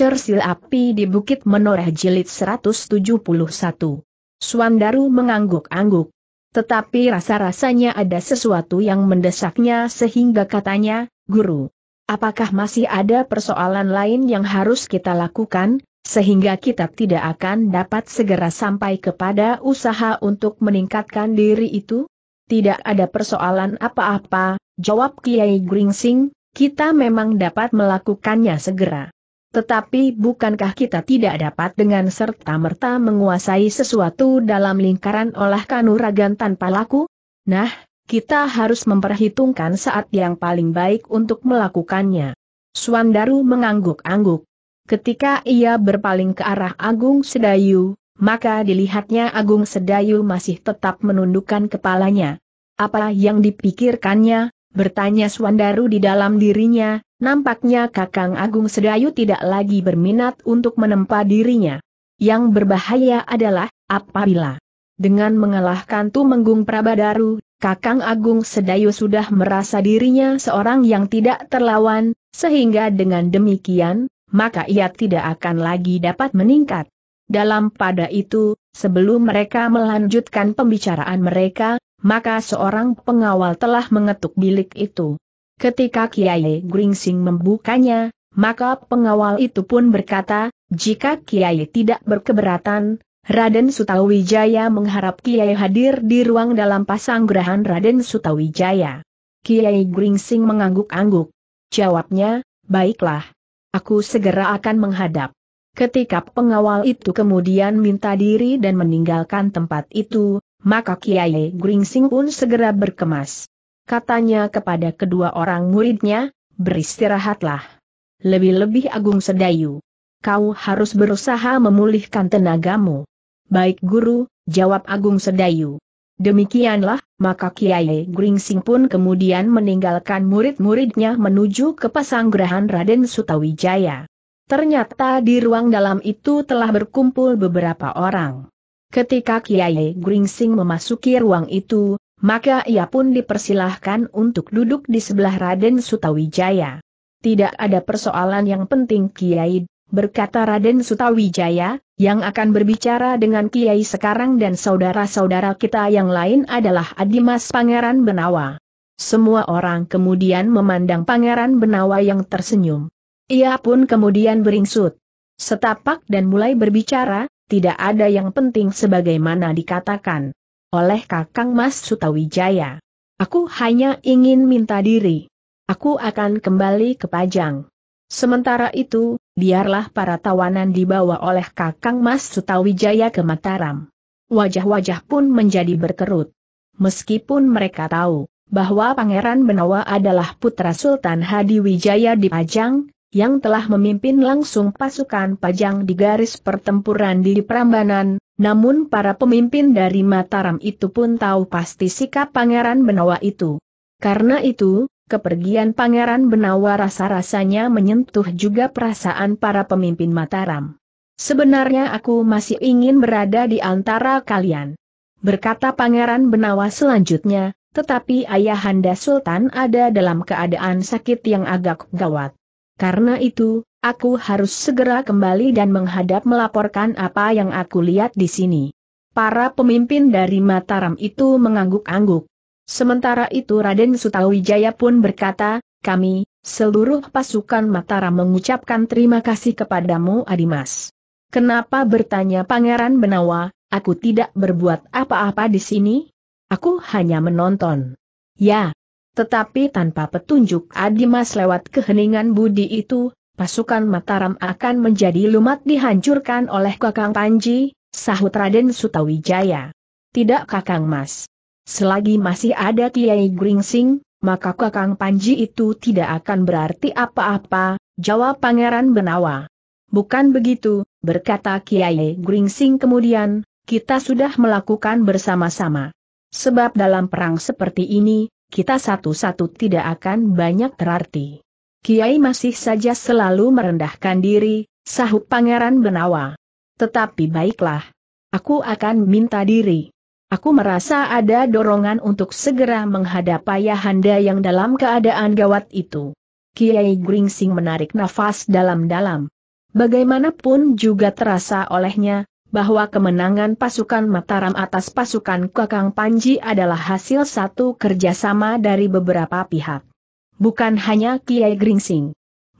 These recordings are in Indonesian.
Cersil Api di Bukit Menoreh Jilid 171. Suandaru mengangguk-angguk. Tetapi rasa-rasanya ada sesuatu yang mendesaknya sehingga katanya, Guru, apakah masih ada persoalan lain yang harus kita lakukan, sehingga kita tidak akan dapat segera sampai kepada usaha untuk meningkatkan diri itu? Tidak ada persoalan apa-apa, jawab Kiai Gringsing, kita memang dapat melakukannya segera. Tetapi bukankah kita tidak dapat dengan serta-merta menguasai sesuatu dalam lingkaran olah kanuragan tanpa laku? Nah, kita harus memperhitungkan saat yang paling baik untuk melakukannya. Suandaru mengangguk-angguk. Ketika ia berpaling ke arah Agung Sedayu, maka dilihatnya Agung Sedayu masih tetap menundukkan kepalanya. Apa yang dipikirkannya, Bertanya Swandaru di dalam dirinya, nampaknya Kakang Agung Sedayu tidak lagi berminat untuk menempa dirinya. Yang berbahaya adalah, apabila dengan mengalahkan Tumenggung Prabadaru, Kakang Agung Sedayu sudah merasa dirinya seorang yang tidak terlawan, sehingga dengan demikian, maka ia tidak akan lagi dapat meningkat. Dalam pada itu, sebelum mereka melanjutkan pembicaraan mereka, maka seorang pengawal telah mengetuk bilik itu. Ketika Kiai Gringsing membukanya, maka pengawal itu pun berkata, jika Kiai tidak berkeberatan, Raden Sutawijaya mengharap Kiai hadir di ruang dalam pasang gerahan Raden Sutawijaya. Kiai Gringsing mengangguk-angguk. Jawabnya, baiklah. Aku segera akan menghadap. Ketika pengawal itu kemudian minta diri dan meninggalkan tempat itu, maka Kiai Gringsing pun segera berkemas. Katanya kepada kedua orang muridnya, beristirahatlah. Lebih-lebih Agung Sedayu. Kau harus berusaha memulihkan tenagamu. Baik guru, jawab Agung Sedayu. Demikianlah, maka Kiai Gringsing pun kemudian meninggalkan murid-muridnya menuju ke pasanggrahan Raden Sutawijaya. Ternyata di ruang dalam itu telah berkumpul beberapa orang. Ketika Kiai Gringsing memasuki ruang itu, maka ia pun dipersilahkan untuk duduk di sebelah Raden Sutawijaya. Tidak ada persoalan yang penting Kiai, berkata Raden Sutawijaya, yang akan berbicara dengan Kiai sekarang dan saudara-saudara kita yang lain adalah Adimas Pangeran Benawa. Semua orang kemudian memandang Pangeran Benawa yang tersenyum. Ia pun kemudian beringsut. Setapak dan mulai berbicara, tidak ada yang penting sebagaimana dikatakan oleh Kakang Mas Sutawijaya. Aku hanya ingin minta diri. Aku akan kembali ke Pajang. Sementara itu, biarlah para tawanan dibawa oleh Kakang Mas Sutawijaya ke Mataram. Wajah-wajah pun menjadi berkerut. Meskipun mereka tahu bahwa Pangeran Benawa adalah putra Sultan Hadiwijaya di Pajang, yang telah memimpin langsung pasukan pajang di garis pertempuran di Prambanan, namun para pemimpin dari Mataram itu pun tahu pasti sikap Pangeran Benawa itu. Karena itu, kepergian Pangeran Benawa rasa-rasanya menyentuh juga perasaan para pemimpin Mataram. Sebenarnya aku masih ingin berada di antara kalian. Berkata Pangeran Benawa selanjutnya, tetapi Ayahanda Sultan ada dalam keadaan sakit yang agak gawat. Karena itu, aku harus segera kembali dan menghadap melaporkan apa yang aku lihat di sini. Para pemimpin dari Mataram itu mengangguk-angguk. Sementara itu Raden Sutawijaya pun berkata, kami, seluruh pasukan Mataram mengucapkan terima kasih kepadamu Adimas. Kenapa bertanya Pangeran Benawa, aku tidak berbuat apa-apa di sini? Aku hanya menonton. Ya, tetapi tanpa petunjuk Adimas lewat keheningan budi itu, pasukan Mataram akan menjadi lumat dihancurkan oleh Kakang Panji, sahut Raden Sutawijaya. Tidak Kakang Mas. Selagi masih ada Kiai Gringsing, maka Kakang Panji itu tidak akan berarti apa-apa, jawab Pangeran Benawa. Bukan begitu, berkata Kiai Gringsing kemudian, kita sudah melakukan bersama-sama. Sebab dalam perang seperti ini, kita satu-satu tidak akan banyak terarti. Kiai masih saja selalu merendahkan diri, sahut Pangeran Benawa. Tetapi baiklah. Aku akan minta diri. Aku merasa ada dorongan untuk segera menghadap Ayahanda yang dalam keadaan gawat itu. Kiai Gringsing menarik nafas dalam-dalam. Bagaimanapun juga terasa olehnya, bahwa kemenangan pasukan Mataram atas pasukan Kakang Panji adalah hasil satu kerjasama dari beberapa pihak. Bukan hanya Kiai Gringsing.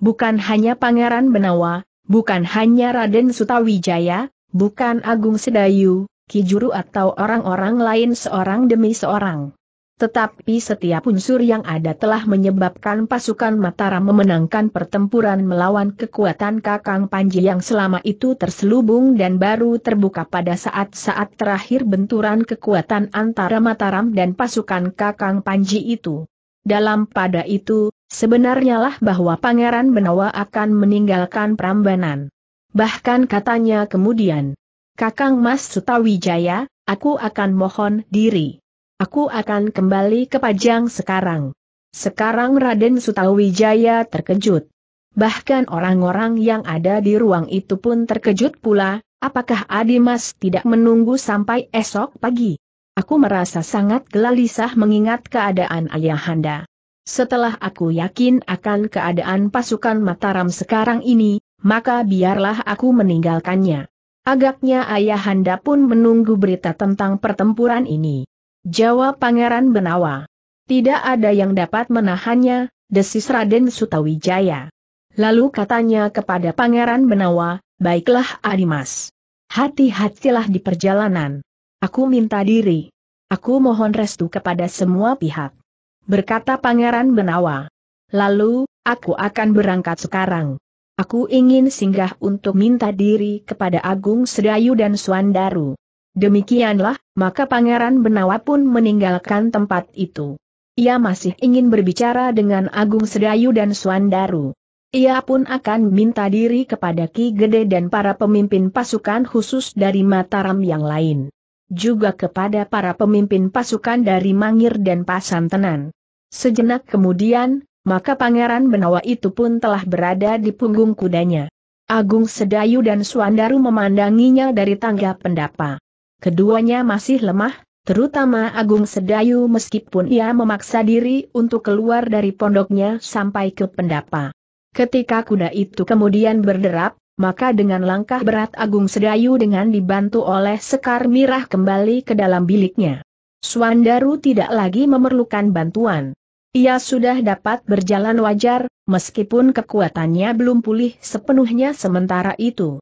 Bukan hanya Pangeran Benawa, bukan hanya Raden Sutawijaya, bukan Agung Sedayu, Kijuru atau orang-orang lain seorang demi seorang. Tetapi setiap unsur yang ada telah menyebabkan pasukan Mataram memenangkan pertempuran melawan kekuatan Kakang Panji yang selama itu terselubung dan baru terbuka pada saat-saat terakhir benturan kekuatan antara Mataram dan pasukan Kakang Panji itu. Dalam pada itu, sebenarnya lah bahwa Pangeran Benawa akan meninggalkan Prambanan. Bahkan katanya kemudian, Kakang Mas Sutawijaya, aku akan mohon diri. Aku akan kembali ke Pajang sekarang. Sekarang Raden Sutawijaya terkejut. Bahkan orang-orang yang ada di ruang itu pun terkejut pula, apakah Adimas tidak menunggu sampai esok pagi? Aku merasa sangat gelisah mengingat keadaan ayahanda. Setelah aku yakin akan keadaan pasukan Mataram sekarang ini, maka biarlah aku meninggalkannya. Agaknya ayahanda pun menunggu berita tentang pertempuran ini. Jawab Pangeran Benawa. Tidak ada yang dapat menahannya, desis Raden Sutawijaya. Lalu katanya kepada Pangeran Benawa, baiklah Adimas. Hati-hatilah di perjalanan. Aku minta diri. Aku mohon restu kepada semua pihak. Berkata Pangeran Benawa. Lalu, aku akan berangkat sekarang. Aku ingin singgah untuk minta diri kepada Agung Sedayu dan Suandaru. Demikianlah, maka Pangeran Benawa pun meninggalkan tempat itu. Ia masih ingin berbicara dengan Agung Sedayu dan Suandaru. Ia pun akan minta diri kepada Ki Gede dan para pemimpin pasukan khusus dari Mataram yang lain. Juga kepada para pemimpin pasukan dari Mangir dan Pasantenan. Sejenak kemudian, maka Pangeran Benawa itu pun telah berada di punggung kudanya. Agung Sedayu dan Suandaru memandanginya dari tangga pendapa. Keduanya masih lemah, terutama Agung Sedayu meskipun ia memaksa diri untuk keluar dari pondoknya sampai ke pendapa. Ketika kuda itu kemudian berderap, maka dengan langkah berat Agung Sedayu dengan dibantu oleh Sekar Mirah kembali ke dalam biliknya. Suandaru tidak lagi memerlukan bantuan. Ia sudah dapat berjalan wajar, meskipun kekuatannya belum pulih sepenuhnya sementara itu.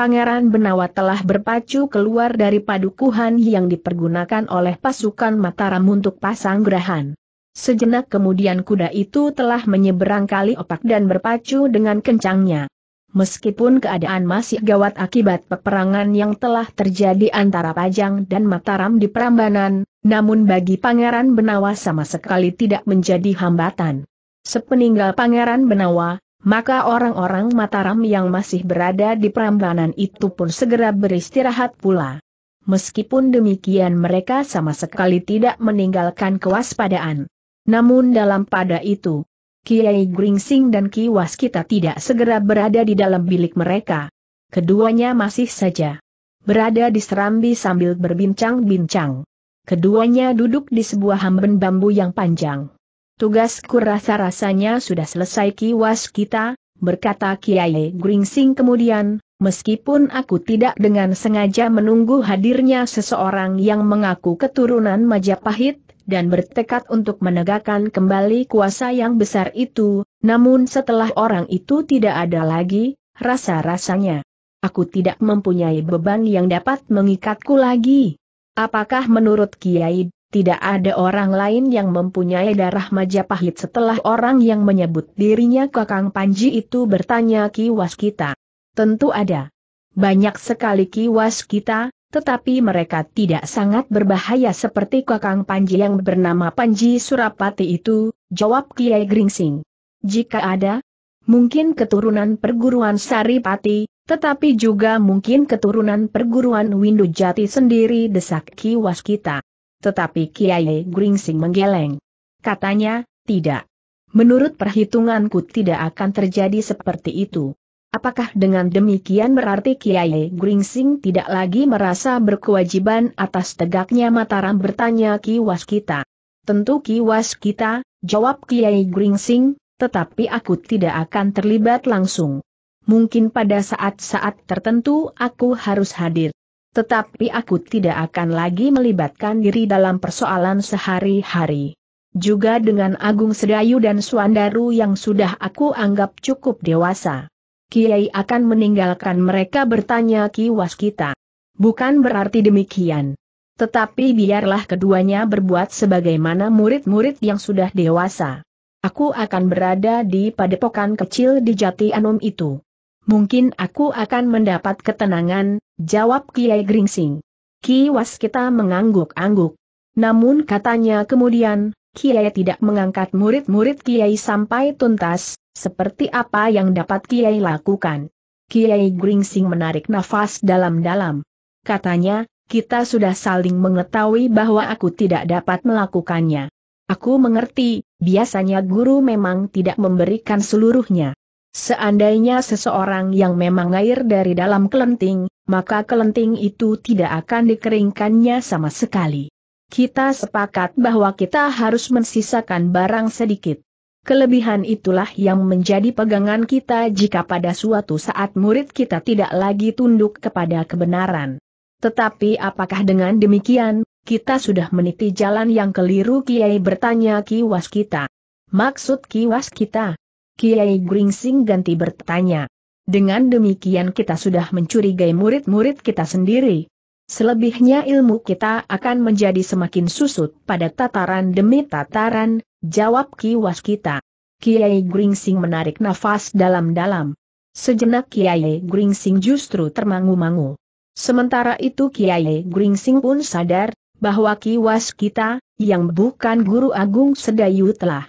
Pangeran Benawa telah berpacu keluar dari padukuhan yang dipergunakan oleh pasukan Mataram untuk pasang gerahan. Sejenak kemudian kuda itu telah menyeberang kali opak dan berpacu dengan kencangnya. Meskipun keadaan masih gawat akibat peperangan yang telah terjadi antara Pajang dan Mataram di Prambanan, namun bagi Pangeran Benawa sama sekali tidak menjadi hambatan. Sepeninggal Pangeran Benawa, maka orang-orang Mataram yang masih berada di Prambanan itu pun segera beristirahat pula. Meskipun demikian mereka sama sekali tidak meninggalkan kewaspadaan. Namun dalam pada itu, Kiai Gringsing dan Ki kita tidak segera berada di dalam bilik mereka. Keduanya masih saja berada di serambi sambil berbincang-bincang. Keduanya duduk di sebuah hamben bambu yang panjang tugasku rasa-rasanya sudah selesai kiwas kita, berkata Kiai Gringsing kemudian, meskipun aku tidak dengan sengaja menunggu hadirnya seseorang yang mengaku keturunan Majapahit, dan bertekad untuk menegakkan kembali kuasa yang besar itu, namun setelah orang itu tidak ada lagi, rasa-rasanya. Aku tidak mempunyai beban yang dapat mengikatku lagi. Apakah menurut Kiai tidak ada orang lain yang mempunyai darah Majapahit setelah orang yang menyebut dirinya Kakang Panji itu bertanya kiwas kita. Tentu ada. Banyak sekali kiwas kita, tetapi mereka tidak sangat berbahaya seperti Kakang Panji yang bernama Panji Surapati itu, jawab Kiai Gringsing. Jika ada, mungkin keturunan perguruan Saripati, tetapi juga mungkin keturunan perguruan Windu Jati sendiri desak kiwas kita. Tetapi Kiai Gringsing menggeleng. Katanya, tidak. Menurut perhitunganku tidak akan terjadi seperti itu. Apakah dengan demikian berarti Kiai Gringsing tidak lagi merasa berkewajiban atas tegaknya Mataram bertanya Kiwas Waskita? Tentu Kiwas Waskita, jawab Kiai Gringsing, tetapi aku tidak akan terlibat langsung. Mungkin pada saat-saat tertentu aku harus hadir. Tetapi aku tidak akan lagi melibatkan diri dalam persoalan sehari-hari. Juga dengan Agung Sedayu dan Suandaru yang sudah aku anggap cukup dewasa. Kiai akan meninggalkan mereka bertanya Ki Waskita. Bukan berarti demikian. Tetapi biarlah keduanya berbuat sebagaimana murid-murid yang sudah dewasa. Aku akan berada di padepokan kecil di Jati Anom itu mungkin aku akan mendapat ketenangan, jawab Kiai Gringsing. Ki Waskita mengangguk-angguk. Namun katanya kemudian, Kiai tidak mengangkat murid-murid Kiai sampai tuntas, seperti apa yang dapat Kiai lakukan. Kiai Gringsing menarik nafas dalam-dalam. Katanya, kita sudah saling mengetahui bahwa aku tidak dapat melakukannya. Aku mengerti, biasanya guru memang tidak memberikan seluruhnya. Seandainya seseorang yang memang air dari dalam kelenting, maka kelenting itu tidak akan dikeringkannya sama sekali. Kita sepakat bahwa kita harus mensisakan barang sedikit. Kelebihan itulah yang menjadi pegangan kita jika pada suatu saat murid kita tidak lagi tunduk kepada kebenaran. Tetapi apakah dengan demikian, kita sudah meniti jalan yang keliru Kiai bertanya kiwas kita. Maksud kiwas kita, Kiai Gringsing ganti bertanya. Dengan demikian kita sudah mencurigai murid-murid kita sendiri. Selebihnya ilmu kita akan menjadi semakin susut pada tataran demi tataran, jawab kiwas kita. Kiai Gringsing menarik nafas dalam-dalam. Sejenak Kiai Gringsing justru termangu-mangu. Sementara itu Kiai Gringsing pun sadar, bahwa kiwas kita, yang bukan guru agung sedayu telah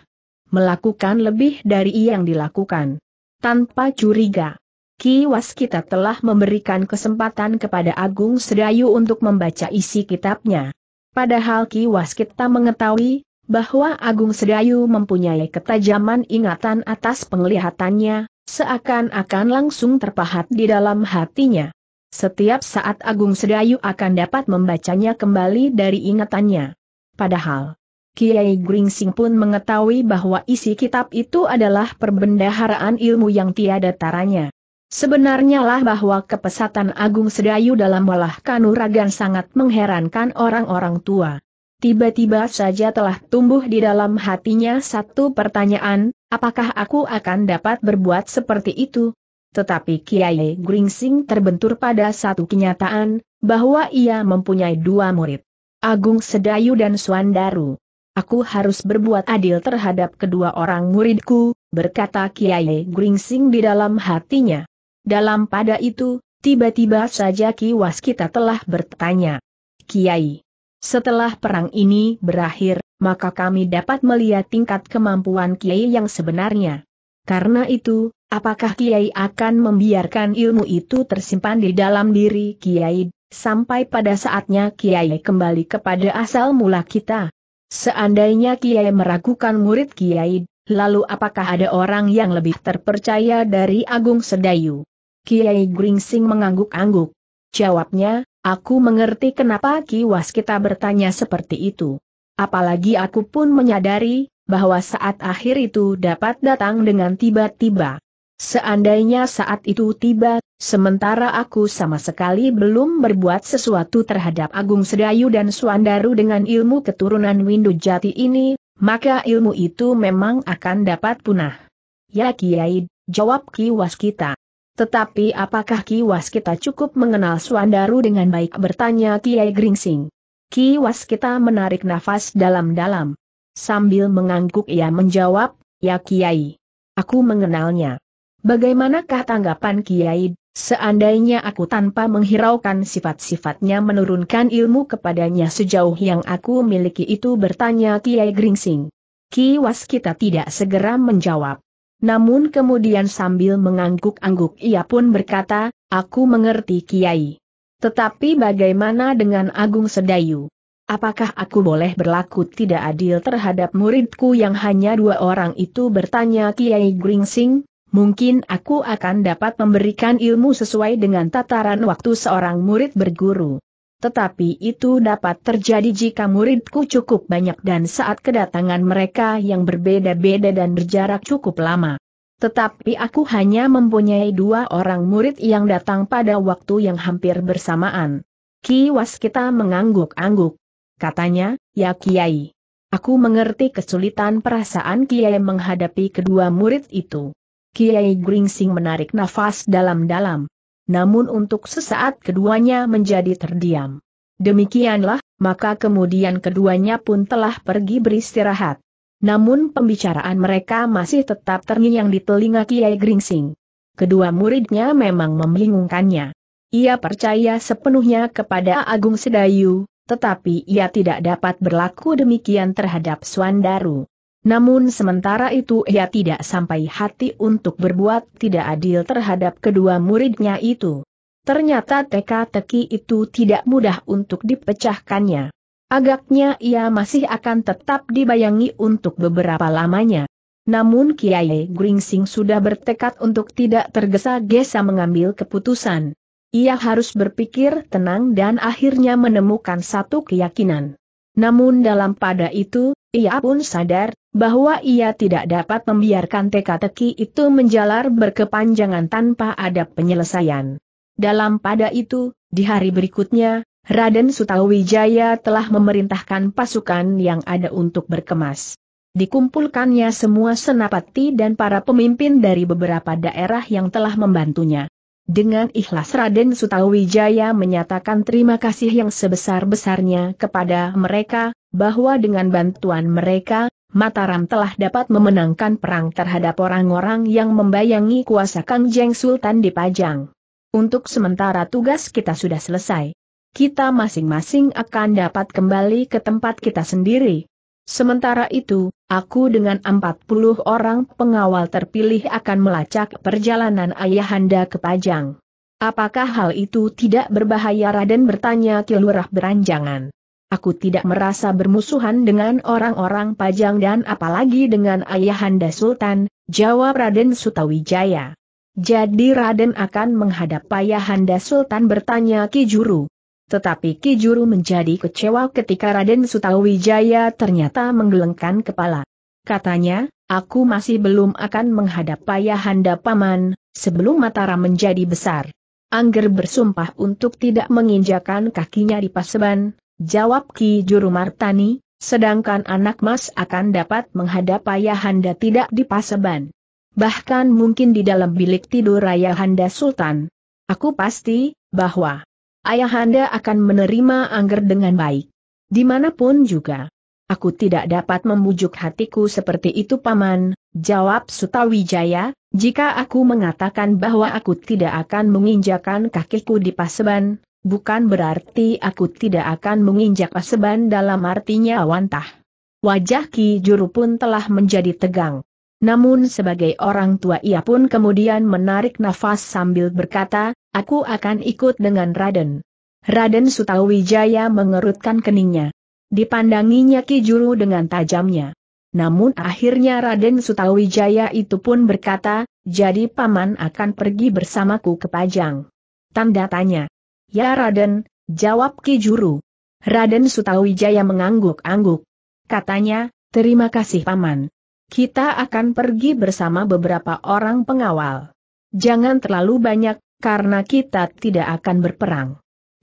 melakukan lebih dari yang dilakukan. Tanpa curiga, Ki Waskita telah memberikan kesempatan kepada Agung Sedayu untuk membaca isi kitabnya. Padahal Ki Waskita mengetahui bahwa Agung Sedayu mempunyai ketajaman ingatan atas penglihatannya, seakan-akan langsung terpahat di dalam hatinya. Setiap saat Agung Sedayu akan dapat membacanya kembali dari ingatannya. Padahal, Kiai Gringsing pun mengetahui bahwa isi kitab itu adalah perbendaharaan ilmu yang tiada taranya. Sebenarnya lah bahwa kepesatan Agung Sedayu dalam malah kanuragan sangat mengherankan orang-orang tua. Tiba-tiba saja telah tumbuh di dalam hatinya satu pertanyaan, apakah aku akan dapat berbuat seperti itu? Tetapi Kiai Gringsing terbentur pada satu kenyataan, bahwa ia mempunyai dua murid. Agung Sedayu dan Suandaru aku harus berbuat adil terhadap kedua orang muridku, berkata Kiai Gringsing di dalam hatinya. Dalam pada itu, tiba-tiba saja Ki Waskita telah bertanya. Kiai, setelah perang ini berakhir, maka kami dapat melihat tingkat kemampuan Kiai yang sebenarnya. Karena itu, apakah Kiai akan membiarkan ilmu itu tersimpan di dalam diri Kiai sampai pada saatnya Kiai kembali kepada asal mula kita, Seandainya Kiai meragukan murid Kiai, lalu apakah ada orang yang lebih terpercaya dari Agung Sedayu? Kiai Gringsing mengangguk-angguk. Jawabnya, aku mengerti kenapa Ki Waskita bertanya seperti itu. Apalagi aku pun menyadari, bahwa saat akhir itu dapat datang dengan tiba-tiba. Seandainya saat itu tiba, sementara aku sama sekali belum berbuat sesuatu terhadap Agung Sedayu dan Suandaru dengan ilmu keturunan Windu Jati ini, maka ilmu itu memang akan dapat punah. Ya Kiai, jawab Ki Waskita. Tetapi apakah Ki Waskita cukup mengenal Suandaru dengan baik bertanya Kiai Gringsing. Ki Waskita menarik nafas dalam-dalam. Sambil mengangguk ia menjawab, ya Kiai. Aku mengenalnya. Bagaimanakah tanggapan Kiai, seandainya aku tanpa menghiraukan sifat-sifatnya menurunkan ilmu kepadanya sejauh yang aku miliki itu bertanya Kiai Gringsing. Kiwas kita tidak segera menjawab. Namun kemudian sambil mengangguk-angguk ia pun berkata, aku mengerti Kiai. Tetapi bagaimana dengan Agung Sedayu? Apakah aku boleh berlaku tidak adil terhadap muridku yang hanya dua orang itu bertanya Kiai Gringsing? mungkin aku akan dapat memberikan ilmu sesuai dengan tataran waktu seorang murid berguru. Tetapi itu dapat terjadi jika muridku cukup banyak dan saat kedatangan mereka yang berbeda-beda dan berjarak cukup lama. Tetapi aku hanya mempunyai dua orang murid yang datang pada waktu yang hampir bersamaan. Was kita mengangguk-angguk. Katanya, ya Kiai. Aku mengerti kesulitan perasaan Kiai menghadapi kedua murid itu. Kiai Gringsing menarik nafas dalam-dalam. Namun untuk sesaat keduanya menjadi terdiam. Demikianlah, maka kemudian keduanya pun telah pergi beristirahat. Namun pembicaraan mereka masih tetap terngiang di telinga Kiai Gringsing. Kedua muridnya memang membingungkannya. Ia percaya sepenuhnya kepada Agung Sedayu, tetapi ia tidak dapat berlaku demikian terhadap Swandaru. Namun sementara itu ia tidak sampai hati untuk berbuat tidak adil terhadap kedua muridnya itu. Ternyata teka-teki itu tidak mudah untuk dipecahkannya. Agaknya ia masih akan tetap dibayangi untuk beberapa lamanya. Namun Kiai Gringsing sudah bertekad untuk tidak tergesa-gesa mengambil keputusan. Ia harus berpikir tenang dan akhirnya menemukan satu keyakinan. Namun dalam pada itu, ia pun sadar, bahwa ia tidak dapat membiarkan teka-teki itu menjalar berkepanjangan tanpa ada penyelesaian. Dalam pada itu, di hari berikutnya, Raden Sutawijaya telah memerintahkan pasukan yang ada untuk berkemas. Dikumpulkannya semua senapati dan para pemimpin dari beberapa daerah yang telah membantunya. Dengan ikhlas Raden Sutawijaya menyatakan terima kasih yang sebesar-besarnya kepada mereka, bahwa dengan bantuan mereka, Mataram telah dapat memenangkan perang terhadap orang-orang yang membayangi kuasa Kangjeng Sultan di Pajang. Untuk sementara tugas kita sudah selesai. Kita masing-masing akan dapat kembali ke tempat kita sendiri. Sementara itu, Aku dengan 40 orang pengawal terpilih akan melacak perjalanan Ayahanda ke Pajang. Apakah hal itu tidak berbahaya Raden bertanya Kilurah beranjangan. Aku tidak merasa bermusuhan dengan orang-orang Pajang dan apalagi dengan Ayahanda Sultan, jawab Raden Sutawijaya. Jadi Raden akan menghadap Ayahanda Sultan bertanya Ki Juru. Tetapi Ki Juru menjadi kecewa ketika Raden Sutawijaya ternyata menggelengkan kepala. Katanya, aku masih belum akan menghadap Ayahanda Paman, sebelum Mataram menjadi besar. Angger bersumpah untuk tidak menginjakan kakinya di paseban, jawab Ki Juru Martani, sedangkan anak mas akan dapat menghadap Ayahanda tidak di paseban. Bahkan mungkin di dalam bilik tidur Ayahanda Sultan. Aku pasti, bahwa Ayahanda akan menerima Angger dengan baik. Dimanapun juga. Aku tidak dapat membujuk hatiku seperti itu paman, jawab Sutawijaya, jika aku mengatakan bahwa aku tidak akan menginjakan kakiku di Paseban, bukan berarti aku tidak akan menginjak Paseban dalam artinya wantah. Wajah Ki Juru pun telah menjadi tegang. Namun sebagai orang tua ia pun kemudian menarik nafas sambil berkata, Aku akan ikut dengan Raden. Raden Sutawijaya mengerutkan keningnya. Dipandanginya Ki Juru dengan tajamnya. Namun akhirnya Raden Sutawijaya itu pun berkata, jadi paman akan pergi bersamaku ke Pajang. Tanda tanya. Ya Raden, jawab Ki Juru. Raden Sutawijaya mengangguk-angguk. Katanya, terima kasih paman. Kita akan pergi bersama beberapa orang pengawal. Jangan terlalu banyak, karena kita tidak akan berperang.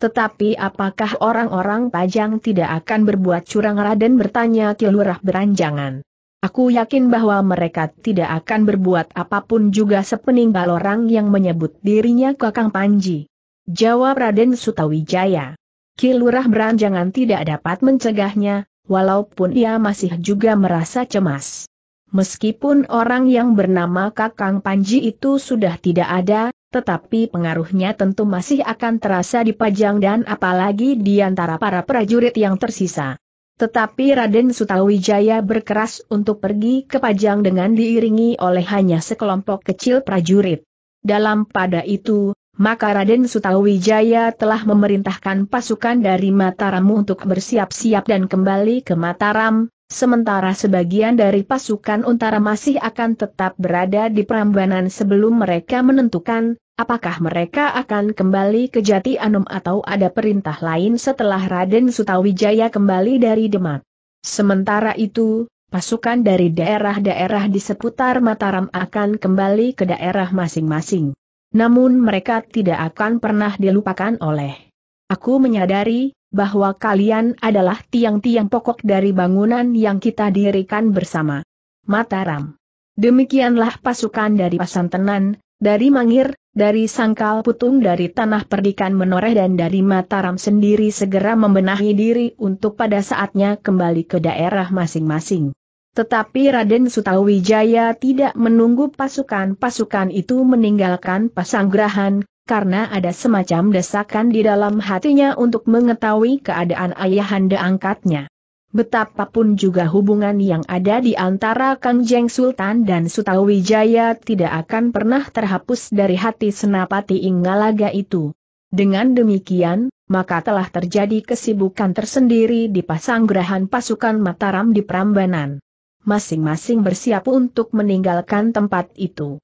Tetapi apakah orang-orang Pajang tidak akan berbuat curang Raden bertanya Kilurah beranjangan. Aku yakin bahwa mereka tidak akan berbuat apapun juga sepeninggal orang yang menyebut dirinya Kakang Panji. Jawab Raden Sutawijaya. Kilurah beranjangan tidak dapat mencegahnya, walaupun ia masih juga merasa cemas. Meskipun orang yang bernama Kakang Panji itu sudah tidak ada, tetapi pengaruhnya tentu masih akan terasa di Pajang dan apalagi di antara para prajurit yang tersisa. Tetapi Raden Sutawijaya berkeras untuk pergi ke Pajang dengan diiringi oleh hanya sekelompok kecil prajurit. Dalam pada itu, maka Raden Sutawijaya telah memerintahkan pasukan dari Mataram untuk bersiap-siap dan kembali ke Mataram, Sementara sebagian dari pasukan Untara masih akan tetap berada di Prambanan sebelum mereka menentukan apakah mereka akan kembali ke Jati Anom atau ada perintah lain setelah Raden Sutawijaya kembali dari Demak. Sementara itu, pasukan dari daerah-daerah di seputar Mataram akan kembali ke daerah masing-masing. Namun mereka tidak akan pernah dilupakan oleh. Aku menyadari bahwa kalian adalah tiang-tiang pokok dari bangunan yang kita dirikan bersama. Mataram. Demikianlah pasukan dari Pasantenan, dari Mangir, dari Sangkal Putung dari Tanah Perdikan menoreh dan dari Mataram sendiri segera membenahi diri untuk pada saatnya kembali ke daerah masing-masing. Tetapi Raden Sutawijaya tidak menunggu pasukan-pasukan itu meninggalkan pasanggrahan, karena ada semacam desakan di dalam hatinya untuk mengetahui keadaan ayahanda angkatnya. Betapapun juga hubungan yang ada di antara Kang Jeng Sultan dan Sutawijaya tidak akan pernah terhapus dari hati Senapati Inggalaga itu. Dengan demikian, maka telah terjadi kesibukan tersendiri di Pasanggrahan pasukan Mataram di Prambanan. Masing-masing bersiap untuk meninggalkan tempat itu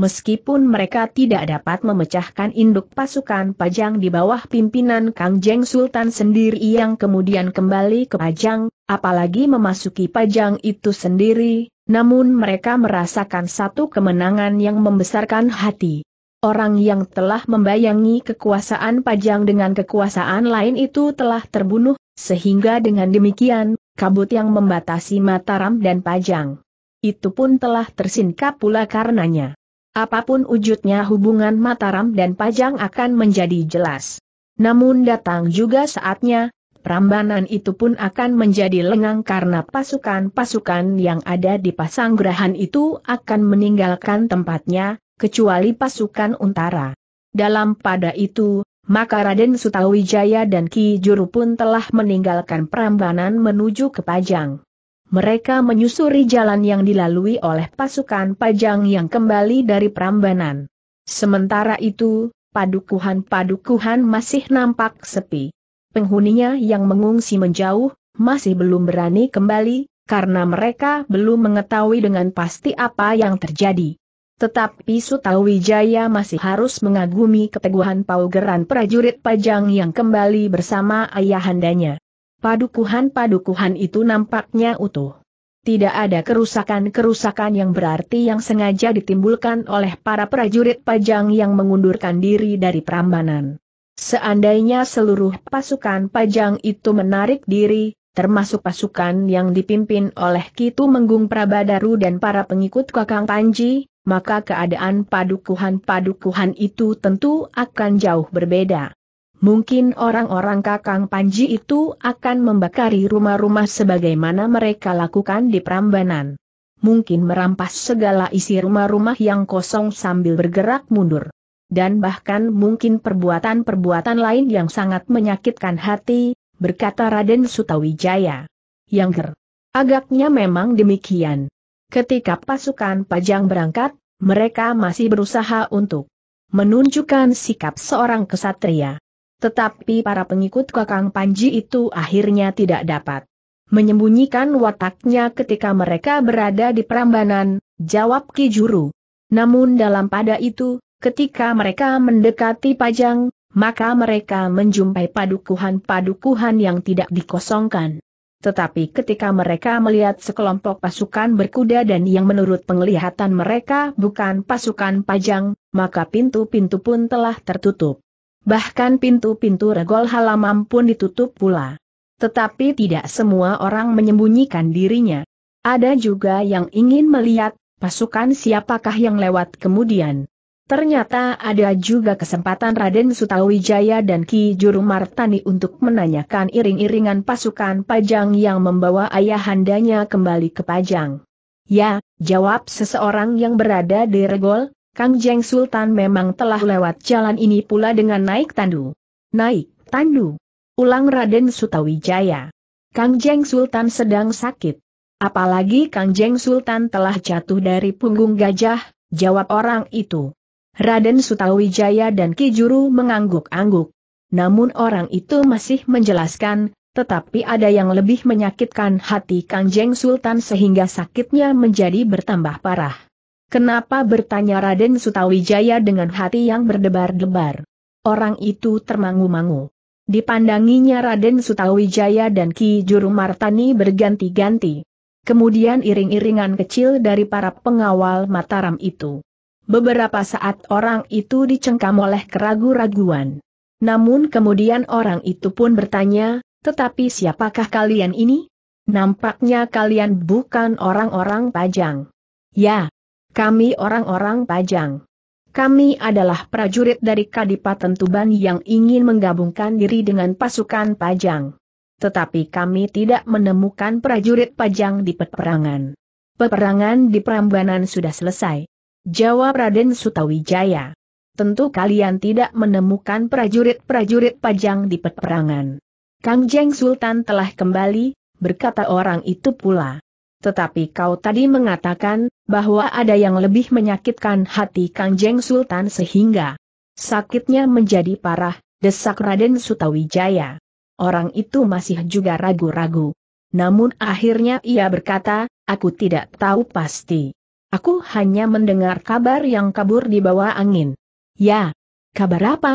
meskipun mereka tidak dapat memecahkan induk pasukan Pajang di bawah pimpinan Kang Jeng Sultan sendiri yang kemudian kembali ke Pajang, apalagi memasuki Pajang itu sendiri, namun mereka merasakan satu kemenangan yang membesarkan hati. Orang yang telah membayangi kekuasaan Pajang dengan kekuasaan lain itu telah terbunuh, sehingga dengan demikian, kabut yang membatasi Mataram dan Pajang. Itu pun telah tersingkap pula karenanya. Apapun wujudnya hubungan Mataram dan Pajang akan menjadi jelas. Namun datang juga saatnya, Prambanan itu pun akan menjadi lengang karena pasukan-pasukan yang ada di Pasanggrahan itu akan meninggalkan tempatnya, kecuali pasukan Untara. Dalam pada itu, maka Raden Sutawijaya dan Ki Juru pun telah meninggalkan Prambanan menuju ke Pajang. Mereka menyusuri jalan yang dilalui oleh pasukan pajang yang kembali dari Prambanan. Sementara itu, padukuhan-padukuhan masih nampak sepi. Penghuninya yang mengungsi menjauh, masih belum berani kembali, karena mereka belum mengetahui dengan pasti apa yang terjadi. Tetapi Sutawijaya masih harus mengagumi keteguhan paugeran prajurit pajang yang kembali bersama ayahandanya. Padukuhan-padukuhan itu nampaknya utuh. Tidak ada kerusakan-kerusakan yang berarti yang sengaja ditimbulkan oleh para prajurit pajang yang mengundurkan diri dari Prambanan. Seandainya seluruh pasukan pajang itu menarik diri, termasuk pasukan yang dipimpin oleh Kitu Menggung Prabadaru dan para pengikut Kakang Panji, maka keadaan padukuhan-padukuhan itu tentu akan jauh berbeda. Mungkin orang-orang Kakang Panji itu akan membakari rumah-rumah sebagaimana mereka lakukan di Prambanan. Mungkin merampas segala isi rumah-rumah yang kosong sambil bergerak mundur. Dan bahkan mungkin perbuatan-perbuatan lain yang sangat menyakitkan hati, berkata Raden Sutawijaya. Yang ger. Agaknya memang demikian. Ketika pasukan pajang berangkat, mereka masih berusaha untuk menunjukkan sikap seorang kesatria. Tetapi para pengikut Kakang Panji itu akhirnya tidak dapat menyembunyikan wataknya ketika mereka berada di Prambanan, jawab Ki Juru. Namun dalam pada itu, ketika mereka mendekati Pajang, maka mereka menjumpai padukuhan-padukuhan yang tidak dikosongkan. Tetapi ketika mereka melihat sekelompok pasukan berkuda dan yang menurut penglihatan mereka bukan pasukan pajang, maka pintu-pintu pun telah tertutup. Bahkan pintu-pintu regol halaman pun ditutup pula. Tetapi tidak semua orang menyembunyikan dirinya. Ada juga yang ingin melihat pasukan siapakah yang lewat kemudian. Ternyata ada juga kesempatan Raden Sutawijaya dan Ki Juru Martani untuk menanyakan iring-iringan pasukan Pajang yang membawa ayahandanya kembali ke Pajang. Ya, jawab seseorang yang berada di Regol, Kang Jeng Sultan memang telah lewat jalan ini pula dengan naik tandu. Naik, tandu. Ulang Raden Sutawijaya. Kang Jeng Sultan sedang sakit. Apalagi Kang Jeng Sultan telah jatuh dari punggung gajah, jawab orang itu. Raden Sutawijaya dan Ki mengangguk-angguk. Namun orang itu masih menjelaskan, tetapi ada yang lebih menyakitkan hati Kang Jeng Sultan sehingga sakitnya menjadi bertambah parah. Kenapa bertanya Raden Sutawijaya dengan hati yang berdebar-debar? Orang itu termangu-mangu. Dipandanginya Raden Sutawijaya dan Ki Juru Martani berganti-ganti. Kemudian iring-iringan kecil dari para pengawal Mataram itu. Beberapa saat orang itu dicengkam oleh keragu-raguan. Namun kemudian orang itu pun bertanya, tetapi siapakah kalian ini? Nampaknya kalian bukan orang-orang pajang. Ya, kami orang-orang Pajang. Kami adalah prajurit dari Kadipaten Tuban yang ingin menggabungkan diri dengan pasukan Pajang. Tetapi kami tidak menemukan prajurit Pajang di peperangan. Peperangan di Prambanan sudah selesai. Jawab Raden Sutawijaya. Tentu kalian tidak menemukan prajurit-prajurit Pajang di peperangan. Kang Jeng Sultan telah kembali, berkata orang itu pula tetapi kau tadi mengatakan bahwa ada yang lebih menyakitkan hati Kangjeng Sultan sehingga sakitnya menjadi parah, desak Raden Sutawijaya. Orang itu masih juga ragu-ragu. Namun akhirnya ia berkata, aku tidak tahu pasti. Aku hanya mendengar kabar yang kabur di bawah angin. Ya, kabar apa?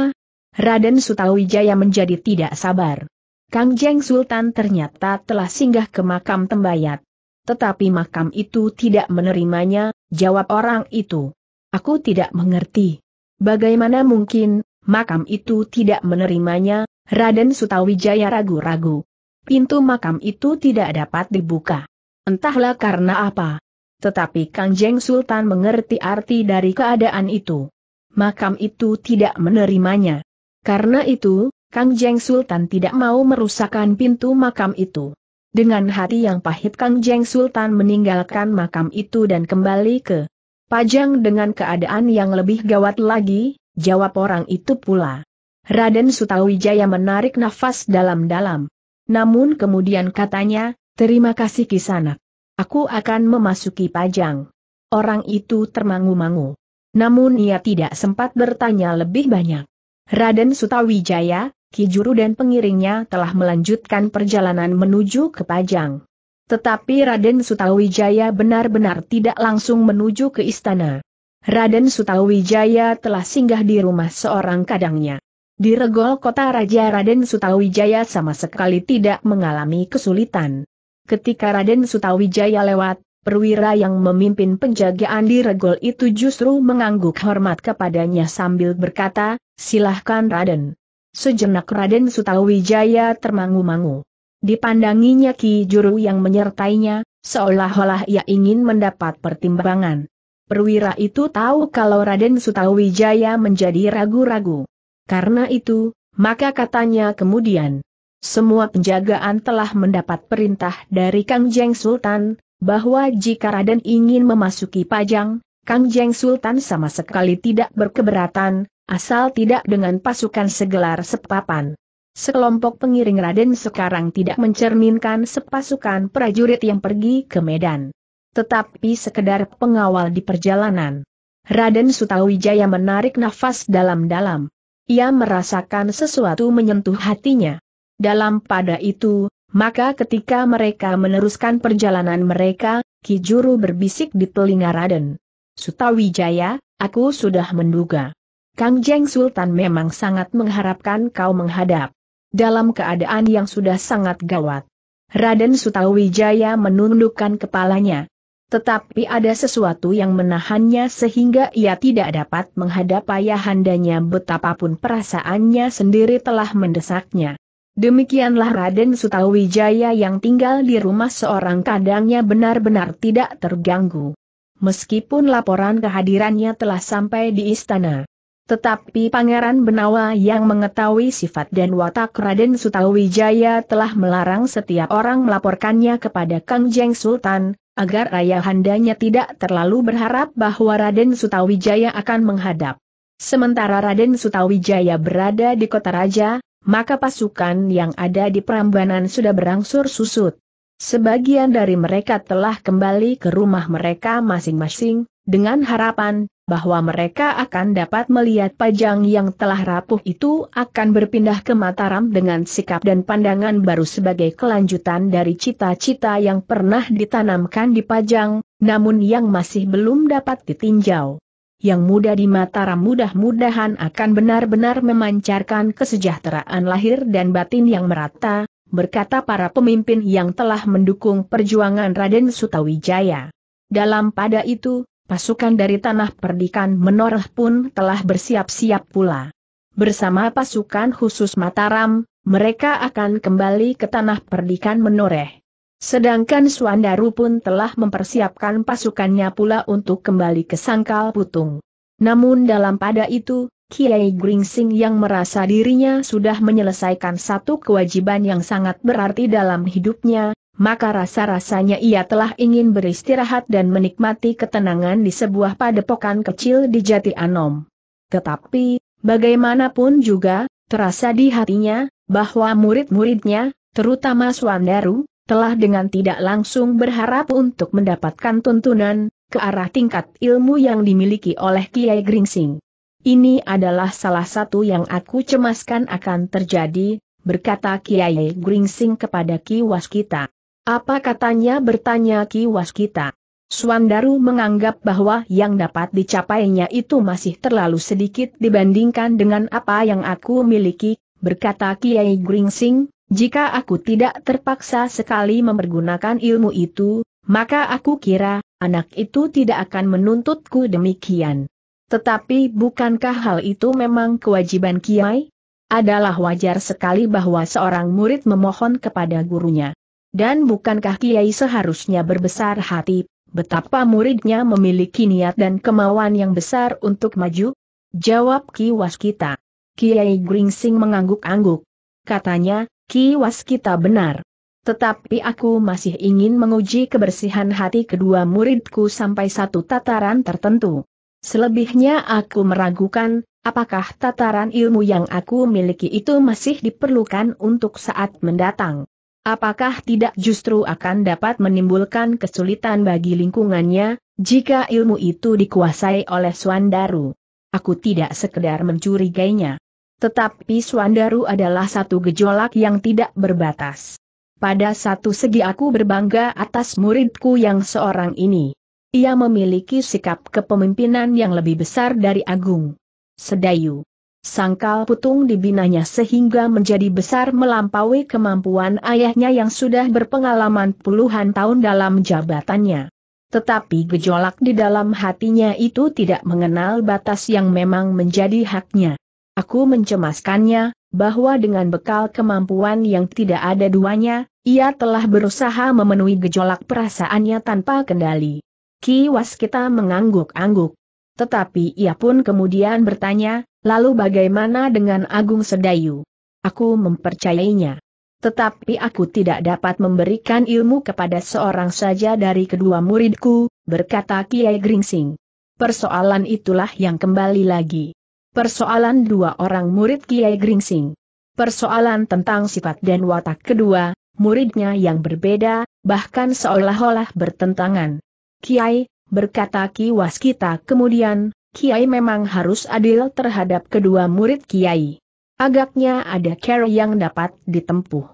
Raden Sutawijaya menjadi tidak sabar. Kang Jeng Sultan ternyata telah singgah ke makam Tembayat tetapi makam itu tidak menerimanya, jawab orang itu. Aku tidak mengerti. Bagaimana mungkin, makam itu tidak menerimanya, Raden Sutawijaya ragu-ragu. Pintu makam itu tidak dapat dibuka. Entahlah karena apa. Tetapi Kang Jeng Sultan mengerti arti dari keadaan itu. Makam itu tidak menerimanya. Karena itu, Kang Jeng Sultan tidak mau merusakkan pintu makam itu. Dengan hati yang pahit Kang Jeng Sultan meninggalkan makam itu dan kembali ke Pajang dengan keadaan yang lebih gawat lagi, jawab orang itu pula. Raden Sutawijaya menarik nafas dalam-dalam. Namun kemudian katanya, terima kasih kisanak. Aku akan memasuki Pajang. Orang itu termangu-mangu. Namun ia tidak sempat bertanya lebih banyak. Raden Sutawijaya, Kijuru dan pengiringnya telah melanjutkan perjalanan menuju ke Pajang. Tetapi Raden Sutawijaya benar-benar tidak langsung menuju ke istana. Raden Sutawijaya telah singgah di rumah seorang kadangnya. Di regol kota Raja Raden Sutawijaya sama sekali tidak mengalami kesulitan. Ketika Raden Sutawijaya lewat, perwira yang memimpin penjagaan di regol itu justru mengangguk hormat kepadanya sambil berkata, silahkan Raden. Sejenak Raden Sutawijaya termangu-mangu. Dipandanginya Ki Juru yang menyertainya, seolah-olah ia ingin mendapat pertimbangan. Perwira itu tahu kalau Raden Sutawijaya menjadi ragu-ragu. Karena itu, maka katanya kemudian, semua penjagaan telah mendapat perintah dari Kang Jeng Sultan, bahwa jika Raden ingin memasuki Pajang, Kang Jeng Sultan sama sekali tidak berkeberatan, asal tidak dengan pasukan segelar sepapan. Sekelompok pengiring Raden sekarang tidak mencerminkan sepasukan prajurit yang pergi ke Medan. Tetapi sekedar pengawal di perjalanan. Raden Sutawijaya menarik nafas dalam-dalam. Ia merasakan sesuatu menyentuh hatinya. Dalam pada itu, maka ketika mereka meneruskan perjalanan mereka, Kijuru berbisik di telinga Raden. Sutawijaya, aku sudah menduga. Kang Kangjeng Sultan memang sangat mengharapkan kau menghadap. Dalam keadaan yang sudah sangat gawat. Raden Sutawijaya menundukkan kepalanya. Tetapi ada sesuatu yang menahannya sehingga ia tidak dapat menghadap ayahandanya betapapun perasaannya sendiri telah mendesaknya. Demikianlah Raden Sutawijaya yang tinggal di rumah seorang kadangnya benar-benar tidak terganggu. Meskipun laporan kehadirannya telah sampai di istana, tetapi Pangeran Benawa yang mengetahui sifat dan watak Raden Sutawijaya telah melarang setiap orang melaporkannya kepada Kang Jeng Sultan, agar ayahandanya tidak terlalu berharap bahwa Raden Sutawijaya akan menghadap. Sementara Raden Sutawijaya berada di kota raja, maka pasukan yang ada di Prambanan sudah berangsur susut. Sebagian dari mereka telah kembali ke rumah mereka masing-masing, dengan harapan bahwa mereka akan dapat melihat pajang yang telah rapuh itu akan berpindah ke Mataram dengan sikap dan pandangan baru sebagai kelanjutan dari cita-cita yang pernah ditanamkan di pajang, namun yang masih belum dapat ditinjau. Yang muda di Mataram mudah-mudahan akan benar-benar memancarkan kesejahteraan lahir dan batin yang merata, berkata para pemimpin yang telah mendukung perjuangan Raden Sutawijaya. Dalam pada itu, pasukan dari tanah perdikan menoreh pun telah bersiap-siap pula. Bersama pasukan khusus Mataram, mereka akan kembali ke tanah perdikan menoreh. Sedangkan Suandaru pun telah mempersiapkan pasukannya pula untuk kembali ke Sangkal Putung. Namun dalam pada itu, Kiai Gringsing yang merasa dirinya sudah menyelesaikan satu kewajiban yang sangat berarti dalam hidupnya, maka rasa-rasanya ia telah ingin beristirahat dan menikmati ketenangan di sebuah padepokan kecil di Jati Anom. Tetapi, bagaimanapun juga, terasa di hatinya, bahwa murid-muridnya, terutama Swandaru, telah dengan tidak langsung berharap untuk mendapatkan tuntunan, ke arah tingkat ilmu yang dimiliki oleh Kiai Gringsing. Ini adalah salah satu yang aku cemaskan akan terjadi, berkata Kiai Gringsing kepada Ki Waskita. Apa katanya bertanya Ki Waskita. Swandaru menganggap bahwa yang dapat dicapainya itu masih terlalu sedikit dibandingkan dengan apa yang aku miliki, berkata Kiai Gringsing, jika aku tidak terpaksa sekali mempergunakan ilmu itu, maka aku kira, anak itu tidak akan menuntutku demikian. Tetapi bukankah hal itu memang kewajiban Kiai? Adalah wajar sekali bahwa seorang murid memohon kepada gurunya. Dan bukankah Kiai seharusnya berbesar hati, betapa muridnya memiliki niat dan kemauan yang besar untuk maju? Jawab Ki Waskita. Kiai Gringsing mengangguk-angguk. Katanya, Ki Waskita benar. Tetapi aku masih ingin menguji kebersihan hati kedua muridku sampai satu tataran tertentu. Selebihnya aku meragukan, apakah tataran ilmu yang aku miliki itu masih diperlukan untuk saat mendatang. Apakah tidak justru akan dapat menimbulkan kesulitan bagi lingkungannya, jika ilmu itu dikuasai oleh Swandaru? Aku tidak sekedar mencurigainya. Tetapi Swandaru adalah satu gejolak yang tidak berbatas. Pada satu segi aku berbangga atas muridku yang seorang ini. Ia memiliki sikap kepemimpinan yang lebih besar dari Agung. Sedayu. Sangkal putung dibinanya sehingga menjadi besar melampaui kemampuan ayahnya yang sudah berpengalaman puluhan tahun dalam jabatannya. Tetapi gejolak di dalam hatinya itu tidak mengenal batas yang memang menjadi haknya. Aku mencemaskannya, bahwa dengan bekal kemampuan yang tidak ada duanya, ia telah berusaha memenuhi gejolak perasaannya tanpa kendali. Ki Waskita mengangguk-angguk. Tetapi ia pun kemudian bertanya, lalu bagaimana dengan Agung Sedayu? Aku mempercayainya. Tetapi aku tidak dapat memberikan ilmu kepada seorang saja dari kedua muridku, berkata Kiai Gringsing. Persoalan itulah yang kembali lagi. Persoalan dua orang murid Kiai Gringsing. Persoalan tentang sifat dan watak kedua, muridnya yang berbeda, bahkan seolah-olah bertentangan. Kiai, berkata Ki Waskita kemudian, Kiai memang harus adil terhadap kedua murid Kiai. Agaknya ada cara yang dapat ditempuh.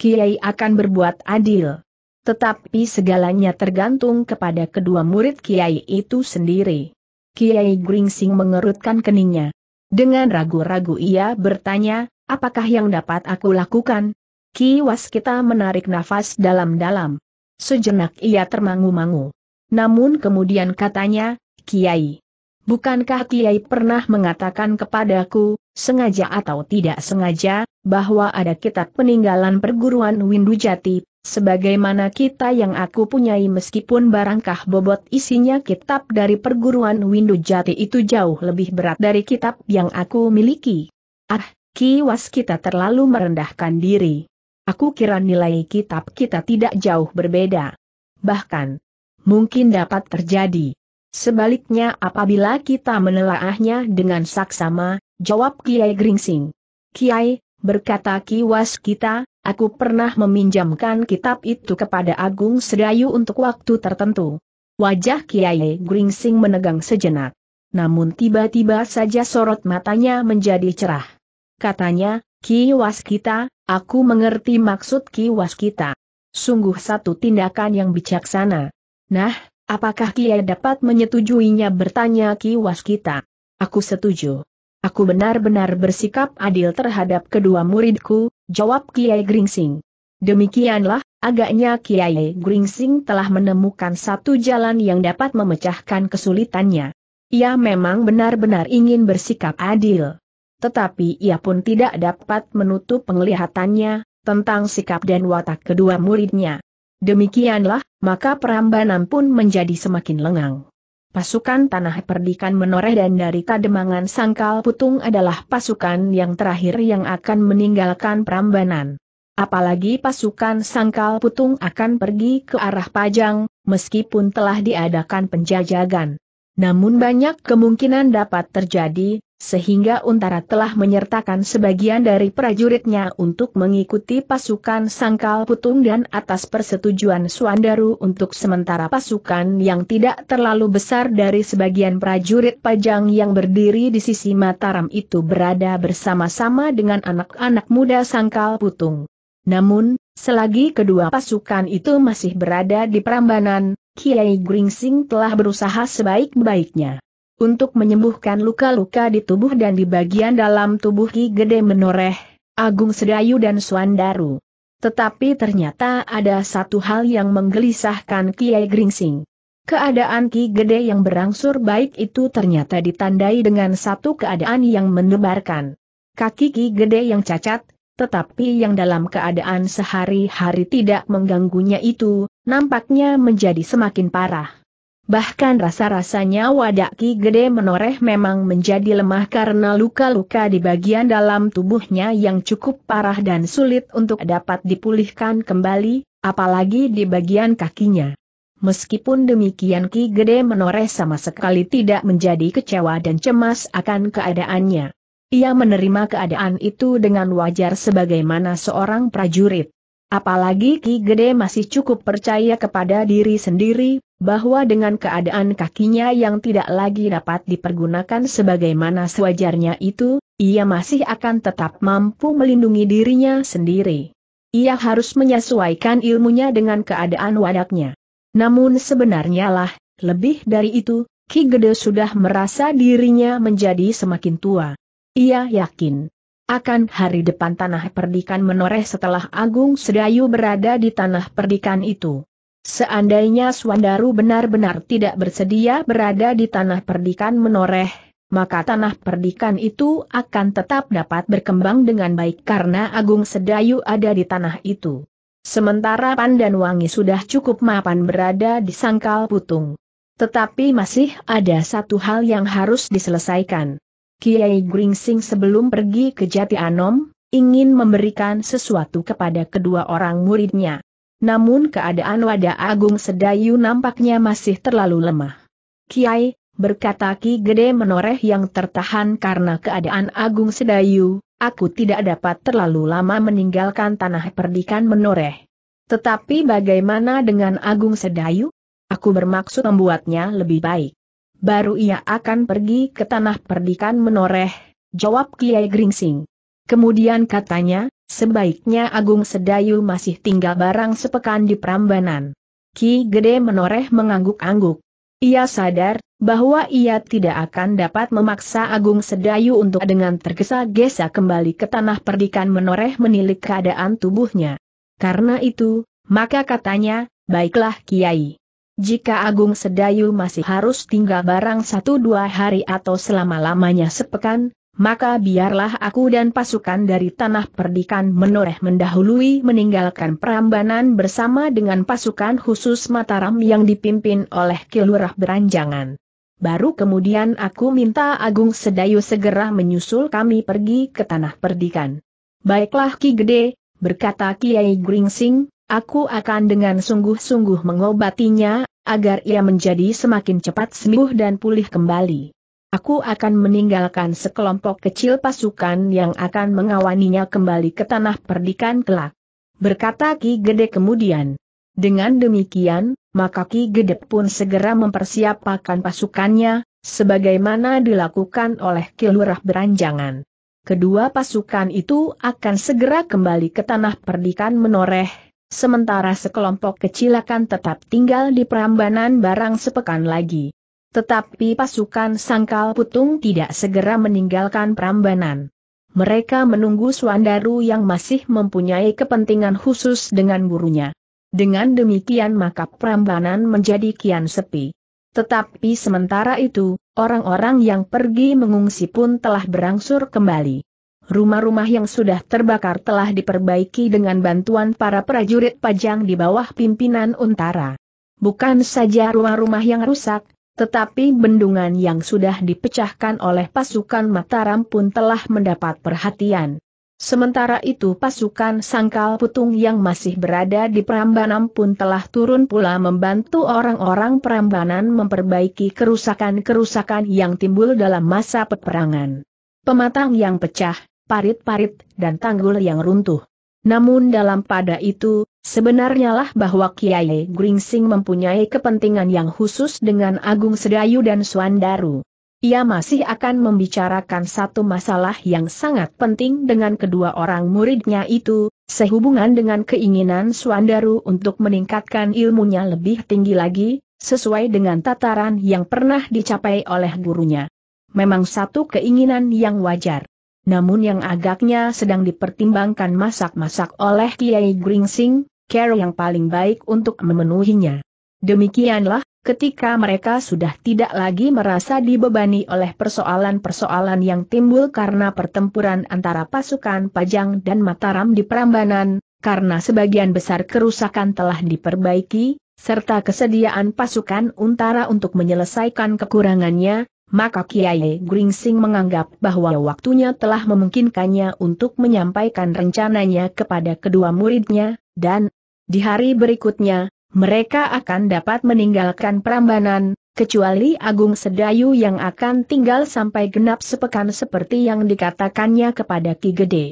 Kiai akan berbuat adil. Tetapi segalanya tergantung kepada kedua murid Kiai itu sendiri. Kiai Gringsing mengerutkan keningnya. Dengan ragu-ragu ia bertanya, apakah yang dapat aku lakukan? Ki Waskita menarik nafas dalam-dalam. Sejenak ia termangu-mangu. Namun kemudian katanya, Kiai. Bukankah Kiai pernah mengatakan kepadaku, sengaja atau tidak sengaja, bahwa ada kitab peninggalan perguruan Windu Jati, sebagaimana kita yang aku punyai meskipun barangkah bobot isinya kitab dari perguruan Windu Jati itu jauh lebih berat dari kitab yang aku miliki. Ah, kiwas kita terlalu merendahkan diri. Aku kira nilai kitab kita tidak jauh berbeda. Bahkan, mungkin dapat terjadi. Sebaliknya apabila kita menelaahnya dengan saksama, jawab Kiai Gringsing. Kiai, berkata Kiwas kita, aku pernah meminjamkan kitab itu kepada Agung Sedayu untuk waktu tertentu. Wajah Kiai Gringsing menegang sejenak. Namun tiba-tiba saja sorot matanya menjadi cerah. Katanya, Kiwas kita, aku mengerti maksud Kiwas kita. Sungguh satu tindakan yang bijaksana. Nah, apakah Kiai dapat menyetujuinya bertanya Ki Waskita? Aku setuju. Aku benar-benar bersikap adil terhadap kedua muridku, jawab Kiai Gringsing. Demikianlah, agaknya Kiai Gringsing telah menemukan satu jalan yang dapat memecahkan kesulitannya. Ia memang benar-benar ingin bersikap adil. Tetapi ia pun tidak dapat menutup penglihatannya, tentang sikap dan watak kedua muridnya. Demikianlah, maka Prambanan pun menjadi semakin lengang. Pasukan Tanah Perdikan menoreh dan dari Kademangan Sangkal Putung adalah pasukan yang terakhir yang akan meninggalkan Prambanan. Apalagi pasukan Sangkal Putung akan pergi ke arah Pajang, meskipun telah diadakan penjajagan. Namun banyak kemungkinan dapat terjadi, sehingga Untara telah menyertakan sebagian dari prajuritnya untuk mengikuti pasukan Sangkal Putung dan atas persetujuan Suandaru untuk sementara pasukan yang tidak terlalu besar dari sebagian prajurit Pajang yang berdiri di sisi Mataram itu berada bersama-sama dengan anak-anak muda Sangkal Putung. Namun, selagi kedua pasukan itu masih berada di Prambanan, Kiai Gringsing telah berusaha sebaik-baiknya untuk menyembuhkan luka-luka di tubuh dan di bagian dalam tubuh Ki Gede Menoreh, Agung Sedayu dan Suandaru. Tetapi ternyata ada satu hal yang menggelisahkan Kiai Gringsing. Keadaan Ki Gede yang berangsur baik itu ternyata ditandai dengan satu keadaan yang menebarkan. Kaki Ki Gede yang cacat, tetapi yang dalam keadaan sehari-hari tidak mengganggunya itu, nampaknya menjadi semakin parah. Bahkan rasa-rasanya wadah Ki Gede menoreh memang menjadi lemah karena luka-luka di bagian dalam tubuhnya yang cukup parah dan sulit untuk dapat dipulihkan kembali, apalagi di bagian kakinya. Meskipun demikian Ki Gede menoreh sama sekali tidak menjadi kecewa dan cemas akan keadaannya. Ia menerima keadaan itu dengan wajar sebagaimana seorang prajurit. Apalagi Ki Gede masih cukup percaya kepada diri sendiri bahwa dengan keadaan kakinya yang tidak lagi dapat dipergunakan sebagaimana sewajarnya itu, ia masih akan tetap mampu melindungi dirinya sendiri. Ia harus menyesuaikan ilmunya dengan keadaan wadaknya. Namun sebenarnya lah, lebih dari itu, Ki Gede sudah merasa dirinya menjadi semakin tua. Ia yakin akan hari depan tanah perdikan menoreh setelah Agung Sedayu berada di tanah perdikan itu. Seandainya Swandaru benar-benar tidak bersedia berada di tanah perdikan menoreh, maka tanah perdikan itu akan tetap dapat berkembang dengan baik karena Agung Sedayu ada di tanah itu. Sementara Pandan Wangi sudah cukup mapan berada di sangkal putung. Tetapi masih ada satu hal yang harus diselesaikan. Kiai Gringsing sebelum pergi ke Jati Anom, ingin memberikan sesuatu kepada kedua orang muridnya namun keadaan wadah Agung Sedayu nampaknya masih terlalu lemah. Kiai, berkata Ki Gede menoreh yang tertahan karena keadaan Agung Sedayu, aku tidak dapat terlalu lama meninggalkan tanah perdikan menoreh. Tetapi bagaimana dengan Agung Sedayu? Aku bermaksud membuatnya lebih baik. Baru ia akan pergi ke tanah perdikan menoreh, jawab Kiai Gringsing. Kemudian katanya, sebaiknya Agung Sedayu masih tinggal barang sepekan di Prambanan. Ki Gede menoreh mengangguk-angguk. Ia sadar, bahwa ia tidak akan dapat memaksa Agung Sedayu untuk dengan tergesa-gesa kembali ke tanah perdikan menoreh menilik keadaan tubuhnya. Karena itu, maka katanya, baiklah Kiai. Jika Agung Sedayu masih harus tinggal barang satu dua hari atau selama-lamanya sepekan, maka biarlah aku dan pasukan dari tanah perdikan menoreh mendahului meninggalkan perambanan bersama dengan pasukan khusus Mataram yang dipimpin oleh Kilurah Beranjangan. Baru kemudian aku minta Agung Sedayu segera menyusul kami pergi ke tanah perdikan. Baiklah Ki Gede, berkata Kiai Gringsing, aku akan dengan sungguh-sungguh mengobatinya, agar ia menjadi semakin cepat sembuh dan pulih kembali. Aku akan meninggalkan sekelompok kecil pasukan yang akan mengawaninya kembali ke tanah perdikan kelak. Berkata Ki Gede kemudian. Dengan demikian, maka Ki Gede pun segera mempersiapkan pasukannya, sebagaimana dilakukan oleh Ki Beranjangan. Kedua pasukan itu akan segera kembali ke tanah perdikan menoreh, sementara sekelompok kecil akan tetap tinggal di Prambanan barang sepekan lagi. Tetapi pasukan Sangkal Putung tidak segera meninggalkan Prambanan. Mereka menunggu Suandaru yang masih mempunyai kepentingan khusus dengan gurunya. Dengan demikian maka Prambanan menjadi kian sepi. Tetapi sementara itu, orang-orang yang pergi mengungsi pun telah berangsur kembali. Rumah-rumah yang sudah terbakar telah diperbaiki dengan bantuan para prajurit pajang di bawah pimpinan Untara. Bukan saja rumah-rumah yang rusak, tetapi bendungan yang sudah dipecahkan oleh pasukan Mataram pun telah mendapat perhatian. Sementara itu pasukan Sangkal Putung yang masih berada di Prambanan pun telah turun pula membantu orang-orang Prambanan memperbaiki kerusakan-kerusakan yang timbul dalam masa peperangan. Pematang yang pecah, parit-parit, dan tanggul yang runtuh. Namun dalam pada itu, Sebenarnya lah bahwa Kiai Gringsing mempunyai kepentingan yang khusus dengan Agung Sedayu dan Suandaru. Ia masih akan membicarakan satu masalah yang sangat penting dengan kedua orang muridnya itu, sehubungan dengan keinginan Suandaru untuk meningkatkan ilmunya lebih tinggi lagi, sesuai dengan tataran yang pernah dicapai oleh gurunya. Memang satu keinginan yang wajar namun yang agaknya sedang dipertimbangkan masak-masak oleh Kiai Gringsing, cara yang paling baik untuk memenuhinya. Demikianlah, ketika mereka sudah tidak lagi merasa dibebani oleh persoalan-persoalan yang timbul karena pertempuran antara pasukan Pajang dan Mataram di Prambanan, karena sebagian besar kerusakan telah diperbaiki, serta kesediaan pasukan untara untuk menyelesaikan kekurangannya, maka Kiai Gringsing menganggap bahwa waktunya telah memungkinkannya untuk menyampaikan rencananya kepada kedua muridnya, dan, di hari berikutnya, mereka akan dapat meninggalkan Prambanan, kecuali Agung Sedayu yang akan tinggal sampai genap sepekan seperti yang dikatakannya kepada Ki Gede.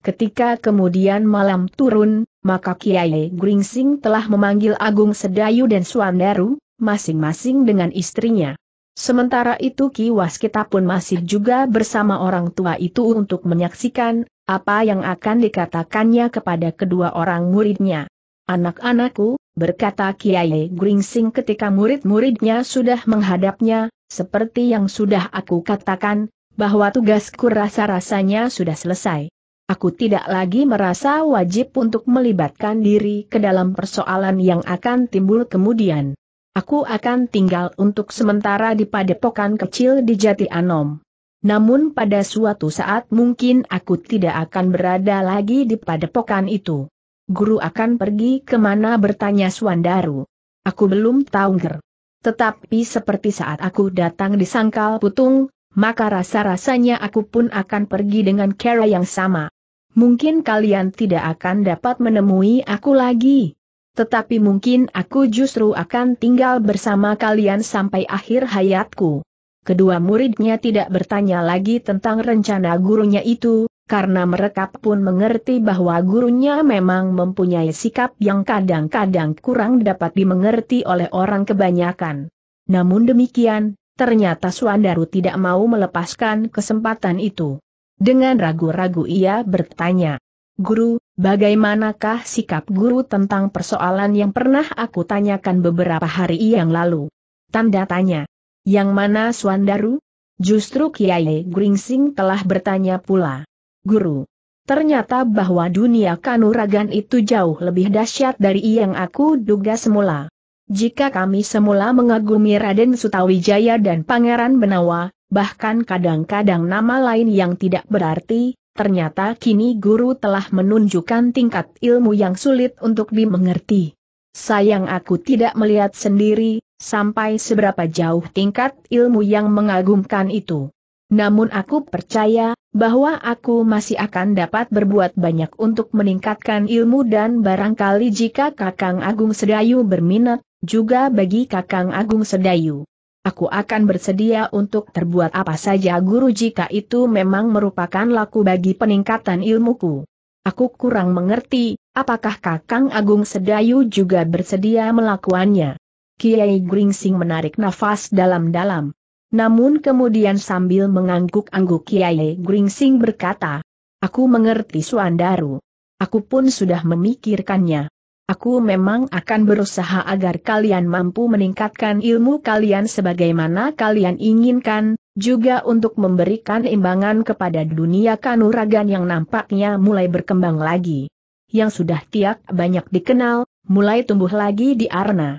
Ketika kemudian malam turun, maka Kiai Gringsing telah memanggil Agung Sedayu dan Suandaru, masing-masing dengan istrinya. Sementara itu Ki Waskita pun masih juga bersama orang tua itu untuk menyaksikan apa yang akan dikatakannya kepada kedua orang muridnya? Anak-anakku, berkata Kiai Gringsing ketika murid-muridnya sudah menghadapnya, seperti yang sudah aku katakan, bahwa tugasku rasa-rasanya sudah selesai. Aku tidak lagi merasa wajib untuk melibatkan diri ke dalam persoalan yang akan timbul kemudian. Aku akan tinggal untuk sementara di padepokan kecil di Jati Anom namun pada suatu saat mungkin aku tidak akan berada lagi di padepokan itu. Guru akan pergi kemana bertanya Suandaru. Aku belum tahu ger. Tetapi seperti saat aku datang di sangkal putung, maka rasa-rasanya aku pun akan pergi dengan cara yang sama. Mungkin kalian tidak akan dapat menemui aku lagi. Tetapi mungkin aku justru akan tinggal bersama kalian sampai akhir hayatku. Kedua muridnya tidak bertanya lagi tentang rencana gurunya itu, karena mereka pun mengerti bahwa gurunya memang mempunyai sikap yang kadang-kadang kurang dapat dimengerti oleh orang kebanyakan. Namun demikian, ternyata Suandaru tidak mau melepaskan kesempatan itu. Dengan ragu-ragu ia bertanya, Guru, bagaimanakah sikap guru tentang persoalan yang pernah aku tanyakan beberapa hari yang lalu? Tanda tanya. Yang mana Suandaru? Justru Kiai Gringsing telah bertanya pula. Guru. Ternyata bahwa dunia kanuragan itu jauh lebih dahsyat dari yang aku duga semula. Jika kami semula mengagumi Raden Sutawijaya dan Pangeran Benawa, bahkan kadang-kadang nama lain yang tidak berarti, ternyata kini guru telah menunjukkan tingkat ilmu yang sulit untuk dimengerti. Sayang aku tidak melihat sendiri, sampai seberapa jauh tingkat ilmu yang mengagumkan itu. Namun aku percaya, bahwa aku masih akan dapat berbuat banyak untuk meningkatkan ilmu dan barangkali jika Kakang Agung Sedayu berminat, juga bagi Kakang Agung Sedayu. Aku akan bersedia untuk terbuat apa saja guru jika itu memang merupakan laku bagi peningkatan ilmuku. Aku kurang mengerti, apakah Kakang Agung Sedayu juga bersedia melakukannya. Kiai Gringsing menarik nafas dalam-dalam. Namun kemudian sambil mengangguk-angguk Kiai Gringsing berkata, Aku mengerti Suandaru. Aku pun sudah memikirkannya. Aku memang akan berusaha agar kalian mampu meningkatkan ilmu kalian sebagaimana kalian inginkan, juga untuk memberikan imbangan kepada dunia kanuragan yang nampaknya mulai berkembang lagi. Yang sudah tiak banyak dikenal, mulai tumbuh lagi di arna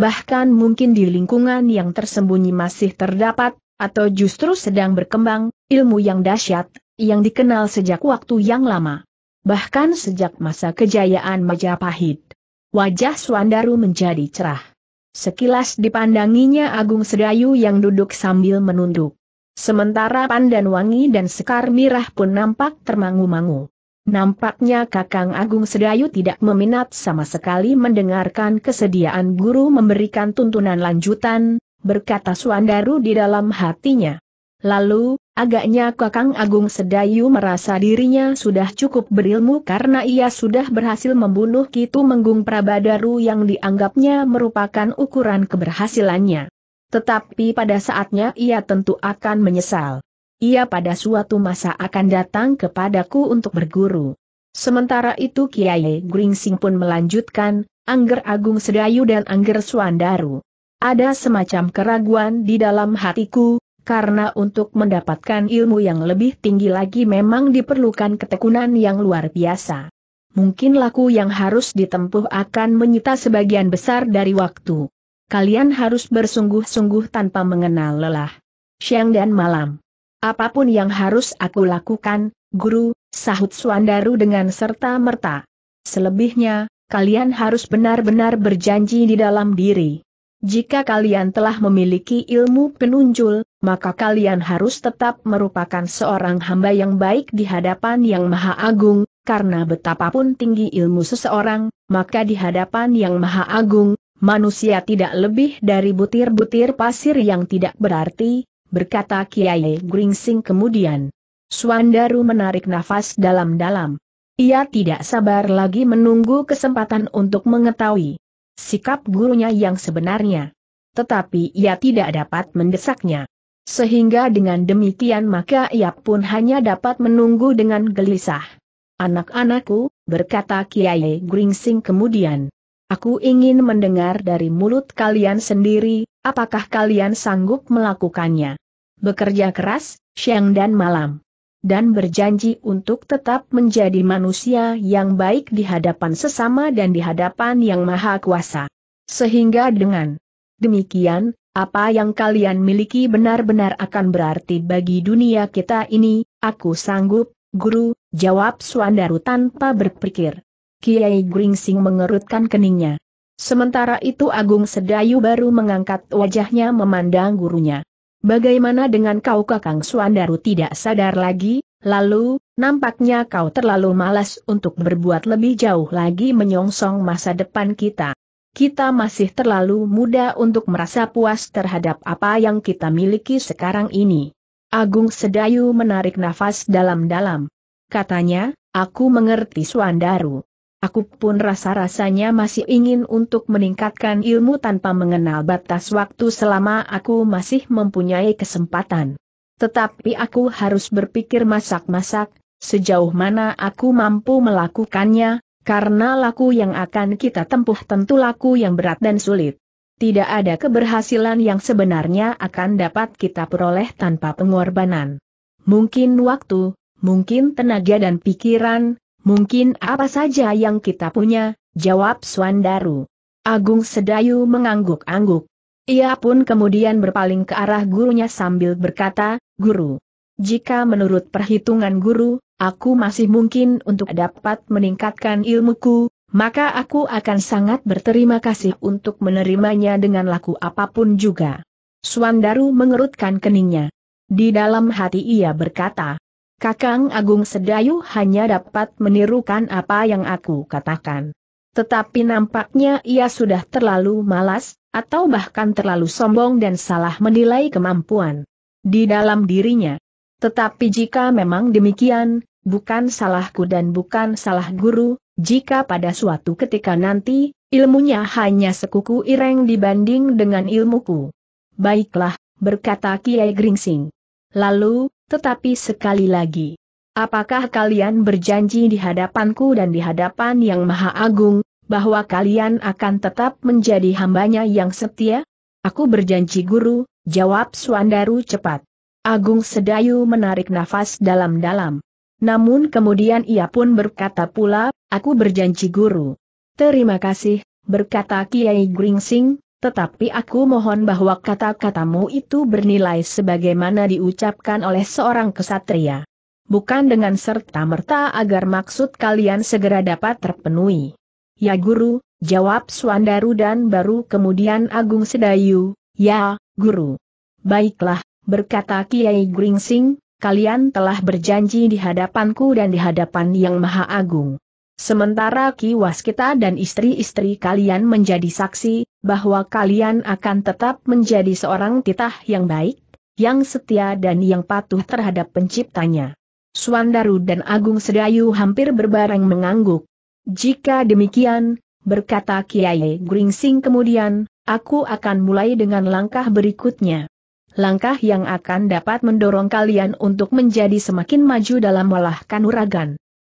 bahkan mungkin di lingkungan yang tersembunyi masih terdapat, atau justru sedang berkembang, ilmu yang dahsyat, yang dikenal sejak waktu yang lama. Bahkan sejak masa kejayaan Majapahit. Wajah Suandaru menjadi cerah. Sekilas dipandanginya Agung Sedayu yang duduk sambil menunduk. Sementara Pandan Wangi dan Sekar Mirah pun nampak termangu-mangu. Nampaknya Kakang Agung Sedayu tidak meminat sama sekali mendengarkan kesediaan guru memberikan tuntunan lanjutan, berkata Suandaru di dalam hatinya. Lalu, agaknya Kakang Agung Sedayu merasa dirinya sudah cukup berilmu karena ia sudah berhasil membunuh Kitu Menggung Prabadaru yang dianggapnya merupakan ukuran keberhasilannya. Tetapi pada saatnya ia tentu akan menyesal ia pada suatu masa akan datang kepadaku untuk berguru. Sementara itu Kiai Gringsing pun melanjutkan, Angger Agung Sedayu dan Angger Suandaru. Ada semacam keraguan di dalam hatiku, karena untuk mendapatkan ilmu yang lebih tinggi lagi memang diperlukan ketekunan yang luar biasa. Mungkin laku yang harus ditempuh akan menyita sebagian besar dari waktu. Kalian harus bersungguh-sungguh tanpa mengenal lelah. Siang dan malam. Apapun yang harus aku lakukan, guru, sahut Suandaru dengan serta-merta. Selebihnya, kalian harus benar-benar berjanji di dalam diri. Jika kalian telah memiliki ilmu penunjul, maka kalian harus tetap merupakan seorang hamba yang baik di hadapan Yang Maha Agung, karena betapapun tinggi ilmu seseorang, maka di hadapan Yang Maha Agung, manusia tidak lebih dari butir-butir pasir yang tidak berarti, berkata Kiai Gringsing kemudian. Suandaru menarik nafas dalam-dalam. Ia tidak sabar lagi menunggu kesempatan untuk mengetahui sikap gurunya yang sebenarnya. Tetapi ia tidak dapat mendesaknya. Sehingga dengan demikian maka ia pun hanya dapat menunggu dengan gelisah. Anak-anakku, berkata Kiai Gringsing kemudian. Aku ingin mendengar dari mulut kalian sendiri, apakah kalian sanggup melakukannya bekerja keras, siang dan malam. Dan berjanji untuk tetap menjadi manusia yang baik di hadapan sesama dan di hadapan yang maha kuasa. Sehingga dengan demikian, apa yang kalian miliki benar-benar akan berarti bagi dunia kita ini, aku sanggup, guru, jawab Suandaru tanpa berpikir. Kiai Gringsing mengerutkan keningnya. Sementara itu Agung Sedayu baru mengangkat wajahnya memandang gurunya. Bagaimana dengan kau Kakang Suandaru tidak sadar lagi, lalu, nampaknya kau terlalu malas untuk berbuat lebih jauh lagi menyongsong masa depan kita. Kita masih terlalu muda untuk merasa puas terhadap apa yang kita miliki sekarang ini. Agung Sedayu menarik nafas dalam-dalam. Katanya, aku mengerti Suandaru. Aku pun rasa-rasanya masih ingin untuk meningkatkan ilmu tanpa mengenal batas waktu selama aku masih mempunyai kesempatan. Tetapi aku harus berpikir masak-masak, sejauh mana aku mampu melakukannya, karena laku yang akan kita tempuh tentu laku yang berat dan sulit. Tidak ada keberhasilan yang sebenarnya akan dapat kita peroleh tanpa pengorbanan. Mungkin waktu, mungkin tenaga dan pikiran, Mungkin apa saja yang kita punya, jawab Suandaru. Agung Sedayu mengangguk-angguk. Ia pun kemudian berpaling ke arah gurunya sambil berkata, Guru, jika menurut perhitungan guru, aku masih mungkin untuk dapat meningkatkan ilmuku, maka aku akan sangat berterima kasih untuk menerimanya dengan laku apapun juga. Suandaru mengerutkan keningnya. Di dalam hati ia berkata, Kakang Agung Sedayu hanya dapat menirukan apa yang aku katakan. Tetapi nampaknya ia sudah terlalu malas, atau bahkan terlalu sombong dan salah menilai kemampuan di dalam dirinya. Tetapi jika memang demikian, bukan salahku dan bukan salah guru, jika pada suatu ketika nanti, ilmunya hanya sekuku ireng dibanding dengan ilmuku. Baiklah, berkata Kiai Gringsing. Lalu, tetapi sekali lagi, apakah kalian berjanji di hadapanku dan di hadapan Yang Maha Agung, bahwa kalian akan tetap menjadi hambanya yang setia? Aku berjanji guru, jawab Suandaru cepat. Agung Sedayu menarik nafas dalam-dalam. Namun kemudian ia pun berkata pula, aku berjanji guru. Terima kasih, berkata Kiai Gringsing, tetapi aku mohon bahwa kata-katamu itu bernilai sebagaimana diucapkan oleh seorang kesatria. Bukan dengan serta-merta agar maksud kalian segera dapat terpenuhi. Ya guru, jawab Suandaru dan baru kemudian Agung Sedayu, ya, guru. Baiklah, berkata Kiai Gringsing, kalian telah berjanji di hadapanku dan di hadapan Yang Maha Agung. Sementara Ki Waskita dan istri-istri kalian menjadi saksi, bahwa kalian akan tetap menjadi seorang titah yang baik, yang setia dan yang patuh terhadap penciptanya. Suandaru dan Agung Sedayu hampir berbareng mengangguk. Jika demikian, berkata Kiai Gringsing kemudian, aku akan mulai dengan langkah berikutnya. Langkah yang akan dapat mendorong kalian untuk menjadi semakin maju dalam melahkan uragan.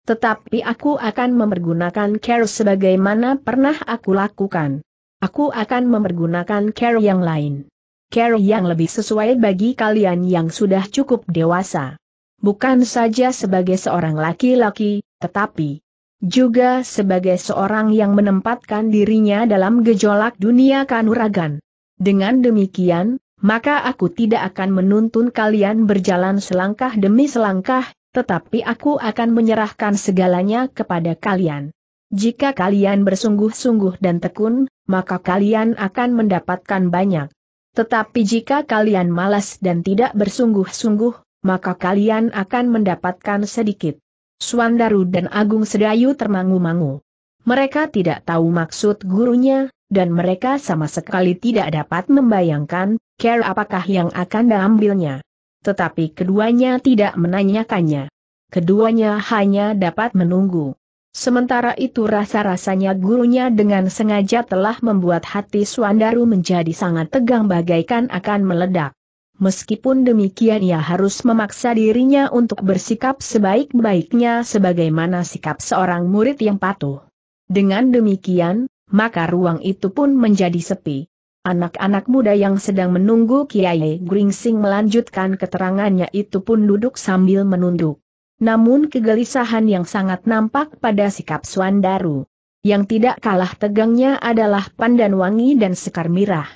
Tetapi aku akan mempergunakan care sebagaimana pernah aku lakukan. Aku akan mempergunakan care yang lain. Care yang lebih sesuai bagi kalian yang sudah cukup dewasa. Bukan saja sebagai seorang laki-laki, tetapi juga sebagai seorang yang menempatkan dirinya dalam gejolak dunia kanuragan. Dengan demikian, maka aku tidak akan menuntun kalian berjalan selangkah demi selangkah, tetapi aku akan menyerahkan segalanya kepada kalian. Jika kalian bersungguh-sungguh dan tekun, maka kalian akan mendapatkan banyak. Tetapi jika kalian malas dan tidak bersungguh-sungguh, maka kalian akan mendapatkan sedikit. Suandaru dan Agung Sedayu termangu-mangu. Mereka tidak tahu maksud gurunya, dan mereka sama sekali tidak dapat membayangkan, care apakah yang akan diambilnya tetapi keduanya tidak menanyakannya. Keduanya hanya dapat menunggu. Sementara itu rasa-rasanya gurunya dengan sengaja telah membuat hati Suandaru menjadi sangat tegang bagaikan akan meledak. Meskipun demikian ia harus memaksa dirinya untuk bersikap sebaik-baiknya sebagaimana sikap seorang murid yang patuh. Dengan demikian, maka ruang itu pun menjadi sepi. Anak-anak muda yang sedang menunggu Kiai Gringsing melanjutkan keterangannya itu pun duduk sambil menunduk. Namun kegelisahan yang sangat nampak pada sikap Suandaru. Yang tidak kalah tegangnya adalah Pandan Wangi dan Sekar Mirah.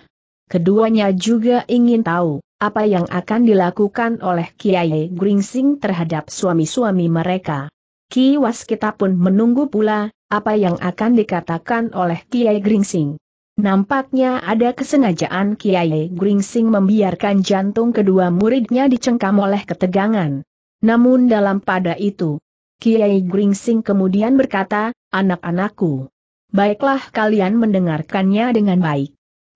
Keduanya juga ingin tahu, apa yang akan dilakukan oleh Kiai Gringsing terhadap suami-suami mereka. Ki Waskita pun menunggu pula, apa yang akan dikatakan oleh Kiai Gringsing. Nampaknya ada kesengajaan Kiai Gringsing membiarkan jantung kedua muridnya dicengkam oleh ketegangan. Namun dalam pada itu, Kiai Gringsing kemudian berkata, anak-anakku, baiklah kalian mendengarkannya dengan baik.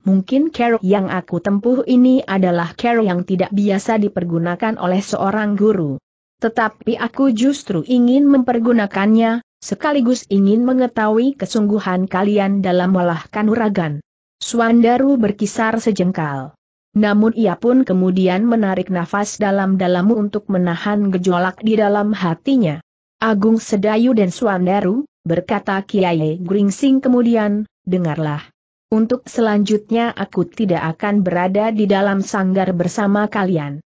Mungkin cara yang aku tempuh ini adalah cara yang tidak biasa dipergunakan oleh seorang guru. Tetapi aku justru ingin mempergunakannya, sekaligus ingin mengetahui kesungguhan kalian dalam olah kanuragan. Suandaru berkisar sejengkal. Namun ia pun kemudian menarik nafas dalam-dalam untuk menahan gejolak di dalam hatinya. Agung Sedayu dan Suandaru, berkata Kiai Gringsing kemudian, dengarlah. Untuk selanjutnya aku tidak akan berada di dalam sanggar bersama kalian.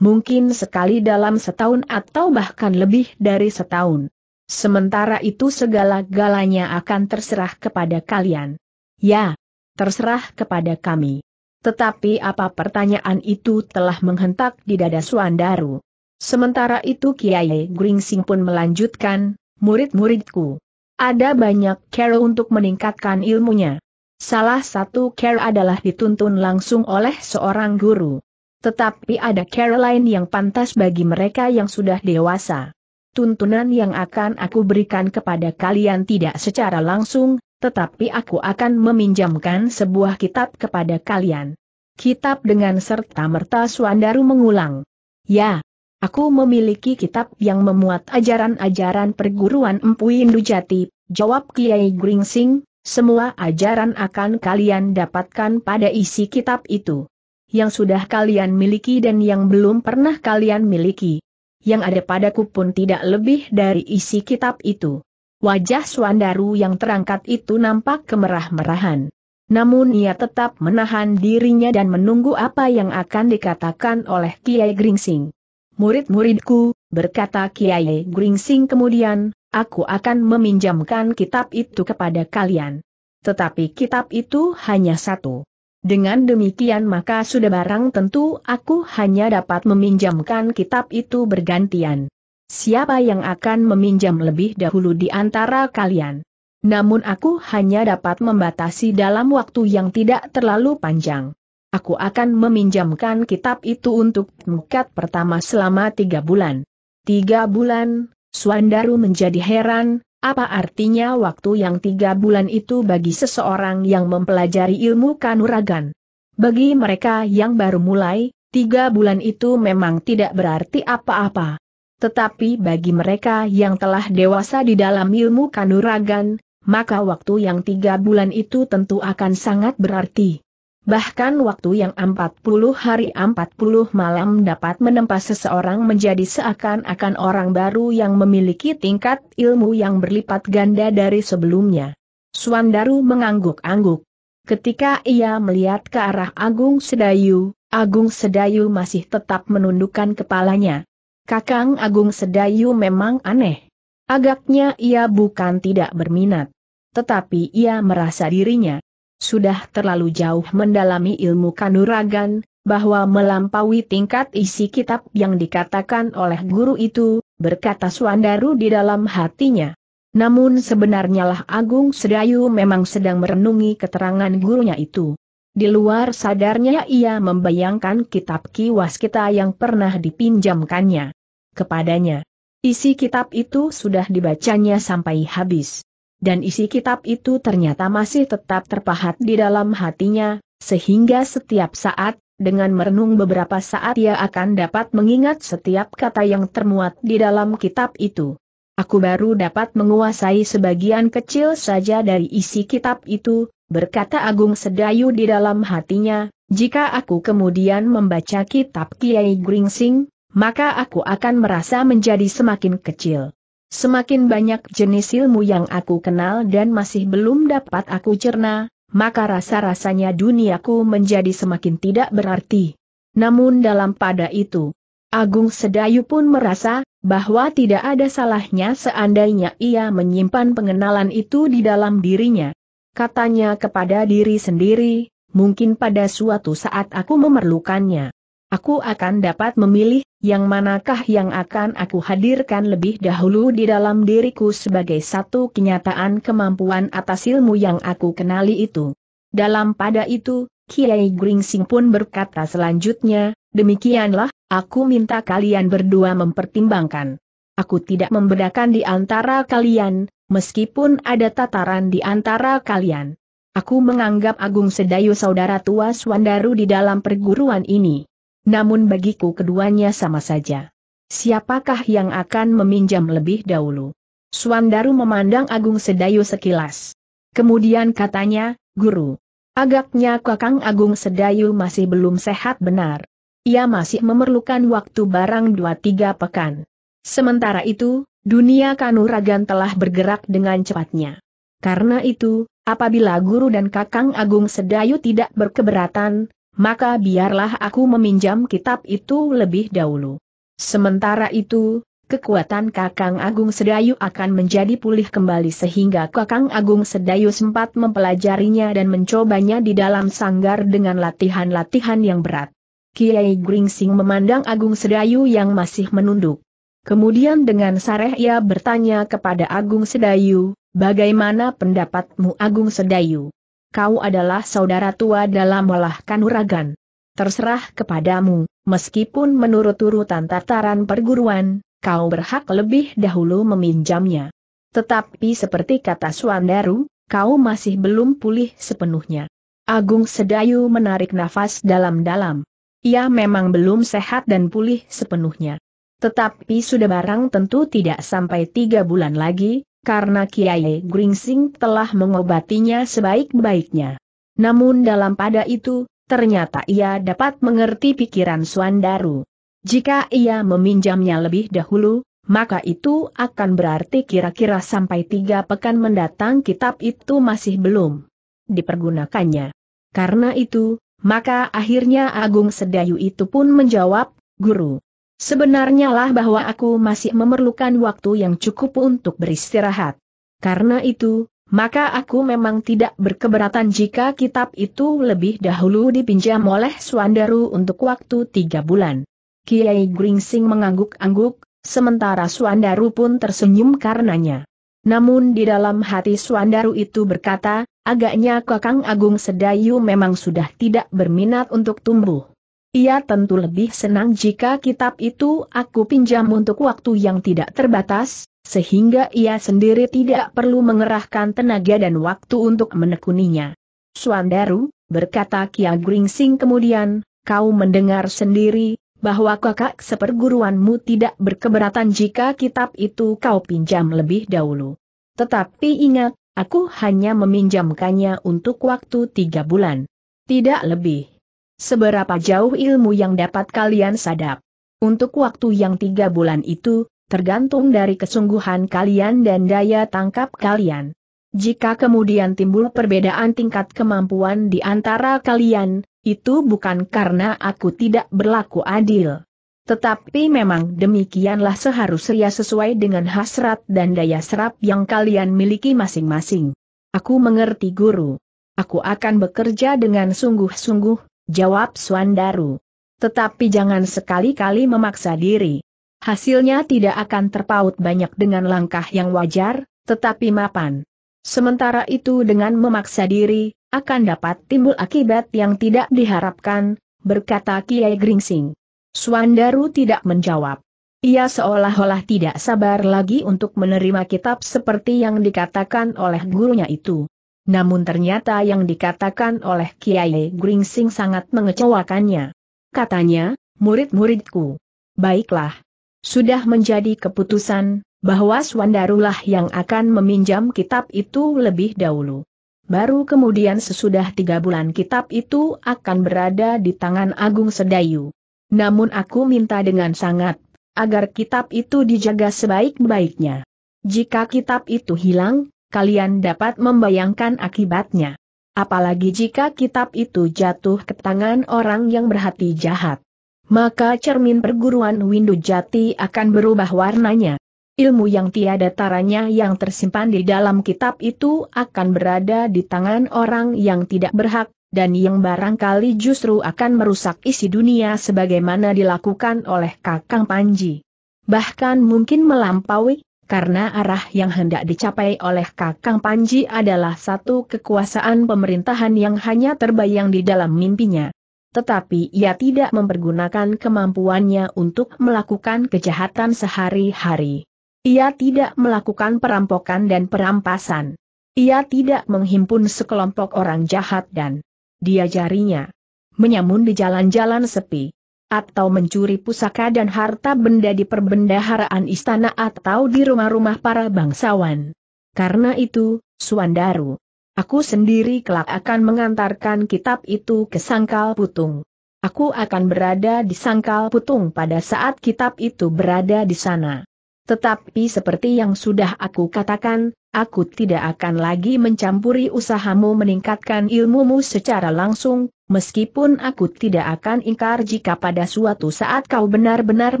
Mungkin sekali dalam setahun atau bahkan lebih dari setahun. Sementara itu segala-galanya akan terserah kepada kalian. Ya, terserah kepada kami. Tetapi apa pertanyaan itu telah menghentak di dada Suandaru. Sementara itu Kiai Gringsing pun melanjutkan, murid-muridku. Ada banyak cara untuk meningkatkan ilmunya. Salah satu cara adalah dituntun langsung oleh seorang guru. Tetapi ada cara lain yang pantas bagi mereka yang sudah dewasa tuntunan yang akan aku berikan kepada kalian tidak secara langsung, tetapi aku akan meminjamkan sebuah kitab kepada kalian. Kitab dengan serta-merta Suandaru mengulang. Ya, aku memiliki kitab yang memuat ajaran-ajaran perguruan Empu Indujati, jawab Kiai Gringsing, semua ajaran akan kalian dapatkan pada isi kitab itu yang sudah kalian miliki dan yang belum pernah kalian miliki yang ada padaku pun tidak lebih dari isi kitab itu. Wajah Swandaru yang terangkat itu nampak kemerah-merahan. Namun ia tetap menahan dirinya dan menunggu apa yang akan dikatakan oleh Kiai Gringsing. Murid-muridku, berkata Kiai Gringsing kemudian, aku akan meminjamkan kitab itu kepada kalian. Tetapi kitab itu hanya satu. Dengan demikian maka sudah barang tentu aku hanya dapat meminjamkan kitab itu bergantian. Siapa yang akan meminjam lebih dahulu di antara kalian? Namun aku hanya dapat membatasi dalam waktu yang tidak terlalu panjang. Aku akan meminjamkan kitab itu untuk mukat pertama selama tiga bulan. Tiga bulan, Suandaru menjadi heran, apa artinya waktu yang tiga bulan itu bagi seseorang yang mempelajari ilmu kanuragan? Bagi mereka yang baru mulai, tiga bulan itu memang tidak berarti apa-apa. Tetapi bagi mereka yang telah dewasa di dalam ilmu kanuragan, maka waktu yang tiga bulan itu tentu akan sangat berarti. Bahkan waktu yang 40 hari 40 malam dapat menempa seseorang menjadi seakan-akan orang baru yang memiliki tingkat ilmu yang berlipat ganda dari sebelumnya. Suandaru mengangguk-angguk. Ketika ia melihat ke arah Agung Sedayu, Agung Sedayu masih tetap menundukkan kepalanya. Kakang Agung Sedayu memang aneh. Agaknya ia bukan tidak berminat. Tetapi ia merasa dirinya sudah terlalu jauh mendalami ilmu kanuragan, bahwa melampaui tingkat isi kitab yang dikatakan oleh guru itu, berkata Suandaru di dalam hatinya. Namun sebenarnya lah Agung Sedayu memang sedang merenungi keterangan gurunya itu. Di luar sadarnya ia membayangkan kitab kiwas kita yang pernah dipinjamkannya kepadanya. Isi kitab itu sudah dibacanya sampai habis dan isi kitab itu ternyata masih tetap terpahat di dalam hatinya, sehingga setiap saat, dengan merenung beberapa saat ia akan dapat mengingat setiap kata yang termuat di dalam kitab itu. Aku baru dapat menguasai sebagian kecil saja dari isi kitab itu, berkata Agung Sedayu di dalam hatinya, jika aku kemudian membaca kitab Kiai Gringsing, maka aku akan merasa menjadi semakin kecil. Semakin banyak jenis ilmu yang aku kenal dan masih belum dapat aku cerna, maka rasa-rasanya duniaku menjadi semakin tidak berarti. Namun dalam pada itu, Agung Sedayu pun merasa, bahwa tidak ada salahnya seandainya ia menyimpan pengenalan itu di dalam dirinya. Katanya kepada diri sendiri, mungkin pada suatu saat aku memerlukannya. Aku akan dapat memilih yang manakah yang akan aku hadirkan lebih dahulu di dalam diriku sebagai satu kenyataan kemampuan atas ilmu yang aku kenali itu. Dalam pada itu, Kiai Gringsing pun berkata selanjutnya, demikianlah, aku minta kalian berdua mempertimbangkan. Aku tidak membedakan di antara kalian, meskipun ada tataran di antara kalian. Aku menganggap Agung Sedayu saudara tua Swandaru di dalam perguruan ini. Namun bagiku keduanya sama saja. Siapakah yang akan meminjam lebih dahulu? Suandaru memandang Agung Sedayu sekilas. Kemudian katanya, Guru, agaknya Kakang Agung Sedayu masih belum sehat benar. Ia masih memerlukan waktu barang dua tiga pekan. Sementara itu, dunia kanuragan telah bergerak dengan cepatnya. Karena itu, apabila Guru dan Kakang Agung Sedayu tidak berkeberatan, maka biarlah aku meminjam kitab itu lebih dahulu. Sementara itu, kekuatan Kakang Agung Sedayu akan menjadi pulih kembali sehingga Kakang Agung Sedayu sempat mempelajarinya dan mencobanya di dalam sanggar dengan latihan-latihan yang berat. Kiai Gringsing memandang Agung Sedayu yang masih menunduk. Kemudian dengan sareh ia bertanya kepada Agung Sedayu, bagaimana pendapatmu Agung Sedayu? kau adalah saudara tua dalam olah kanuragan. Terserah kepadamu, meskipun menurut urutan tataran perguruan, kau berhak lebih dahulu meminjamnya. Tetapi seperti kata Suandaru, kau masih belum pulih sepenuhnya. Agung Sedayu menarik nafas dalam-dalam. Ia memang belum sehat dan pulih sepenuhnya. Tetapi sudah barang tentu tidak sampai tiga bulan lagi, karena Kiai Gringsing telah mengobatinya sebaik-baiknya. Namun dalam pada itu, ternyata ia dapat mengerti pikiran Suandaru. Jika ia meminjamnya lebih dahulu, maka itu akan berarti kira-kira sampai tiga pekan mendatang kitab itu masih belum dipergunakannya. Karena itu, maka akhirnya Agung Sedayu itu pun menjawab, Guru, Sebenarnya lah bahwa aku masih memerlukan waktu yang cukup untuk beristirahat. Karena itu, maka aku memang tidak berkeberatan jika kitab itu lebih dahulu dipinjam oleh Swandaru untuk waktu tiga bulan. Kiai Gringsing mengangguk-angguk, sementara Swandaru pun tersenyum karenanya. Namun di dalam hati Swandaru itu berkata, agaknya Kakang Agung Sedayu memang sudah tidak berminat untuk tumbuh. Ia tentu lebih senang jika kitab itu aku pinjam untuk waktu yang tidak terbatas, sehingga ia sendiri tidak perlu mengerahkan tenaga dan waktu untuk menekuninya. Suandaru, berkata Kia Gringsing kemudian, kau mendengar sendiri, bahwa kakak seperguruanmu tidak berkeberatan jika kitab itu kau pinjam lebih dahulu. Tetapi ingat, aku hanya meminjamkannya untuk waktu tiga bulan. Tidak lebih seberapa jauh ilmu yang dapat kalian sadap. Untuk waktu yang tiga bulan itu, tergantung dari kesungguhan kalian dan daya tangkap kalian. Jika kemudian timbul perbedaan tingkat kemampuan di antara kalian, itu bukan karena aku tidak berlaku adil. Tetapi memang demikianlah seharusnya sesuai dengan hasrat dan daya serap yang kalian miliki masing-masing. Aku mengerti guru. Aku akan bekerja dengan sungguh-sungguh, Jawab Suandaru. Tetapi jangan sekali-kali memaksa diri. Hasilnya tidak akan terpaut banyak dengan langkah yang wajar, tetapi mapan. Sementara itu dengan memaksa diri, akan dapat timbul akibat yang tidak diharapkan, berkata Kiai Gringsing. Suandaru tidak menjawab. Ia seolah-olah tidak sabar lagi untuk menerima kitab seperti yang dikatakan oleh gurunya itu. Namun ternyata yang dikatakan oleh Kiai Gringsing sangat mengecewakannya. Katanya, murid-muridku. Baiklah. Sudah menjadi keputusan, bahwa Swandarulah yang akan meminjam kitab itu lebih dahulu. Baru kemudian sesudah tiga bulan kitab itu akan berada di tangan Agung Sedayu. Namun aku minta dengan sangat, agar kitab itu dijaga sebaik-baiknya. Jika kitab itu hilang, kalian dapat membayangkan akibatnya. Apalagi jika kitab itu jatuh ke tangan orang yang berhati jahat. Maka cermin perguruan Windu Jati akan berubah warnanya. Ilmu yang tiada taranya yang tersimpan di dalam kitab itu akan berada di tangan orang yang tidak berhak, dan yang barangkali justru akan merusak isi dunia sebagaimana dilakukan oleh Kakang Panji. Bahkan mungkin melampaui karena arah yang hendak dicapai oleh Kakang Panji adalah satu kekuasaan pemerintahan yang hanya terbayang di dalam mimpinya. Tetapi ia tidak mempergunakan kemampuannya untuk melakukan kejahatan sehari-hari. Ia tidak melakukan perampokan dan perampasan. Ia tidak menghimpun sekelompok orang jahat dan diajarinya menyamun di jalan-jalan sepi atau mencuri pusaka dan harta benda di perbendaharaan istana atau di rumah-rumah para bangsawan. Karena itu, Suandaru, aku sendiri kelak akan mengantarkan kitab itu ke Sangkal Putung. Aku akan berada di Sangkal Putung pada saat kitab itu berada di sana. Tetapi seperti yang sudah aku katakan, aku tidak akan lagi mencampuri usahamu meningkatkan ilmumu secara langsung, meskipun aku tidak akan ingkar jika pada suatu saat kau benar-benar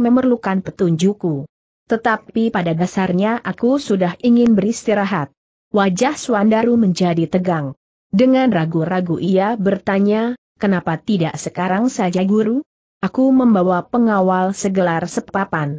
memerlukan petunjukku. Tetapi pada dasarnya aku sudah ingin beristirahat. Wajah Suandaru menjadi tegang. Dengan ragu-ragu ia bertanya, kenapa tidak sekarang saja guru? Aku membawa pengawal segelar sepapan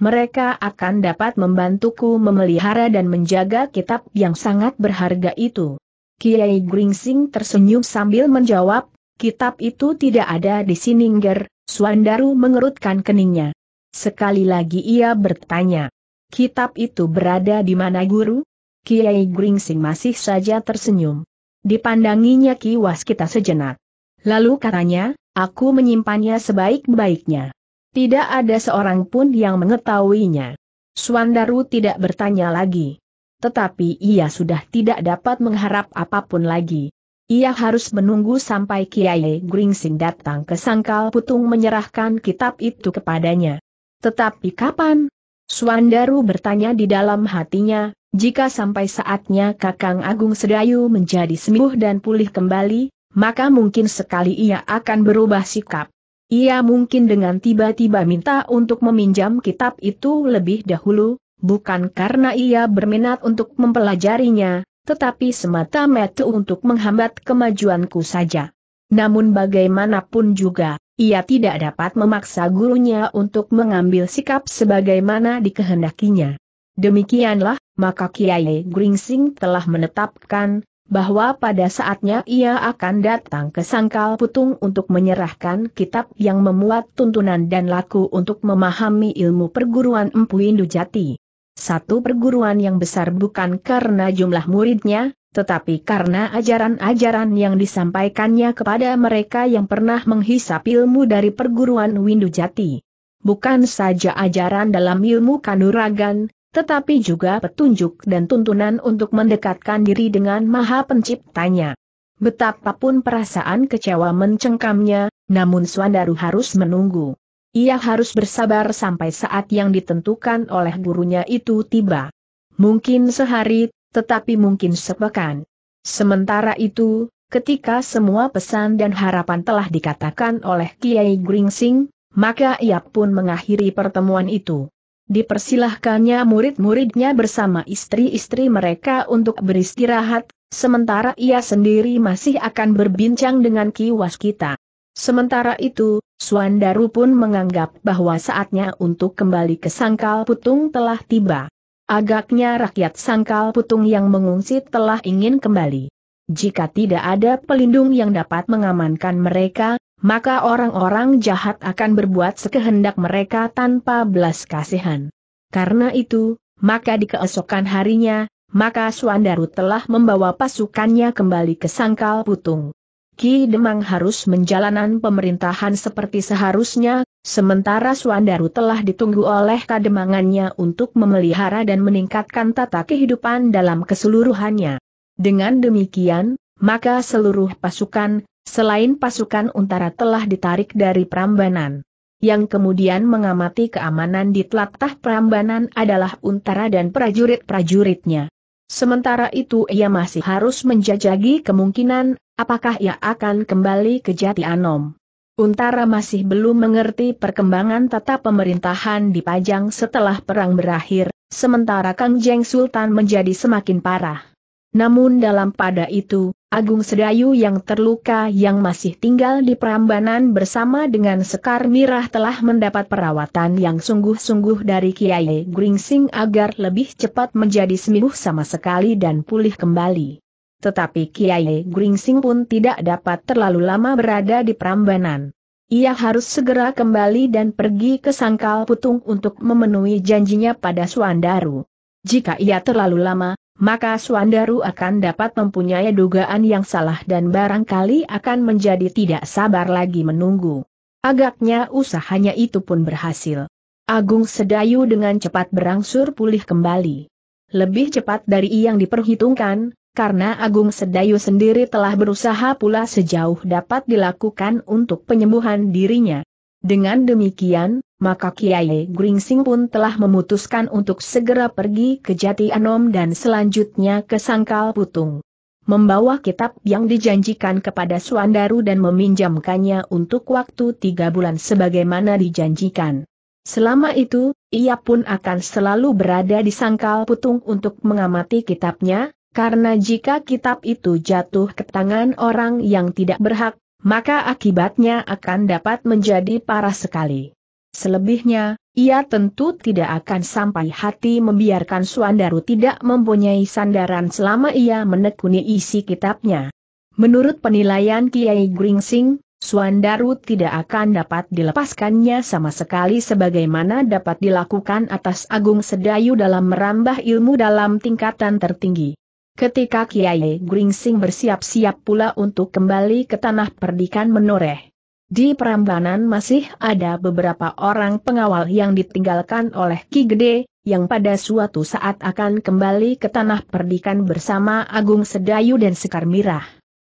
mereka akan dapat membantuku memelihara dan menjaga kitab yang sangat berharga itu. Kiai Gringsing tersenyum sambil menjawab, kitab itu tidak ada di Sininger, Suandaru mengerutkan keningnya. Sekali lagi ia bertanya, kitab itu berada di mana guru? Kiai Gringsing masih saja tersenyum. Dipandanginya Ki kita sejenak. Lalu katanya, aku menyimpannya sebaik-baiknya. Tidak ada seorang pun yang mengetahuinya. Suandaru tidak bertanya lagi. Tetapi ia sudah tidak dapat mengharap apapun lagi. Ia harus menunggu sampai Kiai Gringsing datang ke Sangkal Putung menyerahkan kitab itu kepadanya. Tetapi kapan? Suandaru bertanya di dalam hatinya, jika sampai saatnya Kakang Agung Sedayu menjadi sembuh dan pulih kembali, maka mungkin sekali ia akan berubah sikap. Ia mungkin dengan tiba-tiba minta untuk meminjam kitab itu lebih dahulu, bukan karena ia berminat untuk mempelajarinya, tetapi semata-mata untuk menghambat kemajuanku saja. Namun bagaimanapun juga, ia tidak dapat memaksa gurunya untuk mengambil sikap sebagaimana dikehendakinya. Demikianlah, maka Kiai Gringsing telah menetapkan, bahwa pada saatnya ia akan datang ke Sangkal Putung untuk menyerahkan kitab yang memuat tuntunan dan laku untuk memahami ilmu perguruan Empu Jati. Satu perguruan yang besar bukan karena jumlah muridnya, tetapi karena ajaran-ajaran yang disampaikannya kepada mereka yang pernah menghisap ilmu dari perguruan Windu Jati. Bukan saja ajaran dalam ilmu kanuragan, tetapi juga petunjuk dan tuntunan untuk mendekatkan diri dengan Maha Penciptanya. Betapapun perasaan kecewa mencengkamnya, namun Swandaru harus menunggu. Ia harus bersabar sampai saat yang ditentukan oleh gurunya itu tiba. Mungkin sehari, tetapi mungkin sepekan. Sementara itu, ketika semua pesan dan harapan telah dikatakan oleh Kiai Gringsing, maka ia pun mengakhiri pertemuan itu dipersilahkannya murid-muridnya bersama istri-istri mereka untuk beristirahat, sementara ia sendiri masih akan berbincang dengan Kiwas kita. Sementara itu, Suandaru pun menganggap bahwa saatnya untuk kembali ke Sangkal Putung telah tiba. Agaknya rakyat Sangkal Putung yang mengungsi telah ingin kembali. Jika tidak ada pelindung yang dapat mengamankan mereka, maka orang-orang jahat akan berbuat sekehendak mereka tanpa belas kasihan. Karena itu, maka di keesokan harinya, maka Suandaru telah membawa pasukannya kembali ke Sangkal Putung. Ki Demang harus menjalanan pemerintahan seperti seharusnya, sementara Suandaru telah ditunggu oleh kademangannya untuk memelihara dan meningkatkan tata kehidupan dalam keseluruhannya. Dengan demikian, maka seluruh pasukan, Selain pasukan untara telah ditarik dari Prambanan. Yang kemudian mengamati keamanan di telatah Prambanan adalah untara dan prajurit-prajuritnya. Sementara itu ia masih harus menjajagi kemungkinan, apakah ia akan kembali ke Jati Anom. Untara masih belum mengerti perkembangan tata pemerintahan di Pajang setelah perang berakhir, sementara Kang Jeng Sultan menjadi semakin parah. Namun dalam pada itu, Agung Sedayu yang terluka yang masih tinggal di Prambanan bersama dengan Sekar Mirah telah mendapat perawatan yang sungguh-sungguh dari Kiai Gringsing agar lebih cepat menjadi sembuh sama sekali dan pulih kembali. Tetapi Kiai Gringsing pun tidak dapat terlalu lama berada di Prambanan. Ia harus segera kembali dan pergi ke Sangkal Putung untuk memenuhi janjinya pada Suandaru. Jika ia terlalu lama, maka Suandaru akan dapat mempunyai dugaan yang salah dan barangkali akan menjadi tidak sabar lagi menunggu. Agaknya usahanya itu pun berhasil. Agung Sedayu dengan cepat berangsur pulih kembali. Lebih cepat dari yang diperhitungkan, karena Agung Sedayu sendiri telah berusaha pula sejauh dapat dilakukan untuk penyembuhan dirinya. Dengan demikian, maka Kiai Gringsing pun telah memutuskan untuk segera pergi ke Jati Anom dan selanjutnya ke Sangkal Putung. Membawa kitab yang dijanjikan kepada Suandaru dan meminjamkannya untuk waktu tiga bulan sebagaimana dijanjikan. Selama itu, ia pun akan selalu berada di Sangkal Putung untuk mengamati kitabnya, karena jika kitab itu jatuh ke tangan orang yang tidak berhak, maka akibatnya akan dapat menjadi parah sekali. Selebihnya, ia tentu tidak akan sampai hati membiarkan Suandaru tidak mempunyai sandaran selama ia menekuni isi kitabnya. Menurut penilaian Kiai Gringsing, Suandaru tidak akan dapat dilepaskannya sama sekali sebagaimana dapat dilakukan atas Agung Sedayu dalam merambah ilmu dalam tingkatan tertinggi. Ketika Kiai Gringsing bersiap-siap pula untuk kembali ke tanah perdikan menoreh, di Prambanan masih ada beberapa orang pengawal yang ditinggalkan oleh Ki Gede, yang pada suatu saat akan kembali ke tanah perdikan bersama Agung Sedayu dan Sekar Mirah.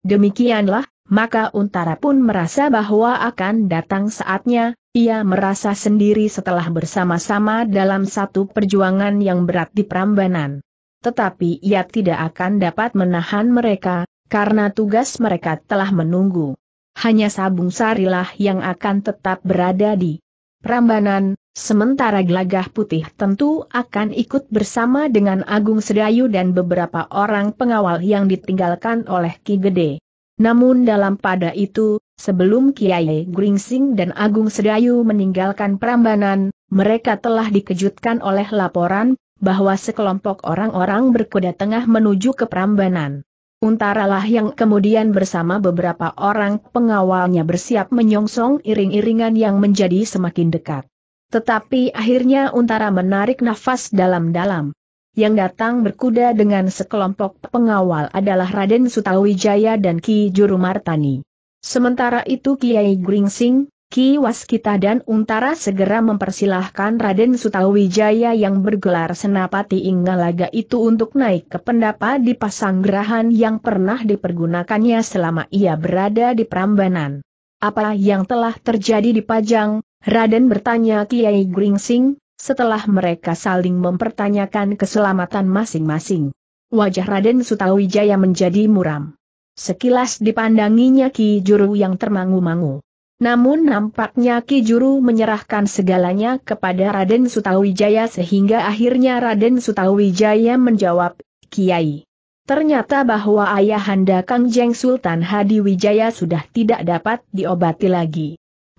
Demikianlah, maka Untara pun merasa bahwa akan datang saatnya, ia merasa sendiri setelah bersama-sama dalam satu perjuangan yang berat di Prambanan. Tetapi ia tidak akan dapat menahan mereka, karena tugas mereka telah menunggu hanya Sabung Sarilah yang akan tetap berada di Prambanan, sementara Gelagah Putih tentu akan ikut bersama dengan Agung Sedayu dan beberapa orang pengawal yang ditinggalkan oleh Ki Gede. Namun dalam pada itu, sebelum Kiai Gringsing dan Agung Sedayu meninggalkan Prambanan, mereka telah dikejutkan oleh laporan bahwa sekelompok orang-orang berkuda tengah menuju ke Prambanan. Untaralah yang kemudian bersama beberapa orang pengawalnya bersiap menyongsong iring-iringan yang menjadi semakin dekat. Tetapi akhirnya Untara menarik nafas dalam-dalam. Yang datang berkuda dengan sekelompok pengawal adalah Raden Sutawijaya dan Ki Juru Martani. Sementara itu Kiai Gringsing, Ki Waskita dan Untara segera mempersilahkan Raden Sutawijaya yang bergelar Senapati Inggalaga itu untuk naik ke pendapa di pasanggerahan yang pernah dipergunakannya selama ia berada di Prambanan. Apa yang telah terjadi di Pajang? Raden bertanya Kiai Gringsing, setelah mereka saling mempertanyakan keselamatan masing-masing. Wajah Raden Sutawijaya menjadi muram. Sekilas dipandanginya Ki Juru yang termangu-mangu. Namun nampaknya Ki Juru menyerahkan segalanya kepada Raden Sutawijaya sehingga akhirnya Raden Sutawijaya menjawab, Kiai. Ternyata bahwa ayahanda Kang Jeng Sultan Hadi Wijaya sudah tidak dapat diobati lagi.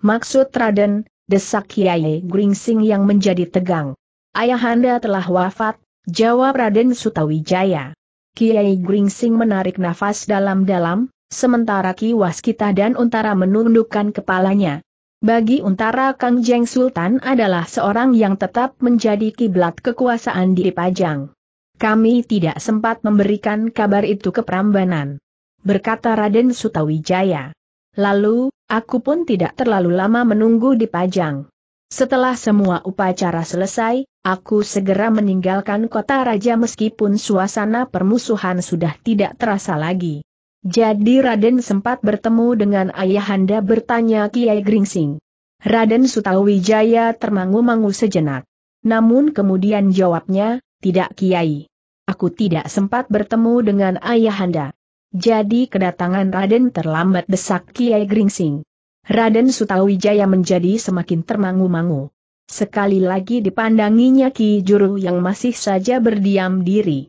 Maksud Raden, desak Kiai Gringsing yang menjadi tegang. Ayahanda telah wafat, jawab Raden Sutawijaya. Kiai Gringsing menarik nafas dalam-dalam, Sementara Ki Waskita dan Untara menundukkan kepalanya. Bagi Untara Kang Jeng Sultan adalah seorang yang tetap menjadi kiblat kekuasaan di Pajang. Kami tidak sempat memberikan kabar itu ke Prambanan. Berkata Raden Sutawijaya. Lalu, aku pun tidak terlalu lama menunggu di Pajang. Setelah semua upacara selesai, aku segera meninggalkan kota raja meskipun suasana permusuhan sudah tidak terasa lagi. Jadi Raden sempat bertemu dengan ayahanda bertanya Kiai Gringsing. Raden Sutawijaya termangu-mangu sejenak. Namun kemudian jawabnya, tidak Kiai. Aku tidak sempat bertemu dengan ayahanda. Jadi kedatangan Raden terlambat desak Kiai Gringsing. Raden Sutawijaya menjadi semakin termangu-mangu. Sekali lagi dipandanginya Ki Juru yang masih saja berdiam diri.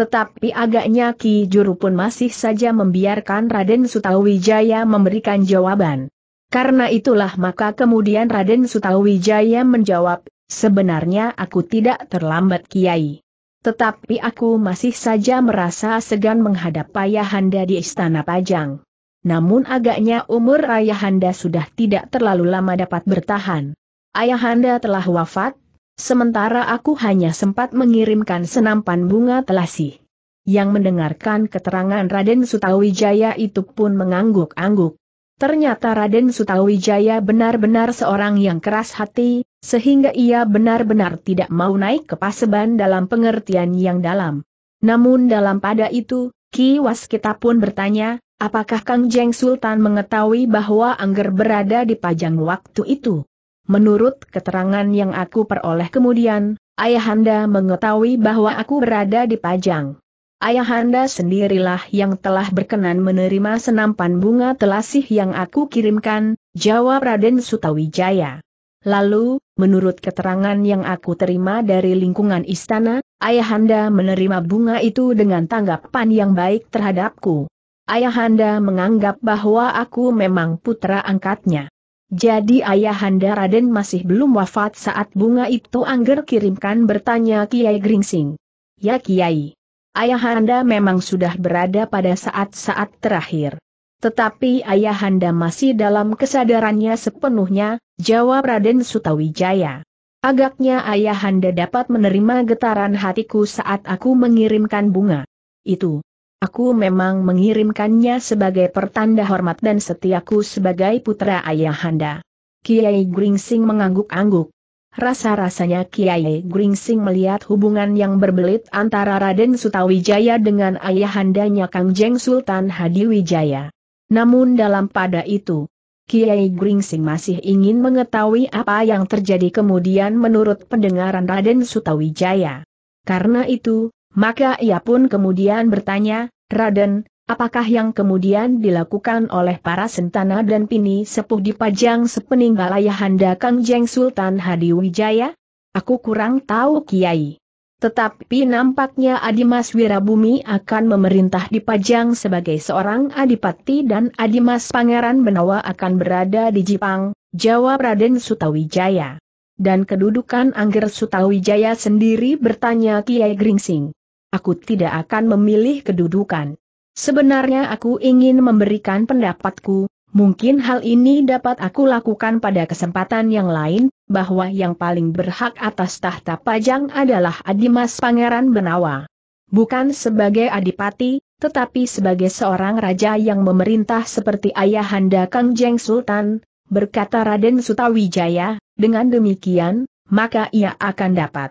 Tetapi agaknya Ki Juru pun masih saja membiarkan Raden Sutawijaya memberikan jawaban. Karena itulah maka kemudian Raden Sutawijaya menjawab, sebenarnya aku tidak terlambat Kiai. Tetapi aku masih saja merasa segan menghadap Ayahanda di Istana Pajang. Namun agaknya umur Ayahanda sudah tidak terlalu lama dapat bertahan. Ayahanda telah wafat, Sementara aku hanya sempat mengirimkan senampan bunga telasi. Yang mendengarkan keterangan Raden Sutawijaya itu pun mengangguk-angguk. Ternyata Raden Sutawijaya benar-benar seorang yang keras hati, sehingga ia benar-benar tidak mau naik ke paseban dalam pengertian yang dalam. Namun dalam pada itu, Ki Waskita pun bertanya, apakah Kang Jeng Sultan mengetahui bahwa Angger berada di pajang waktu itu? Menurut keterangan yang aku peroleh kemudian, Ayahanda mengetahui bahwa aku berada di Pajang. Ayahanda sendirilah yang telah berkenan menerima senampan bunga telasih yang aku kirimkan, jawab Raden Sutawijaya. Lalu, menurut keterangan yang aku terima dari lingkungan istana, Ayahanda menerima bunga itu dengan tanggapan yang baik terhadapku. Ayahanda menganggap bahwa aku memang putra angkatnya. Jadi ayahanda Raden masih belum wafat saat bunga itu angger kirimkan bertanya Kiai Gringsing. Ya Kiai. Ayahanda memang sudah berada pada saat-saat terakhir. Tetapi ayahanda masih dalam kesadarannya sepenuhnya, jawab Raden Sutawijaya. Agaknya ayahanda dapat menerima getaran hatiku saat aku mengirimkan bunga. Itu, Aku memang mengirimkannya sebagai pertanda hormat dan setiaku sebagai putra ayahanda. Kiai Gringsing mengangguk-angguk. Rasa-rasanya Kiai Gringsing melihat hubungan yang berbelit antara Raden Sutawijaya dengan ayahandanya Kang Jeng Sultan Hadiwijaya. Namun dalam pada itu, Kiai Gringsing masih ingin mengetahui apa yang terjadi kemudian menurut pendengaran Raden Sutawijaya. Karena itu, maka ia pun kemudian bertanya, Raden, apakah yang kemudian dilakukan oleh para sentana dan pini sepuh di pajang sepeninggal ayahanda Kangjeng Sultan Hadiwijaya? Aku kurang tahu Kiai. Tetapi nampaknya Adimas Wirabumi akan memerintah di pajang sebagai seorang adipati dan Adimas Pangeran Benawa akan berada di Jepang, jawab Raden Sutawijaya. Dan kedudukan Angger Sutawijaya sendiri bertanya Kiai Gringsing aku tidak akan memilih kedudukan. Sebenarnya aku ingin memberikan pendapatku, mungkin hal ini dapat aku lakukan pada kesempatan yang lain, bahwa yang paling berhak atas tahta pajang adalah Adimas Pangeran Benawa. Bukan sebagai adipati, tetapi sebagai seorang raja yang memerintah seperti ayahanda Kang Jeng Sultan, berkata Raden Sutawijaya, dengan demikian, maka ia akan dapat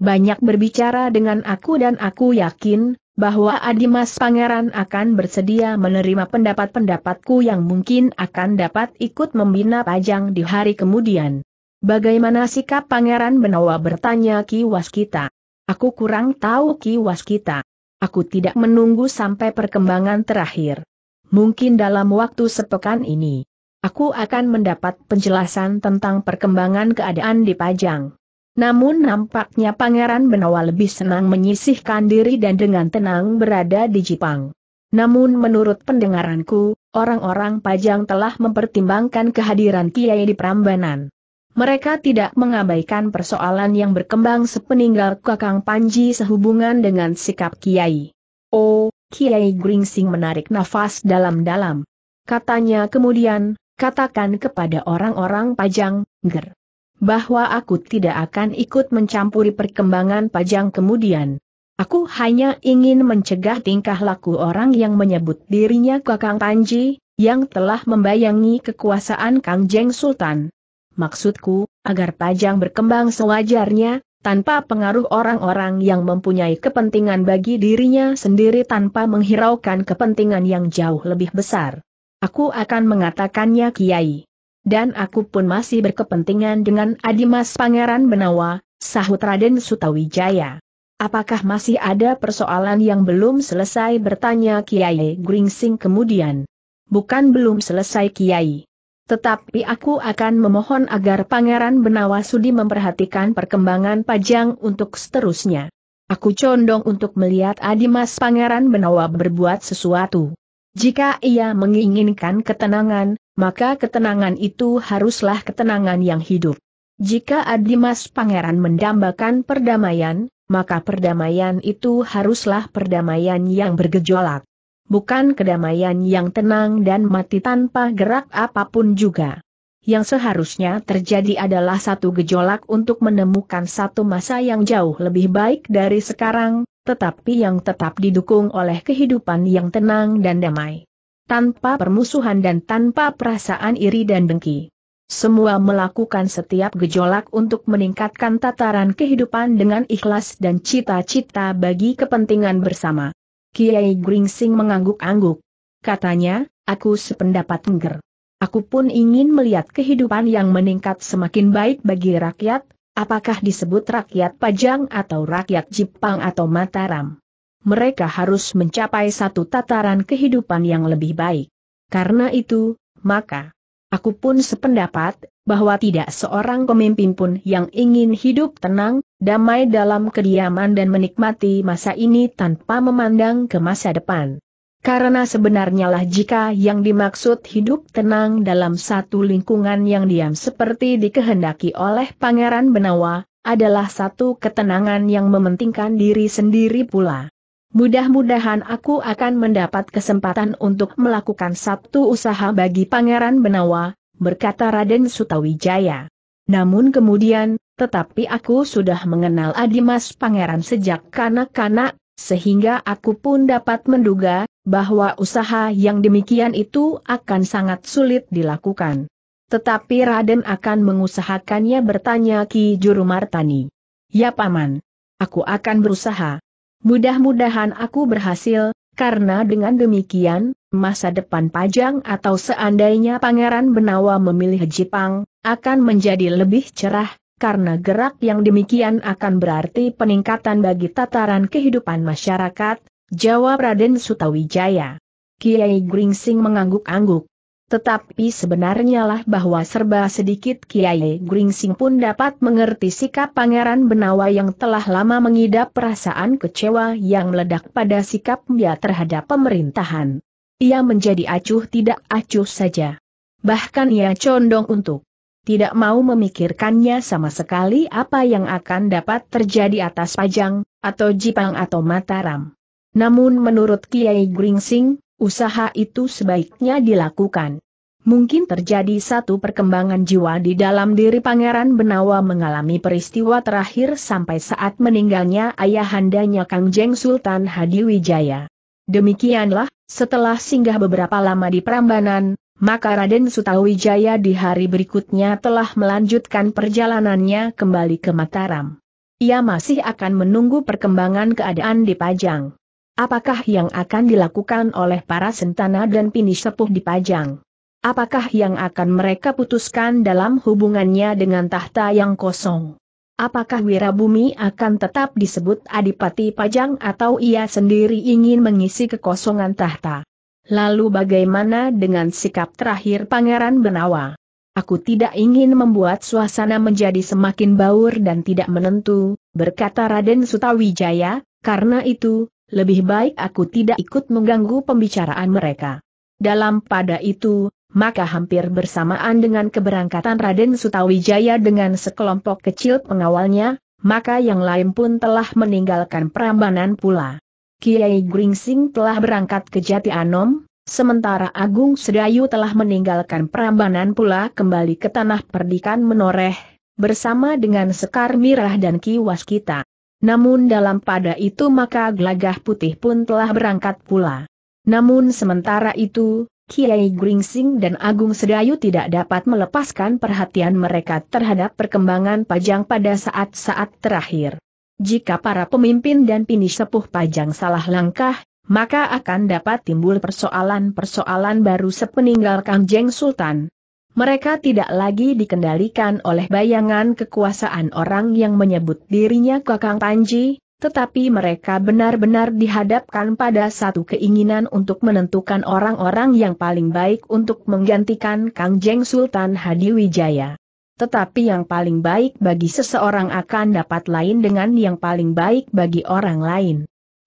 banyak berbicara dengan aku dan aku yakin, bahwa Adimas Pangeran akan bersedia menerima pendapat-pendapatku yang mungkin akan dapat ikut membina pajang di hari kemudian. Bagaimana sikap Pangeran Benawa bertanya Ki Waskita? Aku kurang tahu Ki Waskita. Aku tidak menunggu sampai perkembangan terakhir. Mungkin dalam waktu sepekan ini, aku akan mendapat penjelasan tentang perkembangan keadaan di Pajang. Namun nampaknya Pangeran Benawa lebih senang menyisihkan diri dan dengan tenang berada di Jepang. Namun menurut pendengaranku, orang-orang Pajang telah mempertimbangkan kehadiran Kiai di Prambanan. Mereka tidak mengabaikan persoalan yang berkembang sepeninggal Kakang Panji sehubungan dengan sikap Kiai. Oh, Kiai Gringsing menarik nafas dalam-dalam. Katanya kemudian, katakan kepada orang-orang Pajang, ger bahwa aku tidak akan ikut mencampuri perkembangan Pajang kemudian. Aku hanya ingin mencegah tingkah laku orang yang menyebut dirinya Kakang Panji, yang telah membayangi kekuasaan Kang Jeng Sultan. Maksudku, agar Pajang berkembang sewajarnya, tanpa pengaruh orang-orang yang mempunyai kepentingan bagi dirinya sendiri tanpa menghiraukan kepentingan yang jauh lebih besar. Aku akan mengatakannya Kiai. Dan aku pun masih berkepentingan dengan Adimas Pangeran Benawa, sahut Raden Sutawijaya. Apakah masih ada persoalan yang belum selesai bertanya Kiai Gringsing kemudian? Bukan belum selesai Kiai. Tetapi aku akan memohon agar Pangeran Benawa Sudi memperhatikan perkembangan Pajang untuk seterusnya. Aku condong untuk melihat Adimas Pangeran Benawa berbuat sesuatu. Jika ia menginginkan ketenangan, maka ketenangan itu haruslah ketenangan yang hidup. Jika Adimas Pangeran mendambakan perdamaian, maka perdamaian itu haruslah perdamaian yang bergejolak. Bukan kedamaian yang tenang dan mati tanpa gerak apapun juga. Yang seharusnya terjadi adalah satu gejolak untuk menemukan satu masa yang jauh lebih baik dari sekarang, tetapi yang tetap didukung oleh kehidupan yang tenang dan damai tanpa permusuhan dan tanpa perasaan iri dan dengki. Semua melakukan setiap gejolak untuk meningkatkan tataran kehidupan dengan ikhlas dan cita-cita bagi kepentingan bersama. Kiai Gringsing mengangguk-angguk. Katanya, aku sependapat ngger. Aku pun ingin melihat kehidupan yang meningkat semakin baik bagi rakyat, apakah disebut rakyat Pajang atau rakyat Jepang atau Mataram mereka harus mencapai satu tataran kehidupan yang lebih baik. Karena itu, maka aku pun sependapat bahwa tidak seorang pemimpin pun yang ingin hidup tenang, damai dalam kediaman dan menikmati masa ini tanpa memandang ke masa depan. Karena sebenarnya lah jika yang dimaksud hidup tenang dalam satu lingkungan yang diam seperti dikehendaki oleh Pangeran Benawa, adalah satu ketenangan yang mementingkan diri sendiri pula. Mudah-mudahan aku akan mendapat kesempatan untuk melakukan satu usaha bagi Pangeran Benawa, berkata Raden Sutawijaya. Namun kemudian, tetapi aku sudah mengenal Adimas Pangeran sejak kanak-kanak, sehingga aku pun dapat menduga, bahwa usaha yang demikian itu akan sangat sulit dilakukan. Tetapi Raden akan mengusahakannya bertanya Ki Juru Martani. Ya Paman. Aku akan berusaha. Mudah-mudahan aku berhasil, karena dengan demikian, masa depan Pajang atau seandainya Pangeran Benawa memilih Jepang, akan menjadi lebih cerah, karena gerak yang demikian akan berarti peningkatan bagi tataran kehidupan masyarakat, jawab Raden Sutawijaya. Kiai Gringsing mengangguk-angguk. Tetapi sebenarnya lah bahwa serba sedikit Kiai Gringsing pun dapat mengerti sikap Pangeran Benawa yang telah lama mengidap perasaan kecewa yang meledak pada sikapnya terhadap pemerintahan. Ia menjadi acuh tidak acuh saja. Bahkan ia condong untuk tidak mau memikirkannya sama sekali apa yang akan dapat terjadi atas Pajang, atau Jipang atau Mataram. Namun menurut Kiai Gringsing, usaha itu sebaiknya dilakukan. Mungkin terjadi satu perkembangan jiwa di dalam diri Pangeran Benawa mengalami peristiwa terakhir sampai saat meninggalnya ayahandanya Kang Jeng Sultan Hadiwijaya. Demikianlah, setelah singgah beberapa lama di Prambanan, maka Raden Sutawijaya di hari berikutnya telah melanjutkan perjalanannya kembali ke Mataram. Ia masih akan menunggu perkembangan keadaan di Pajang. Apakah yang akan dilakukan oleh para sentana dan pini sepuh di Pajang? Apakah yang akan mereka putuskan dalam hubungannya dengan tahta yang kosong? Apakah Wirabumi akan tetap disebut Adipati Pajang atau ia sendiri ingin mengisi kekosongan tahta? Lalu bagaimana dengan sikap terakhir Pangeran Benawa? Aku tidak ingin membuat suasana menjadi semakin baur dan tidak menentu, berkata Raden Sutawijaya, karena itu, lebih baik aku tidak ikut mengganggu pembicaraan mereka. Dalam pada itu, maka hampir bersamaan dengan keberangkatan Raden Sutawijaya dengan sekelompok kecil pengawalnya, maka yang lain pun telah meninggalkan Prambanan pula. Kiai Gringsing telah berangkat ke Jati Anom, sementara Agung Sedayu telah meninggalkan Prambanan pula kembali ke tanah perdikan menoreh, bersama dengan Sekar Mirah dan Ki Waskita. Namun dalam pada itu maka gelagah putih pun telah berangkat pula. Namun sementara itu, Kiai Gringsing dan Agung Sedayu tidak dapat melepaskan perhatian mereka terhadap perkembangan pajang pada saat-saat terakhir. Jika para pemimpin dan pini sepuh pajang salah langkah, maka akan dapat timbul persoalan-persoalan baru sepeninggal Kangjeng Sultan. Mereka tidak lagi dikendalikan oleh bayangan kekuasaan orang yang menyebut dirinya Kakang Panji, tetapi mereka benar-benar dihadapkan pada satu keinginan untuk menentukan orang-orang yang paling baik untuk menggantikan Kang Jeng Sultan Hadiwijaya. Tetapi yang paling baik bagi seseorang akan dapat lain dengan yang paling baik bagi orang lain.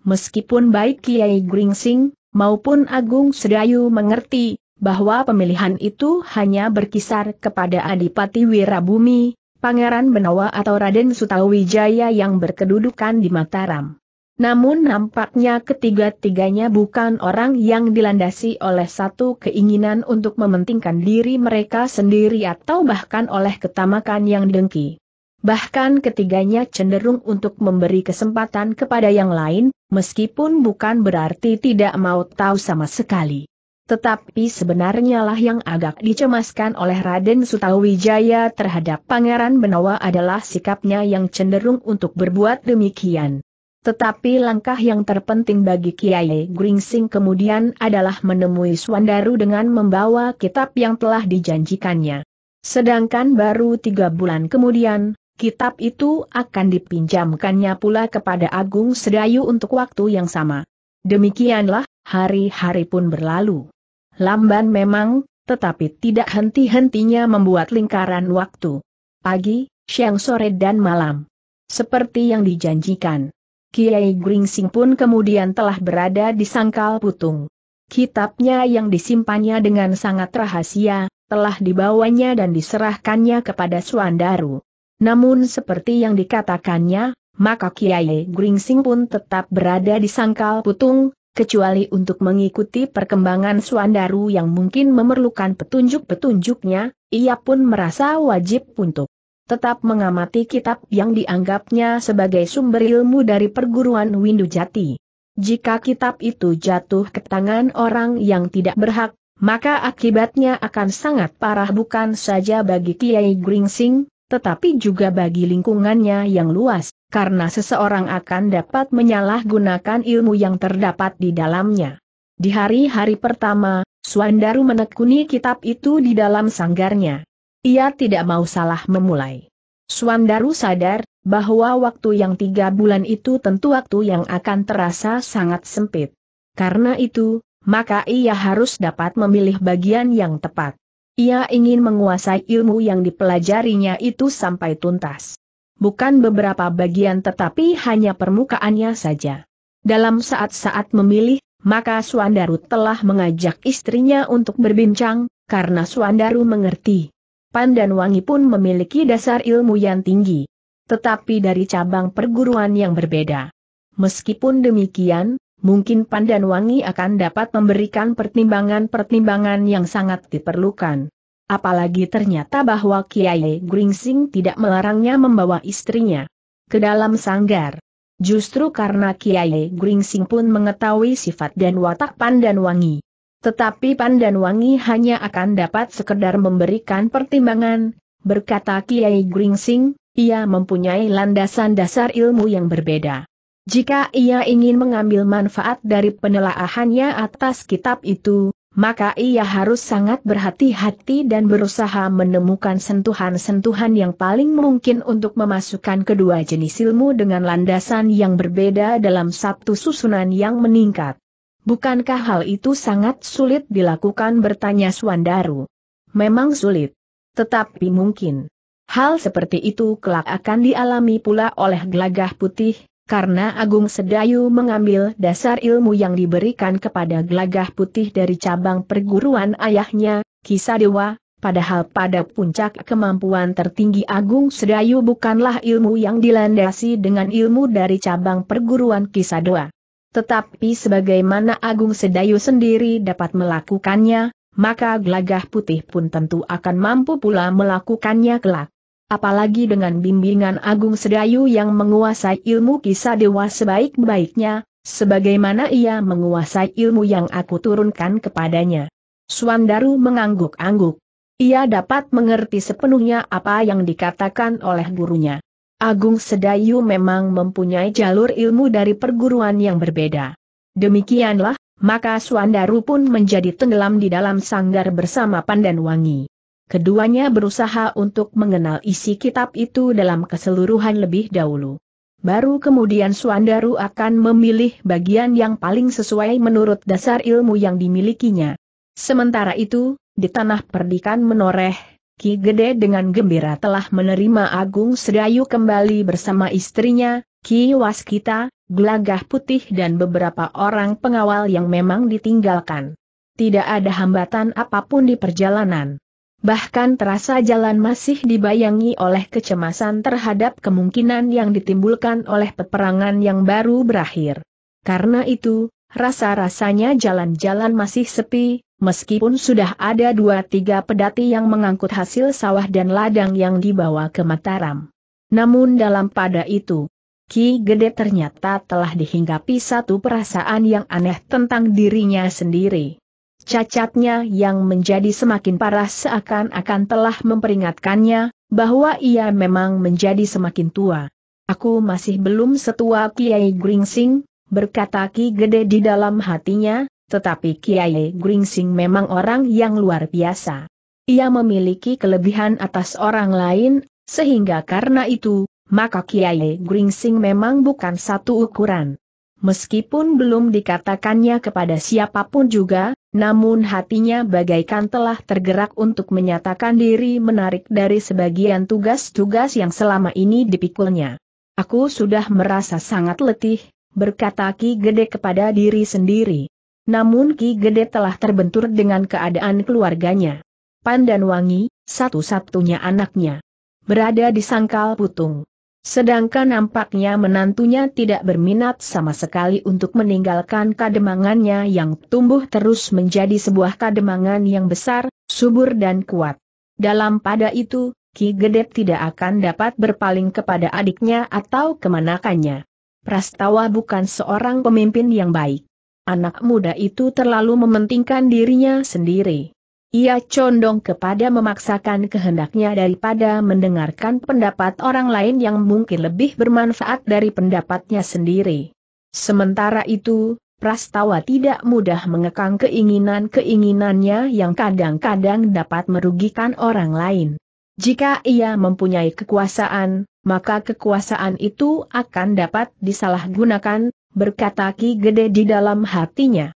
Meskipun baik Kiai Gringsing, maupun Agung Sedayu mengerti, bahwa pemilihan itu hanya berkisar kepada Adipati Wirabumi, Pangeran Benawa atau Raden Sutawijaya yang berkedudukan di Mataram. Namun nampaknya ketiga-tiganya bukan orang yang dilandasi oleh satu keinginan untuk mementingkan diri mereka sendiri atau bahkan oleh ketamakan yang dengki. Bahkan ketiganya cenderung untuk memberi kesempatan kepada yang lain, meskipun bukan berarti tidak mau tahu sama sekali. Tetapi sebenarnya lah yang agak dicemaskan oleh Raden Sutawijaya terhadap Pangeran Benawa adalah sikapnya yang cenderung untuk berbuat demikian. Tetapi langkah yang terpenting bagi Kiai Gringsing kemudian adalah menemui Swandaru dengan membawa kitab yang telah dijanjikannya. Sedangkan baru tiga bulan kemudian, kitab itu akan dipinjamkannya pula kepada Agung Sedayu untuk waktu yang sama. Demikianlah, hari-hari pun berlalu. Lamban memang, tetapi tidak henti-hentinya membuat lingkaran waktu. Pagi, siang sore dan malam. Seperti yang dijanjikan. Kiai Gringsing pun kemudian telah berada di sangkal putung. Kitabnya yang disimpannya dengan sangat rahasia, telah dibawanya dan diserahkannya kepada Suandaru. Namun seperti yang dikatakannya, maka Kiai Gringsing pun tetap berada di sangkal putung, kecuali untuk mengikuti perkembangan Suandaru yang mungkin memerlukan petunjuk-petunjuknya, ia pun merasa wajib untuk tetap mengamati kitab yang dianggapnya sebagai sumber ilmu dari perguruan Windu Jati. Jika kitab itu jatuh ke tangan orang yang tidak berhak, maka akibatnya akan sangat parah bukan saja bagi Kiai Gringsing, tetapi juga bagi lingkungannya yang luas karena seseorang akan dapat menyalahgunakan ilmu yang terdapat di dalamnya. Di hari-hari pertama, Suandaru menekuni kitab itu di dalam sanggarnya. Ia tidak mau salah memulai. Suandaru sadar, bahwa waktu yang tiga bulan itu tentu waktu yang akan terasa sangat sempit. Karena itu, maka ia harus dapat memilih bagian yang tepat. Ia ingin menguasai ilmu yang dipelajarinya itu sampai tuntas bukan beberapa bagian tetapi hanya permukaannya saja. Dalam saat-saat memilih, maka Suandaru telah mengajak istrinya untuk berbincang, karena Suandaru mengerti. Pandan Wangi pun memiliki dasar ilmu yang tinggi. Tetapi dari cabang perguruan yang berbeda. Meskipun demikian, mungkin Pandan Wangi akan dapat memberikan pertimbangan-pertimbangan yang sangat diperlukan. Apalagi ternyata bahwa Kiai Gringsing tidak melarangnya membawa istrinya ke dalam sanggar. Justru karena Kiai Gringsing pun mengetahui sifat dan watak Pandan Wangi. Tetapi Pandan Wangi hanya akan dapat sekedar memberikan pertimbangan, berkata Kiai Gringsing, ia mempunyai landasan dasar ilmu yang berbeda. Jika ia ingin mengambil manfaat dari penelaahannya atas kitab itu, maka ia harus sangat berhati-hati dan berusaha menemukan sentuhan-sentuhan yang paling mungkin untuk memasukkan kedua jenis ilmu dengan landasan yang berbeda dalam satu susunan yang meningkat. Bukankah hal itu sangat sulit dilakukan bertanya Suandaru? Memang sulit. Tetapi mungkin. Hal seperti itu kelak akan dialami pula oleh gelagah putih, karena Agung Sedayu mengambil dasar ilmu yang diberikan kepada gelagah putih dari cabang perguruan ayahnya, kisah dewa, padahal pada puncak kemampuan tertinggi Agung Sedayu bukanlah ilmu yang dilandasi dengan ilmu dari cabang perguruan kisah dewa. Tetapi sebagaimana Agung Sedayu sendiri dapat melakukannya, maka gelagah putih pun tentu akan mampu pula melakukannya kelak apalagi dengan bimbingan Agung Sedayu yang menguasai ilmu kisah dewa sebaik-baiknya, sebagaimana ia menguasai ilmu yang aku turunkan kepadanya. Suandaru mengangguk-angguk. Ia dapat mengerti sepenuhnya apa yang dikatakan oleh gurunya. Agung Sedayu memang mempunyai jalur ilmu dari perguruan yang berbeda. Demikianlah, maka Suandaru pun menjadi tenggelam di dalam sanggar bersama Pandan Wangi. Keduanya berusaha untuk mengenal isi kitab itu dalam keseluruhan lebih dahulu. Baru kemudian Suandaru akan memilih bagian yang paling sesuai menurut dasar ilmu yang dimilikinya. Sementara itu, di tanah perdikan menoreh, Ki Gede dengan gembira telah menerima Agung Sedayu kembali bersama istrinya, Ki Waskita, gelagah putih dan beberapa orang pengawal yang memang ditinggalkan. Tidak ada hambatan apapun di perjalanan bahkan terasa jalan masih dibayangi oleh kecemasan terhadap kemungkinan yang ditimbulkan oleh peperangan yang baru berakhir. Karena itu, rasa-rasanya jalan-jalan masih sepi, meskipun sudah ada dua tiga pedati yang mengangkut hasil sawah dan ladang yang dibawa ke Mataram. Namun dalam pada itu, Ki Gede ternyata telah dihinggapi satu perasaan yang aneh tentang dirinya sendiri. Cacatnya yang menjadi semakin parah seakan-akan telah memperingatkannya, bahwa ia memang menjadi semakin tua. Aku masih belum setua Kiai Gringsing, berkata Ki Gede di dalam hatinya, tetapi Kiai Gringsing memang orang yang luar biasa. Ia memiliki kelebihan atas orang lain, sehingga karena itu, maka Kiai Gringsing memang bukan satu ukuran. Meskipun belum dikatakannya kepada siapapun juga, namun hatinya bagaikan telah tergerak untuk menyatakan diri menarik dari sebagian tugas-tugas yang selama ini dipikulnya. Aku sudah merasa sangat letih, berkata Ki Gede kepada diri sendiri. Namun Ki Gede telah terbentur dengan keadaan keluarganya. Pandan Wangi, satu-satunya anaknya. Berada di sangkal putung. Sedangkan nampaknya menantunya tidak berminat sama sekali untuk meninggalkan kademangannya yang tumbuh terus menjadi sebuah kademangan yang besar, subur dan kuat. Dalam pada itu, Ki Gedep tidak akan dapat berpaling kepada adiknya atau kemanakannya. Prastawa bukan seorang pemimpin yang baik. Anak muda itu terlalu mementingkan dirinya sendiri. Ia condong kepada memaksakan kehendaknya daripada mendengarkan pendapat orang lain yang mungkin lebih bermanfaat dari pendapatnya sendiri. Sementara itu, Prastawa tidak mudah mengekang keinginan-keinginannya yang kadang-kadang dapat merugikan orang lain. Jika ia mempunyai kekuasaan, maka kekuasaan itu akan dapat disalahgunakan, berkata Ki Gede di dalam hatinya.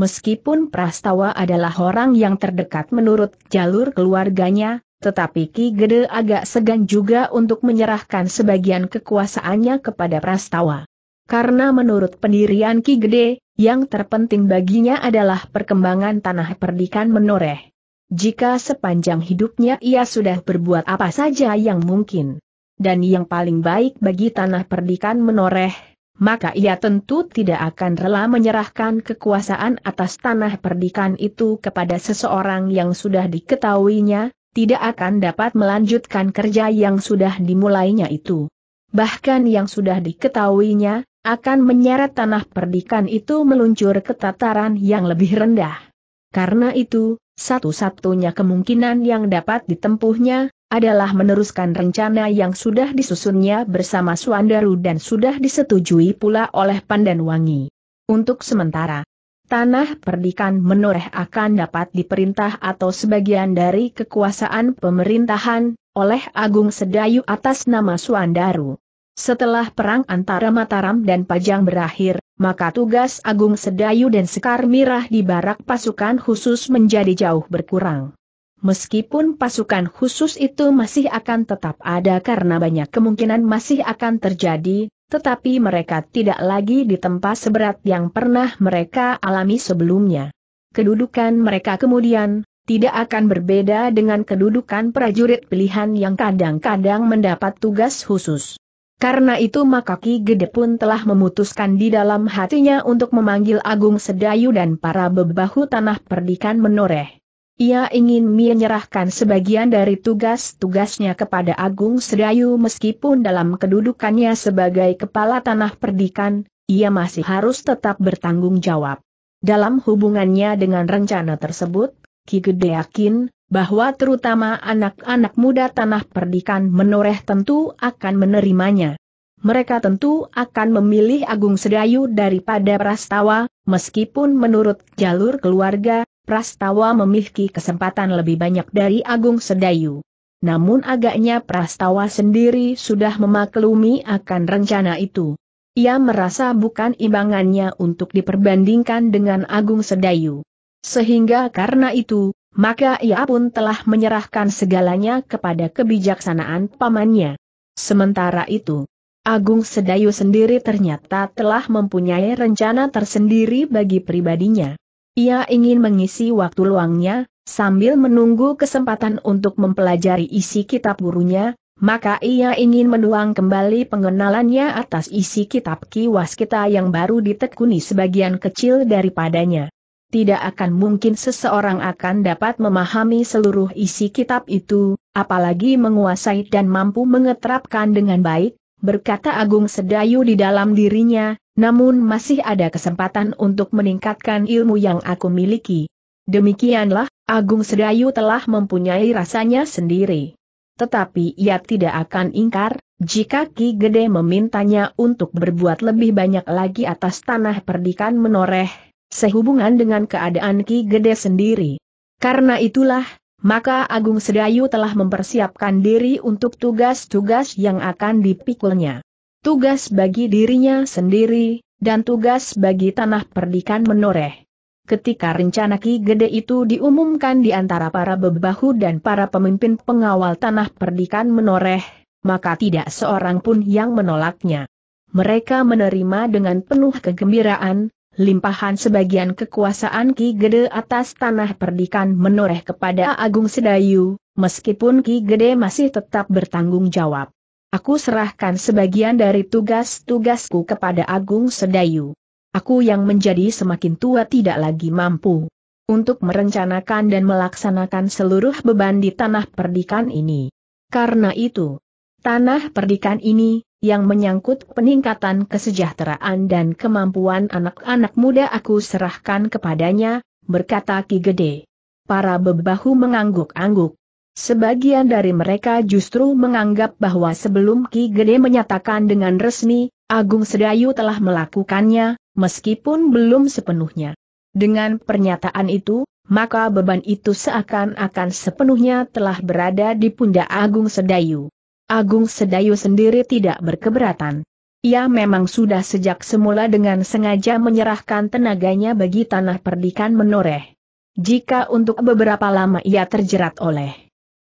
Meskipun Prastawa adalah orang yang terdekat menurut jalur keluarganya, tetapi Ki Gede agak segan juga untuk menyerahkan sebagian kekuasaannya kepada Prastawa. Karena menurut pendirian Ki Gede, yang terpenting baginya adalah perkembangan tanah perdikan menoreh. Jika sepanjang hidupnya ia sudah berbuat apa saja yang mungkin. Dan yang paling baik bagi tanah perdikan menoreh maka ia tentu tidak akan rela menyerahkan kekuasaan atas tanah perdikan itu kepada seseorang yang sudah diketahuinya, tidak akan dapat melanjutkan kerja yang sudah dimulainya itu. Bahkan yang sudah diketahuinya, akan menyeret tanah perdikan itu meluncur ke tataran yang lebih rendah. Karena itu, satu-satunya kemungkinan yang dapat ditempuhnya, adalah meneruskan rencana yang sudah disusunnya bersama Suandaru dan sudah disetujui pula oleh Pandanwangi. Untuk sementara, tanah perdikan menoreh akan dapat diperintah atau sebagian dari kekuasaan pemerintahan oleh Agung Sedayu atas nama Suandaru. Setelah perang antara Mataram dan Pajang berakhir, maka tugas Agung Sedayu dan Sekar Mirah di barak pasukan khusus menjadi jauh berkurang. Meskipun pasukan khusus itu masih akan tetap ada karena banyak kemungkinan masih akan terjadi, tetapi mereka tidak lagi di tempat seberat yang pernah mereka alami sebelumnya. Kedudukan mereka kemudian tidak akan berbeda dengan kedudukan prajurit pilihan yang kadang-kadang mendapat tugas khusus. Karena itu maka Ki Gede pun telah memutuskan di dalam hatinya untuk memanggil Agung Sedayu dan para bebahu tanah perdikan menoreh. Ia ingin menyerahkan sebagian dari tugas-tugasnya kepada Agung Sedayu meskipun dalam kedudukannya sebagai kepala tanah perdikan, ia masih harus tetap bertanggung jawab. Dalam hubungannya dengan rencana tersebut, Ki Gede yakin bahwa terutama anak-anak muda tanah perdikan menoreh tentu akan menerimanya. Mereka tentu akan memilih Agung Sedayu daripada Prastawa, meskipun menurut jalur keluarga, Prastawa memiliki kesempatan lebih banyak dari Agung Sedayu. Namun agaknya Prastawa sendiri sudah memaklumi akan rencana itu. Ia merasa bukan imbangannya untuk diperbandingkan dengan Agung Sedayu. Sehingga karena itu, maka ia pun telah menyerahkan segalanya kepada kebijaksanaan pamannya. Sementara itu, Agung Sedayu sendiri ternyata telah mempunyai rencana tersendiri bagi pribadinya. Ia ingin mengisi waktu luangnya, sambil menunggu kesempatan untuk mempelajari isi kitab gurunya, maka ia ingin menuang kembali pengenalannya atas isi kitab kiwas kita yang baru ditekuni sebagian kecil daripadanya. Tidak akan mungkin seseorang akan dapat memahami seluruh isi kitab itu, apalagi menguasai dan mampu mengeterapkan dengan baik, berkata Agung Sedayu di dalam dirinya, namun masih ada kesempatan untuk meningkatkan ilmu yang aku miliki. Demikianlah, Agung Sedayu telah mempunyai rasanya sendiri. Tetapi ia tidak akan ingkar, jika Ki Gede memintanya untuk berbuat lebih banyak lagi atas tanah perdikan menoreh, sehubungan dengan keadaan Ki Gede sendiri. Karena itulah, maka Agung Sedayu telah mempersiapkan diri untuk tugas-tugas yang akan dipikulnya tugas bagi dirinya sendiri, dan tugas bagi tanah perdikan menoreh. Ketika rencana Ki Gede itu diumumkan di antara para bebahu dan para pemimpin pengawal tanah perdikan menoreh, maka tidak seorang pun yang menolaknya. Mereka menerima dengan penuh kegembiraan, limpahan sebagian kekuasaan Ki Gede atas tanah perdikan menoreh kepada Agung Sedayu, meskipun Ki Gede masih tetap bertanggung jawab. Aku serahkan sebagian dari tugas-tugasku kepada Agung Sedayu. Aku yang menjadi semakin tua tidak lagi mampu untuk merencanakan dan melaksanakan seluruh beban di tanah perdikan ini. Karena itu, tanah perdikan ini, yang menyangkut peningkatan kesejahteraan dan kemampuan anak-anak muda aku serahkan kepadanya, berkata Ki Gede. Para bebahu mengangguk-angguk. Sebagian dari mereka justru menganggap bahwa sebelum Ki Gede menyatakan dengan resmi, Agung Sedayu telah melakukannya, meskipun belum sepenuhnya. Dengan pernyataan itu, maka beban itu seakan-akan sepenuhnya telah berada di pundak Agung Sedayu. Agung Sedayu sendiri tidak berkeberatan. Ia memang sudah sejak semula dengan sengaja menyerahkan tenaganya bagi tanah perdikan menoreh. Jika untuk beberapa lama ia terjerat oleh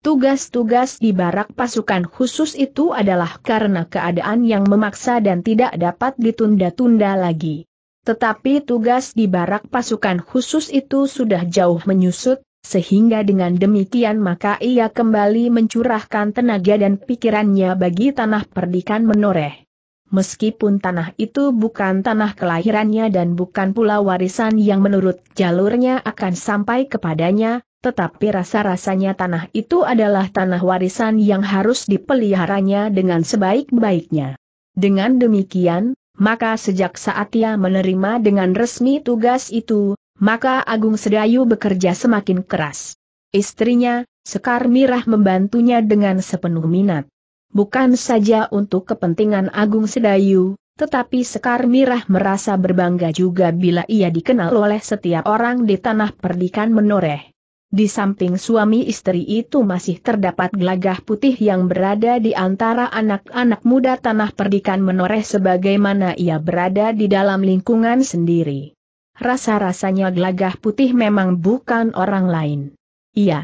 Tugas-tugas di barak pasukan khusus itu adalah karena keadaan yang memaksa dan tidak dapat ditunda-tunda lagi. Tetapi tugas di barak pasukan khusus itu sudah jauh menyusut, sehingga dengan demikian maka ia kembali mencurahkan tenaga dan pikirannya bagi tanah perdikan menoreh meskipun tanah itu bukan tanah kelahirannya dan bukan pula warisan yang menurut jalurnya akan sampai kepadanya, tetapi rasa-rasanya tanah itu adalah tanah warisan yang harus dipeliharanya dengan sebaik-baiknya. Dengan demikian, maka sejak saat ia menerima dengan resmi tugas itu, maka Agung Sedayu bekerja semakin keras. Istrinya, Sekar Mirah membantunya dengan sepenuh minat bukan saja untuk kepentingan Agung Sedayu, tetapi Sekar Mirah merasa berbangga juga bila ia dikenal oleh setiap orang di tanah perdikan menoreh. Di samping suami istri itu masih terdapat gelagah putih yang berada di antara anak-anak muda tanah perdikan menoreh sebagaimana ia berada di dalam lingkungan sendiri. Rasa-rasanya gelagah putih memang bukan orang lain. Ia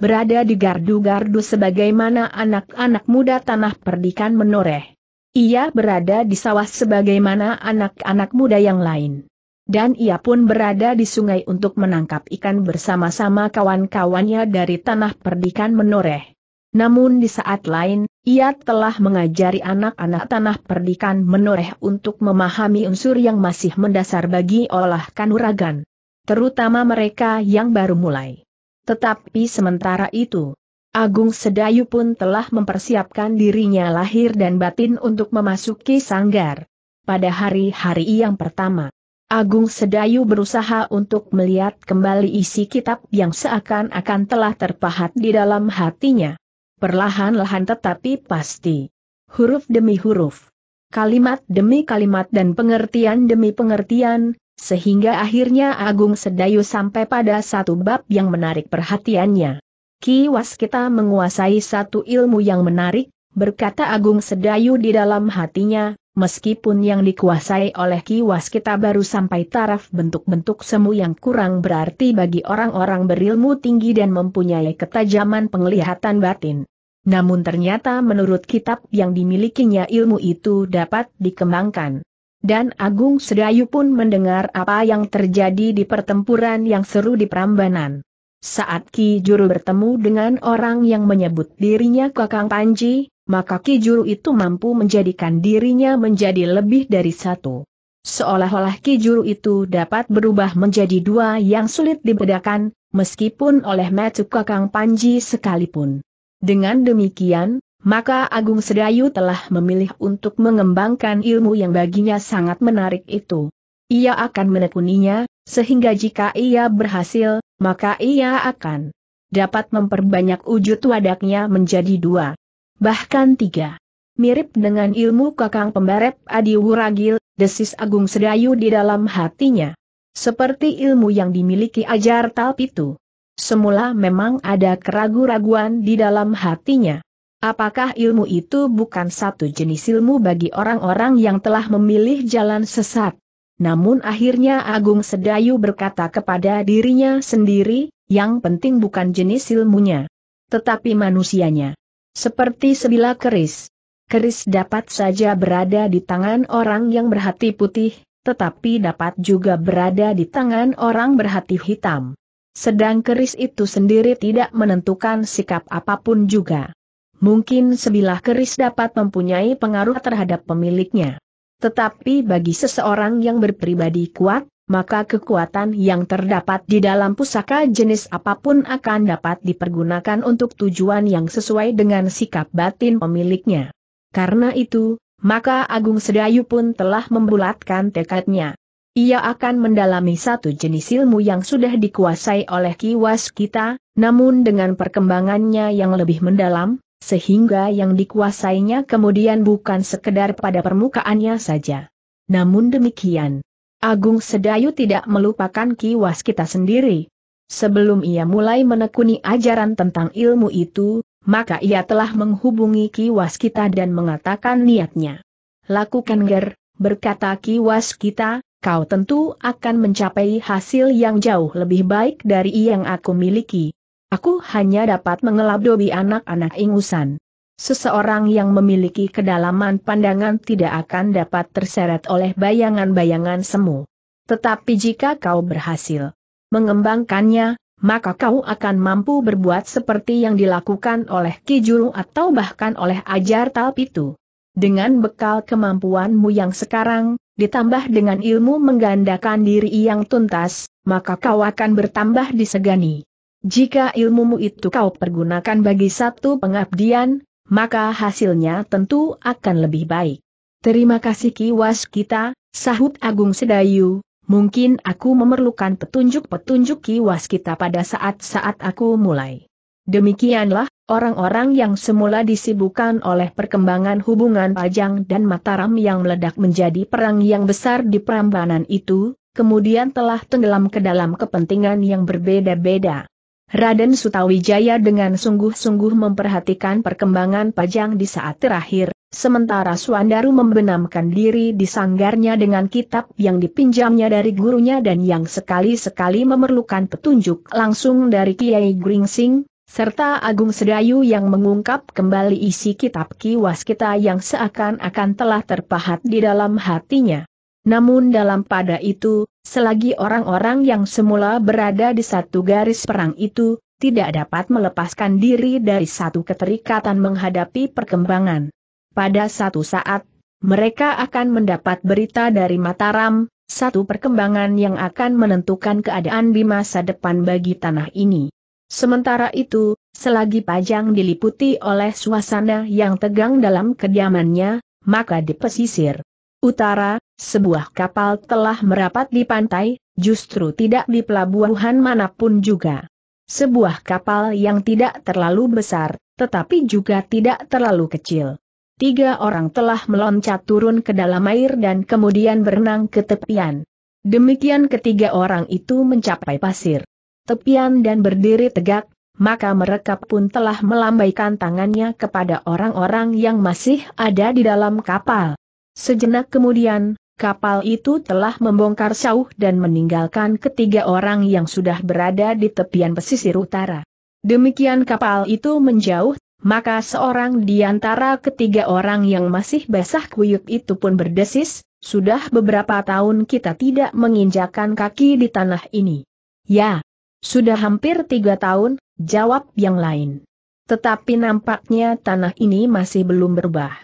berada di gardu-gardu sebagaimana anak-anak muda tanah perdikan menoreh. Ia berada di sawah sebagaimana anak-anak muda yang lain. Dan ia pun berada di sungai untuk menangkap ikan bersama-sama kawan-kawannya dari tanah perdikan menoreh. Namun di saat lain, ia telah mengajari anak-anak tanah perdikan menoreh untuk memahami unsur yang masih mendasar bagi olah kanuragan. Terutama mereka yang baru mulai. Tetapi sementara itu, Agung Sedayu pun telah mempersiapkan dirinya lahir dan batin untuk memasuki sanggar. Pada hari-hari yang pertama, Agung Sedayu berusaha untuk melihat kembali isi kitab yang seakan-akan telah terpahat di dalam hatinya. Perlahan-lahan tetapi pasti. Huruf demi huruf. Kalimat demi kalimat dan pengertian demi pengertian, sehingga akhirnya Agung Sedayu sampai pada satu bab yang menarik perhatiannya. Ki Waskita menguasai satu ilmu yang menarik, berkata Agung Sedayu di dalam hatinya, meskipun yang dikuasai oleh Ki Waskita baru sampai taraf bentuk-bentuk semu yang kurang berarti bagi orang-orang berilmu tinggi dan mempunyai ketajaman penglihatan batin. Namun ternyata menurut kitab yang dimilikinya ilmu itu dapat dikembangkan dan Agung Sedayu pun mendengar apa yang terjadi di pertempuran yang seru di Prambanan. Saat Ki Juru bertemu dengan orang yang menyebut dirinya Kakang Panji, maka Ki Juru itu mampu menjadikan dirinya menjadi lebih dari satu. Seolah-olah Ki Juru itu dapat berubah menjadi dua yang sulit dibedakan, meskipun oleh Matsu Kakang Panji sekalipun. Dengan demikian, maka Agung Sedayu telah memilih untuk mengembangkan ilmu yang baginya sangat menarik itu. Ia akan menekuninya, sehingga jika ia berhasil, maka ia akan dapat memperbanyak wujud wadaknya menjadi dua, bahkan tiga. Mirip dengan ilmu kakang pembarep Adi Wuragil, desis Agung Sedayu di dalam hatinya. Seperti ilmu yang dimiliki ajar talp itu. Semula memang ada keraguan raguan di dalam hatinya. Apakah ilmu itu bukan satu jenis ilmu bagi orang-orang yang telah memilih jalan sesat? Namun akhirnya Agung Sedayu berkata kepada dirinya sendiri, yang penting bukan jenis ilmunya, tetapi manusianya. Seperti sebilah keris. Keris dapat saja berada di tangan orang yang berhati putih, tetapi dapat juga berada di tangan orang berhati hitam. Sedang keris itu sendiri tidak menentukan sikap apapun juga mungkin sebilah keris dapat mempunyai pengaruh terhadap pemiliknya. Tetapi bagi seseorang yang berpribadi kuat, maka kekuatan yang terdapat di dalam pusaka jenis apapun akan dapat dipergunakan untuk tujuan yang sesuai dengan sikap batin pemiliknya. Karena itu, maka Agung Sedayu pun telah membulatkan tekadnya. Ia akan mendalami satu jenis ilmu yang sudah dikuasai oleh kiwas kita, namun dengan perkembangannya yang lebih mendalam, sehingga yang dikuasainya kemudian bukan sekedar pada permukaannya saja. Namun demikian, Agung Sedayu tidak melupakan kiwas kita sendiri. Sebelum ia mulai menekuni ajaran tentang ilmu itu, maka ia telah menghubungi kiwas kita dan mengatakan niatnya. Lakukan ger, berkata kiwas kita, kau tentu akan mencapai hasil yang jauh lebih baik dari yang aku miliki. Aku hanya dapat mengelab anak-anak ingusan. Seseorang yang memiliki kedalaman pandangan tidak akan dapat terseret oleh bayangan-bayangan semu. Tetapi jika kau berhasil mengembangkannya, maka kau akan mampu berbuat seperti yang dilakukan oleh Kijuru atau bahkan oleh Ajar Talpitu. Dengan bekal kemampuanmu yang sekarang, ditambah dengan ilmu menggandakan diri yang tuntas, maka kau akan bertambah disegani. Jika ilmumu itu kau pergunakan bagi satu pengabdian, maka hasilnya tentu akan lebih baik. Terima kasih kiwas kita, sahut Agung Sedayu, mungkin aku memerlukan petunjuk-petunjuk kiwas kita pada saat-saat aku mulai. Demikianlah, orang-orang yang semula disibukkan oleh perkembangan hubungan Pajang dan Mataram yang meledak menjadi perang yang besar di Prambanan itu, kemudian telah tenggelam ke dalam kepentingan yang berbeda-beda. Raden Sutawijaya dengan sungguh-sungguh memperhatikan perkembangan Pajang di saat terakhir, sementara Suandaru membenamkan diri di sanggarnya dengan kitab yang dipinjamnya dari gurunya dan yang sekali-sekali memerlukan petunjuk langsung dari Kiai Gringsing, serta Agung Sedayu yang mengungkap kembali isi kitab kiwas kita yang seakan-akan telah terpahat di dalam hatinya. Namun dalam pada itu, selagi orang-orang yang semula berada di satu garis perang itu, tidak dapat melepaskan diri dari satu keterikatan menghadapi perkembangan. Pada satu saat, mereka akan mendapat berita dari Mataram, satu perkembangan yang akan menentukan keadaan di masa depan bagi tanah ini. Sementara itu, selagi Pajang diliputi oleh suasana yang tegang dalam kediamannya, maka di pesisir utara, sebuah kapal telah merapat di pantai, justru tidak di pelabuhan manapun juga. Sebuah kapal yang tidak terlalu besar, tetapi juga tidak terlalu kecil. Tiga orang telah meloncat turun ke dalam air dan kemudian berenang ke tepian. Demikian ketiga orang itu mencapai pasir. Tepian dan berdiri tegak, maka mereka pun telah melambaikan tangannya kepada orang-orang yang masih ada di dalam kapal. Sejenak kemudian, kapal itu telah membongkar sauh dan meninggalkan ketiga orang yang sudah berada di tepian pesisir utara. Demikian kapal itu menjauh, maka seorang di antara ketiga orang yang masih basah kuyuk itu pun berdesis, sudah beberapa tahun kita tidak menginjakan kaki di tanah ini. Ya, sudah hampir tiga tahun, jawab yang lain. Tetapi nampaknya tanah ini masih belum berubah.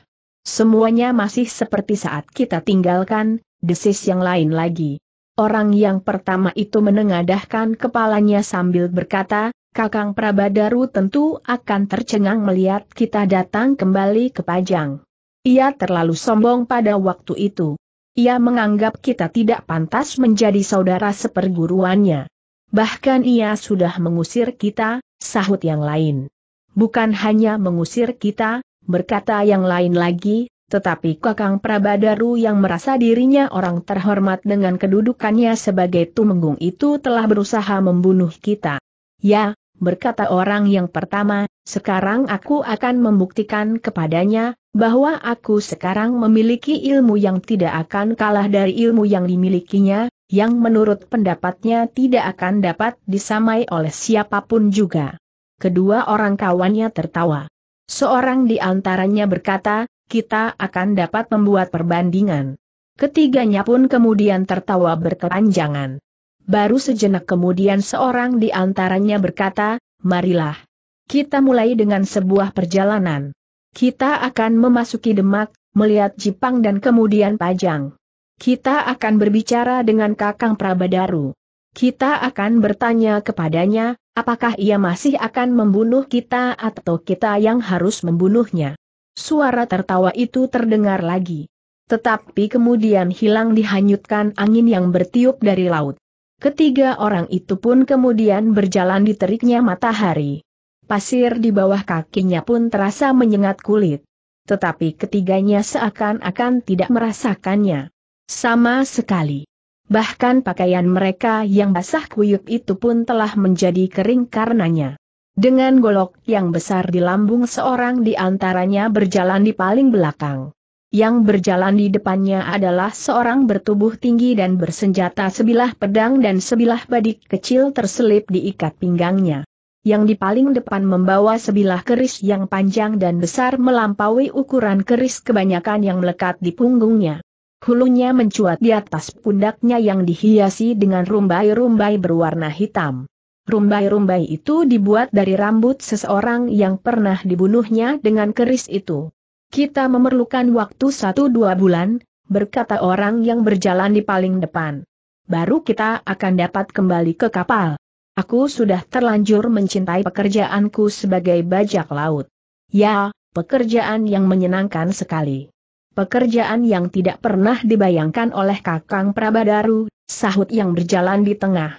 Semuanya masih seperti saat kita tinggalkan, desis yang lain lagi. Orang yang pertama itu menengadahkan kepalanya sambil berkata, Kakang Prabadaru tentu akan tercengang melihat kita datang kembali ke Pajang. Ia terlalu sombong pada waktu itu. Ia menganggap kita tidak pantas menjadi saudara seperguruannya. Bahkan ia sudah mengusir kita, sahut yang lain. Bukan hanya mengusir kita, berkata yang lain lagi, tetapi Kakang Prabadaru yang merasa dirinya orang terhormat dengan kedudukannya sebagai tumenggung itu telah berusaha membunuh kita. Ya, berkata orang yang pertama, sekarang aku akan membuktikan kepadanya, bahwa aku sekarang memiliki ilmu yang tidak akan kalah dari ilmu yang dimilikinya, yang menurut pendapatnya tidak akan dapat disamai oleh siapapun juga. Kedua orang kawannya tertawa. Seorang di antaranya berkata, kita akan dapat membuat perbandingan. Ketiganya pun kemudian tertawa berkelanjangan. Baru sejenak kemudian seorang di antaranya berkata, marilah. Kita mulai dengan sebuah perjalanan. Kita akan memasuki Demak, melihat Jipang dan kemudian Pajang. Kita akan berbicara dengan Kakang Prabadaru. Kita akan bertanya kepadanya, Apakah ia masih akan membunuh kita atau kita yang harus membunuhnya? Suara tertawa itu terdengar lagi. Tetapi kemudian hilang dihanyutkan angin yang bertiup dari laut. Ketiga orang itu pun kemudian berjalan di teriknya matahari. Pasir di bawah kakinya pun terasa menyengat kulit. Tetapi ketiganya seakan-akan tidak merasakannya. Sama sekali bahkan pakaian mereka yang basah kuyup itu pun telah menjadi kering karenanya. Dengan golok yang besar di lambung seorang di antaranya berjalan di paling belakang. Yang berjalan di depannya adalah seorang bertubuh tinggi dan bersenjata sebilah pedang dan sebilah badik kecil terselip diikat pinggangnya. Yang di paling depan membawa sebilah keris yang panjang dan besar melampaui ukuran keris kebanyakan yang melekat di punggungnya. Hulunya mencuat di atas pundaknya yang dihiasi dengan rumbai-rumbai berwarna hitam. Rumbai-rumbai itu dibuat dari rambut seseorang yang pernah dibunuhnya dengan keris itu. Kita memerlukan waktu satu dua bulan, berkata orang yang berjalan di paling depan. Baru kita akan dapat kembali ke kapal. Aku sudah terlanjur mencintai pekerjaanku sebagai bajak laut. Ya, pekerjaan yang menyenangkan sekali pekerjaan yang tidak pernah dibayangkan oleh Kakang Prabadaru, sahut yang berjalan di tengah.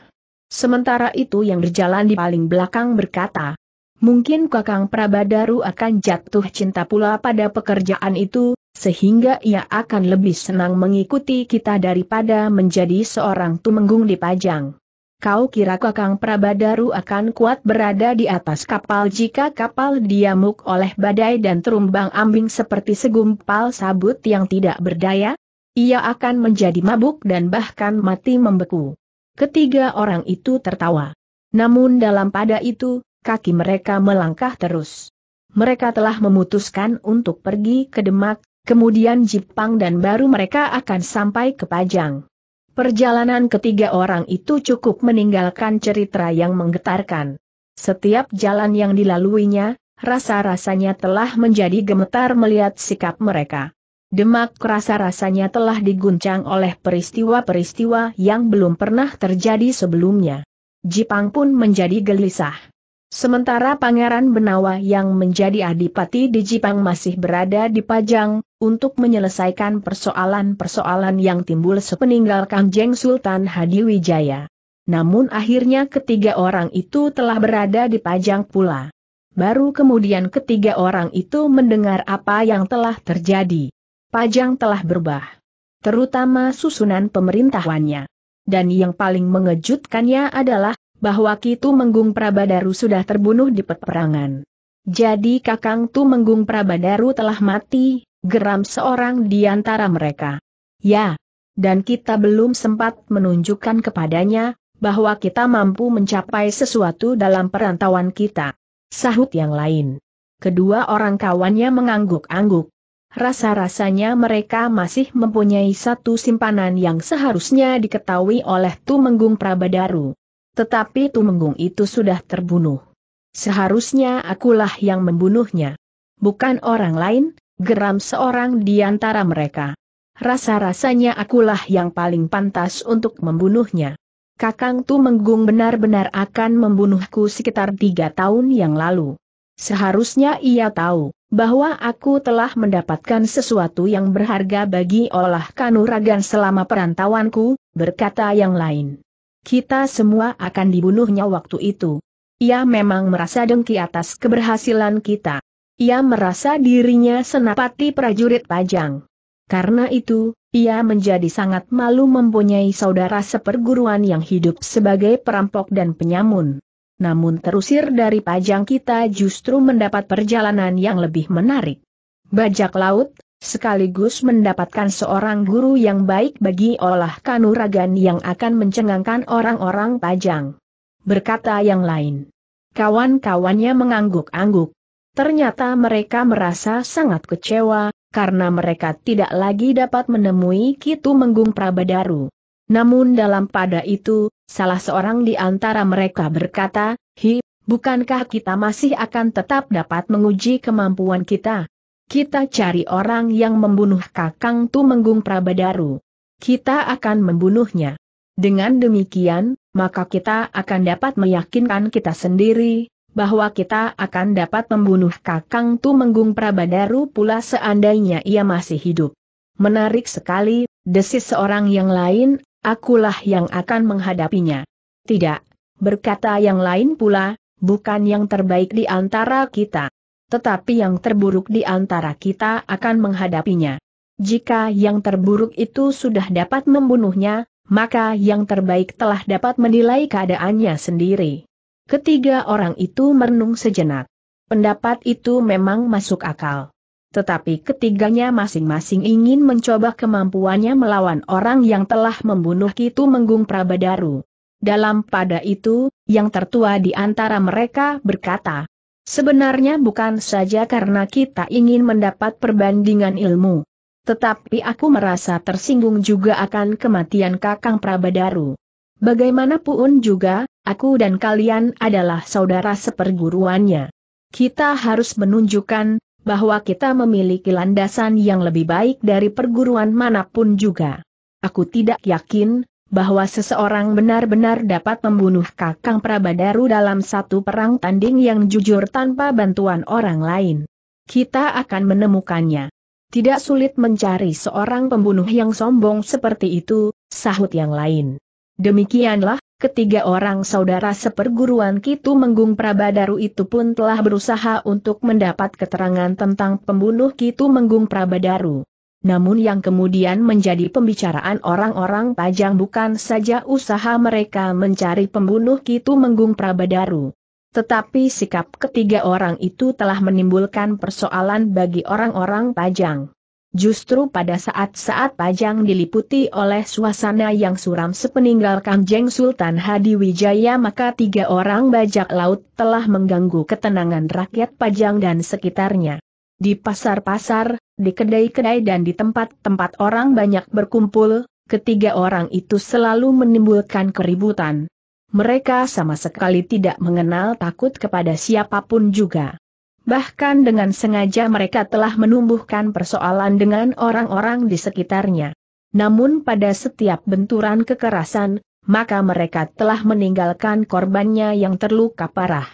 Sementara itu yang berjalan di paling belakang berkata, Mungkin Kakang Prabadaru akan jatuh cinta pula pada pekerjaan itu, sehingga ia akan lebih senang mengikuti kita daripada menjadi seorang tumenggung di Pajang. Kau kira Kakang Prabadaru akan kuat berada di atas kapal jika kapal diamuk oleh badai dan terumbang ambing seperti segumpal sabut yang tidak berdaya? Ia akan menjadi mabuk dan bahkan mati membeku. Ketiga orang itu tertawa. Namun dalam pada itu, kaki mereka melangkah terus. Mereka telah memutuskan untuk pergi ke Demak, kemudian Jipang dan baru mereka akan sampai ke Pajang. Perjalanan ketiga orang itu cukup meninggalkan cerita yang menggetarkan. Setiap jalan yang dilaluinya, rasa-rasanya telah menjadi gemetar melihat sikap mereka. Demak rasa-rasanya telah diguncang oleh peristiwa-peristiwa yang belum pernah terjadi sebelumnya. Jipang pun menjadi gelisah. Sementara Pangeran Benawa yang menjadi adipati di Jipang masih berada di Pajang, untuk menyelesaikan persoalan-persoalan yang timbul sepeninggal Kangjeng Sultan Hadiwijaya. Namun akhirnya ketiga orang itu telah berada di Pajang pula. Baru kemudian ketiga orang itu mendengar apa yang telah terjadi. Pajang telah berubah. Terutama susunan pemerintahannya. Dan yang paling mengejutkannya adalah bahwa Kitu Menggung Prabadaru sudah terbunuh di peperangan. Jadi Kakang Tu Menggung Prabadaru telah mati, geram seorang di antara mereka. Ya, dan kita belum sempat menunjukkan kepadanya, bahwa kita mampu mencapai sesuatu dalam perantauan kita. Sahut yang lain. Kedua orang kawannya mengangguk-angguk. Rasa-rasanya mereka masih mempunyai satu simpanan yang seharusnya diketahui oleh Tumenggung Prabadaru. Tetapi Tumenggung itu sudah terbunuh. Seharusnya akulah yang membunuhnya. Bukan orang lain, geram seorang di antara mereka. Rasa-rasanya akulah yang paling pantas untuk membunuhnya. Kakang Tumenggung benar-benar akan membunuhku sekitar tiga tahun yang lalu. Seharusnya ia tahu bahwa aku telah mendapatkan sesuatu yang berharga bagi olah kanuragan selama perantauanku, berkata yang lain kita semua akan dibunuhnya waktu itu. Ia memang merasa dengki atas keberhasilan kita. Ia merasa dirinya senapati prajurit pajang. Karena itu, ia menjadi sangat malu mempunyai saudara seperguruan yang hidup sebagai perampok dan penyamun. Namun terusir dari pajang kita justru mendapat perjalanan yang lebih menarik. Bajak laut, sekaligus mendapatkan seorang guru yang baik bagi olah kanuragan yang akan mencengangkan orang-orang Pajang. Berkata yang lain. Kawan-kawannya mengangguk-angguk. Ternyata mereka merasa sangat kecewa, karena mereka tidak lagi dapat menemui Kitu Menggung Prabadaru. Namun dalam pada itu, salah seorang di antara mereka berkata, Hi, bukankah kita masih akan tetap dapat menguji kemampuan kita? Kita cari orang yang membunuh Kakang Tumenggung Prabadaru. Kita akan membunuhnya. Dengan demikian, maka kita akan dapat meyakinkan kita sendiri, bahwa kita akan dapat membunuh Kakang Tumenggung Prabadaru pula seandainya ia masih hidup. Menarik sekali, desis seorang yang lain, akulah yang akan menghadapinya. Tidak, berkata yang lain pula, bukan yang terbaik di antara kita tetapi yang terburuk di antara kita akan menghadapinya. Jika yang terburuk itu sudah dapat membunuhnya, maka yang terbaik telah dapat menilai keadaannya sendiri. Ketiga orang itu merenung sejenak. Pendapat itu memang masuk akal. Tetapi ketiganya masing-masing ingin mencoba kemampuannya melawan orang yang telah membunuh Kitu Menggung Prabadaru. Dalam pada itu, yang tertua di antara mereka berkata, Sebenarnya bukan saja karena kita ingin mendapat perbandingan ilmu. Tetapi aku merasa tersinggung juga akan kematian Kakang Prabadaru. Bagaimanapun juga, aku dan kalian adalah saudara seperguruannya. Kita harus menunjukkan bahwa kita memiliki landasan yang lebih baik dari perguruan manapun juga. Aku tidak yakin bahwa seseorang benar-benar dapat membunuh Kakang Prabadaru dalam satu perang tanding yang jujur tanpa bantuan orang lain. Kita akan menemukannya. Tidak sulit mencari seorang pembunuh yang sombong seperti itu, sahut yang lain. Demikianlah, ketiga orang saudara seperguruan Kitu Menggung Prabadaru itu pun telah berusaha untuk mendapat keterangan tentang pembunuh Kitu Menggung Prabadaru namun yang kemudian menjadi pembicaraan orang-orang pajang bukan saja usaha mereka mencari pembunuh Kitu Menggung Prabadaru. Tetapi sikap ketiga orang itu telah menimbulkan persoalan bagi orang-orang pajang. Justru pada saat-saat pajang diliputi oleh suasana yang suram sepeninggal Kangjeng Sultan Hadi Wijaya maka tiga orang bajak laut telah mengganggu ketenangan rakyat pajang dan sekitarnya. Di pasar-pasar, di kedai-kedai dan di tempat-tempat orang banyak berkumpul, ketiga orang itu selalu menimbulkan keributan. Mereka sama sekali tidak mengenal takut kepada siapapun juga. Bahkan dengan sengaja mereka telah menumbuhkan persoalan dengan orang-orang di sekitarnya. Namun pada setiap benturan kekerasan, maka mereka telah meninggalkan korbannya yang terluka parah.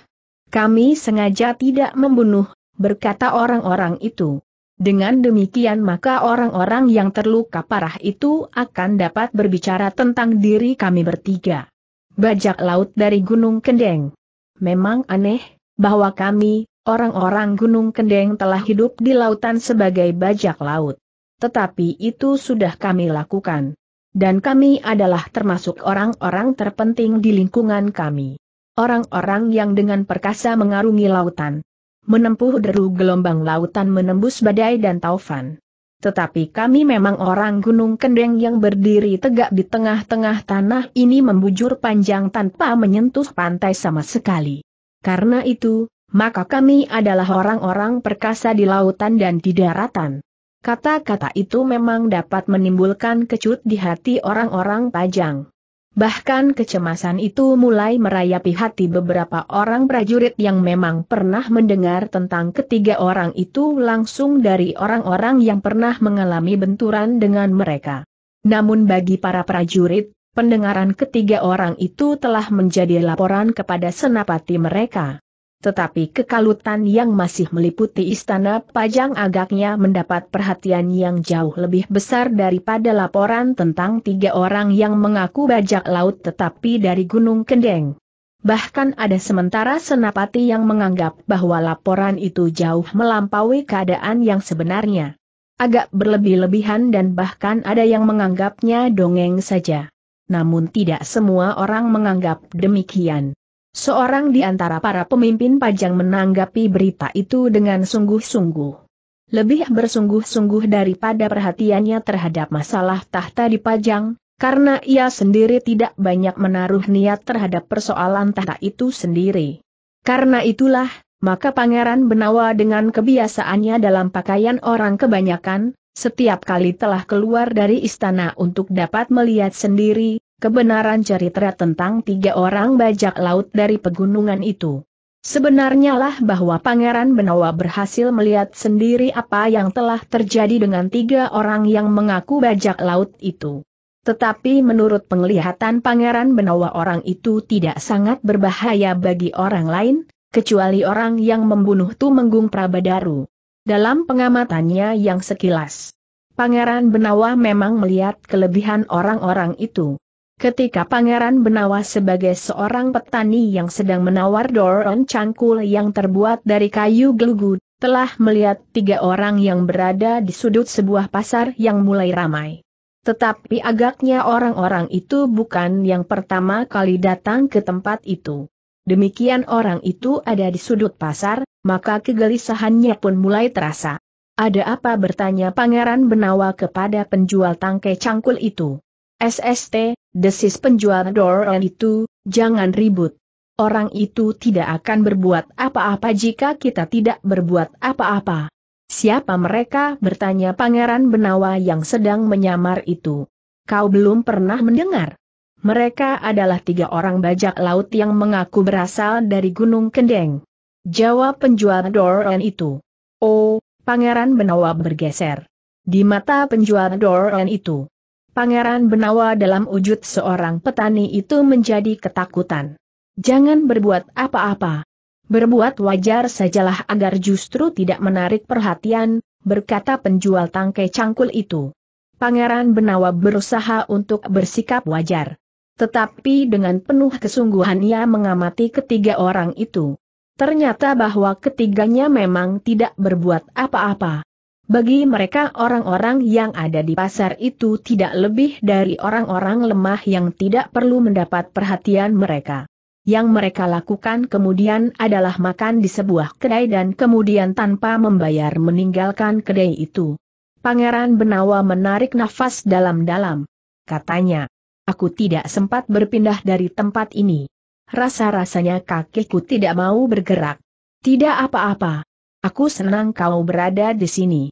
Kami sengaja tidak membunuh, berkata orang-orang itu. Dengan demikian maka orang-orang yang terluka parah itu akan dapat berbicara tentang diri kami bertiga. Bajak laut dari Gunung Kendeng. Memang aneh, bahwa kami, orang-orang Gunung Kendeng telah hidup di lautan sebagai bajak laut. Tetapi itu sudah kami lakukan. Dan kami adalah termasuk orang-orang terpenting di lingkungan kami. Orang-orang yang dengan perkasa mengarungi lautan menempuh deru gelombang lautan menembus badai dan taufan. Tetapi kami memang orang Gunung Kendeng yang berdiri tegak di tengah-tengah tanah ini membujur panjang tanpa menyentuh pantai sama sekali. Karena itu, maka kami adalah orang-orang perkasa di lautan dan di daratan. Kata-kata itu memang dapat menimbulkan kecut di hati orang-orang Pajang. Bahkan kecemasan itu mulai merayapi hati beberapa orang prajurit yang memang pernah mendengar tentang ketiga orang itu langsung dari orang-orang yang pernah mengalami benturan dengan mereka. Namun bagi para prajurit, pendengaran ketiga orang itu telah menjadi laporan kepada senapati mereka tetapi kekalutan yang masih meliputi istana Pajang agaknya mendapat perhatian yang jauh lebih besar daripada laporan tentang tiga orang yang mengaku bajak laut tetapi dari Gunung Kendeng. Bahkan ada sementara senapati yang menganggap bahwa laporan itu jauh melampaui keadaan yang sebenarnya. Agak berlebih-lebihan dan bahkan ada yang menganggapnya dongeng saja. Namun tidak semua orang menganggap demikian. Seorang di antara para pemimpin pajang menanggapi berita itu dengan sungguh-sungguh. Lebih bersungguh-sungguh daripada perhatiannya terhadap masalah tahta di pajang, karena ia sendiri tidak banyak menaruh niat terhadap persoalan tahta itu sendiri. Karena itulah, maka Pangeran Benawa dengan kebiasaannya dalam pakaian orang kebanyakan, setiap kali telah keluar dari istana untuk dapat melihat sendiri, kebenaran cerita tentang tiga orang bajak laut dari pegunungan itu. Sebenarnya lah bahwa Pangeran Benawa berhasil melihat sendiri apa yang telah terjadi dengan tiga orang yang mengaku bajak laut itu. Tetapi menurut penglihatan Pangeran Benawa orang itu tidak sangat berbahaya bagi orang lain, kecuali orang yang membunuh Tumenggung Prabadaru. Dalam pengamatannya yang sekilas, Pangeran Benawa memang melihat kelebihan orang-orang itu. Ketika Pangeran Benawa sebagai seorang petani yang sedang menawar doron cangkul yang terbuat dari kayu gelugu, telah melihat tiga orang yang berada di sudut sebuah pasar yang mulai ramai. Tetapi agaknya orang-orang itu bukan yang pertama kali datang ke tempat itu. Demikian orang itu ada di sudut pasar, maka kegelisahannya pun mulai terasa. Ada apa bertanya Pangeran Benawa kepada penjual tangkai cangkul itu? SST, desis penjual Doran itu, jangan ribut. Orang itu tidak akan berbuat apa-apa jika kita tidak berbuat apa-apa. Siapa mereka? bertanya Pangeran Benawa yang sedang menyamar itu. Kau belum pernah mendengar? Mereka adalah tiga orang bajak laut yang mengaku berasal dari Gunung Kendeng. Jawab penjual Doran itu. Oh, Pangeran Benawa bergeser. Di mata penjual Doran itu Pangeran Benawa dalam wujud seorang petani itu menjadi ketakutan. Jangan berbuat apa-apa. Berbuat wajar sajalah agar justru tidak menarik perhatian, berkata penjual tangkai cangkul itu. Pangeran Benawa berusaha untuk bersikap wajar. Tetapi dengan penuh kesungguhan ia mengamati ketiga orang itu. Ternyata bahwa ketiganya memang tidak berbuat apa-apa. Bagi mereka orang-orang yang ada di pasar itu tidak lebih dari orang-orang lemah yang tidak perlu mendapat perhatian mereka. Yang mereka lakukan kemudian adalah makan di sebuah kedai dan kemudian tanpa membayar meninggalkan kedai itu. Pangeran Benawa menarik nafas dalam-dalam. Katanya, aku tidak sempat berpindah dari tempat ini. Rasa-rasanya kakiku tidak mau bergerak. Tidak apa-apa, Aku senang kau berada di sini.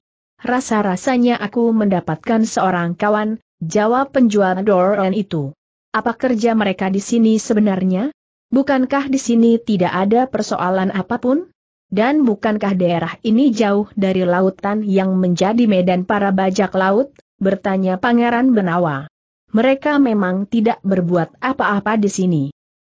Rasa-rasanya aku mendapatkan seorang kawan, jawab penjual Doran itu. Apa kerja mereka di sini sebenarnya? Bukankah di sini tidak ada persoalan apapun? Dan bukankah daerah ini jauh dari lautan yang menjadi medan para bajak laut? Bertanya Pangeran Benawa. Mereka memang tidak berbuat apa-apa di sini.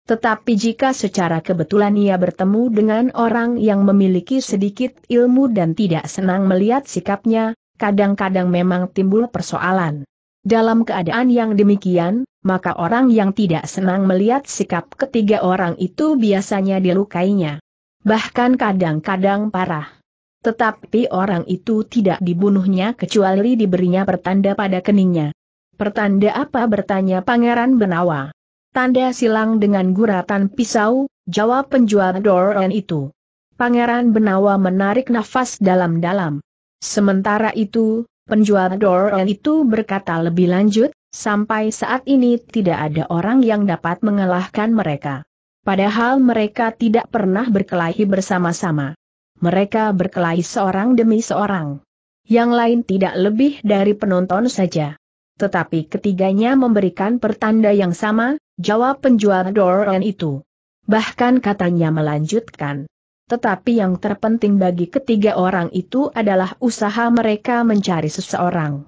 Tetapi jika secara kebetulan ia bertemu dengan orang yang memiliki sedikit ilmu dan tidak senang melihat sikapnya, kadang-kadang memang timbul persoalan. Dalam keadaan yang demikian, maka orang yang tidak senang melihat sikap ketiga orang itu biasanya dilukainya. Bahkan kadang-kadang parah. Tetapi orang itu tidak dibunuhnya kecuali diberinya pertanda pada keningnya. Pertanda apa bertanya Pangeran Benawa? Tanda silang dengan guratan pisau, jawab penjual Doran itu. Pangeran Benawa menarik nafas dalam-dalam. Sementara itu, penjual Doran itu berkata lebih lanjut, sampai saat ini tidak ada orang yang dapat mengalahkan mereka. Padahal mereka tidak pernah berkelahi bersama-sama. Mereka berkelahi seorang demi seorang. Yang lain tidak lebih dari penonton saja. Tetapi ketiganya memberikan pertanda yang sama, Jawab penjual Doran itu. Bahkan katanya melanjutkan. Tetapi yang terpenting bagi ketiga orang itu adalah usaha mereka mencari seseorang.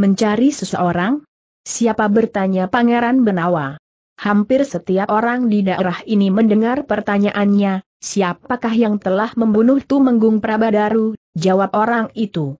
Mencari seseorang? Siapa bertanya Pangeran Benawa? Hampir setiap orang di daerah ini mendengar pertanyaannya, siapakah yang telah membunuh Tumenggung Prabadaru, jawab orang itu.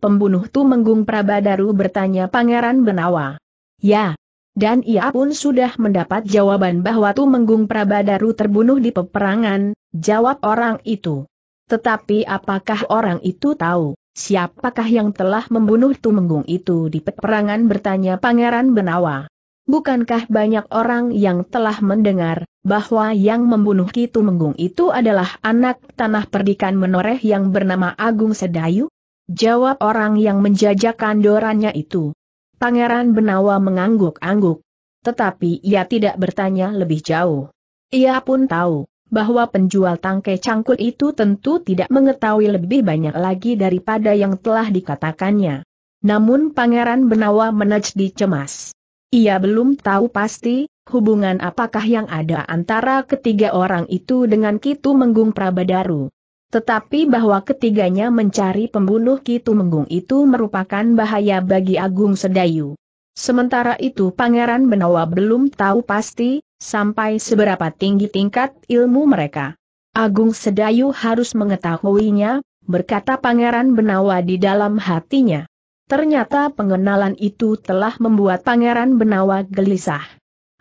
Pembunuh Tumenggung Prabadaru bertanya Pangeran Benawa. Ya, dan ia pun sudah mendapat jawaban bahwa Tumenggung Prabadaru terbunuh di peperangan, jawab orang itu. Tetapi apakah orang itu tahu, siapakah yang telah membunuh Tumenggung itu di peperangan bertanya Pangeran Benawa. Bukankah banyak orang yang telah mendengar bahwa yang membunuh Ki Tumenggung itu adalah anak tanah perdikan menoreh yang bernama Agung Sedayu? Jawab orang yang menjajakan dorannya itu, Pangeran Benawa mengangguk-angguk. Tetapi ia tidak bertanya lebih jauh. Ia pun tahu bahwa penjual tangkai cangkul itu tentu tidak mengetahui lebih banyak lagi daripada yang telah dikatakannya. Namun Pangeran Benawa menajdi cemas. Ia belum tahu pasti, hubungan apakah yang ada antara ketiga orang itu dengan Kitu Menggung Prabadaru. Tetapi bahwa ketiganya mencari pembunuh Kitu Menggung itu merupakan bahaya bagi Agung Sedayu. Sementara itu Pangeran Benawa belum tahu pasti, sampai seberapa tinggi tingkat ilmu mereka. Agung Sedayu harus mengetahuinya, berkata Pangeran Benawa di dalam hatinya. Ternyata pengenalan itu telah membuat Pangeran Benawa gelisah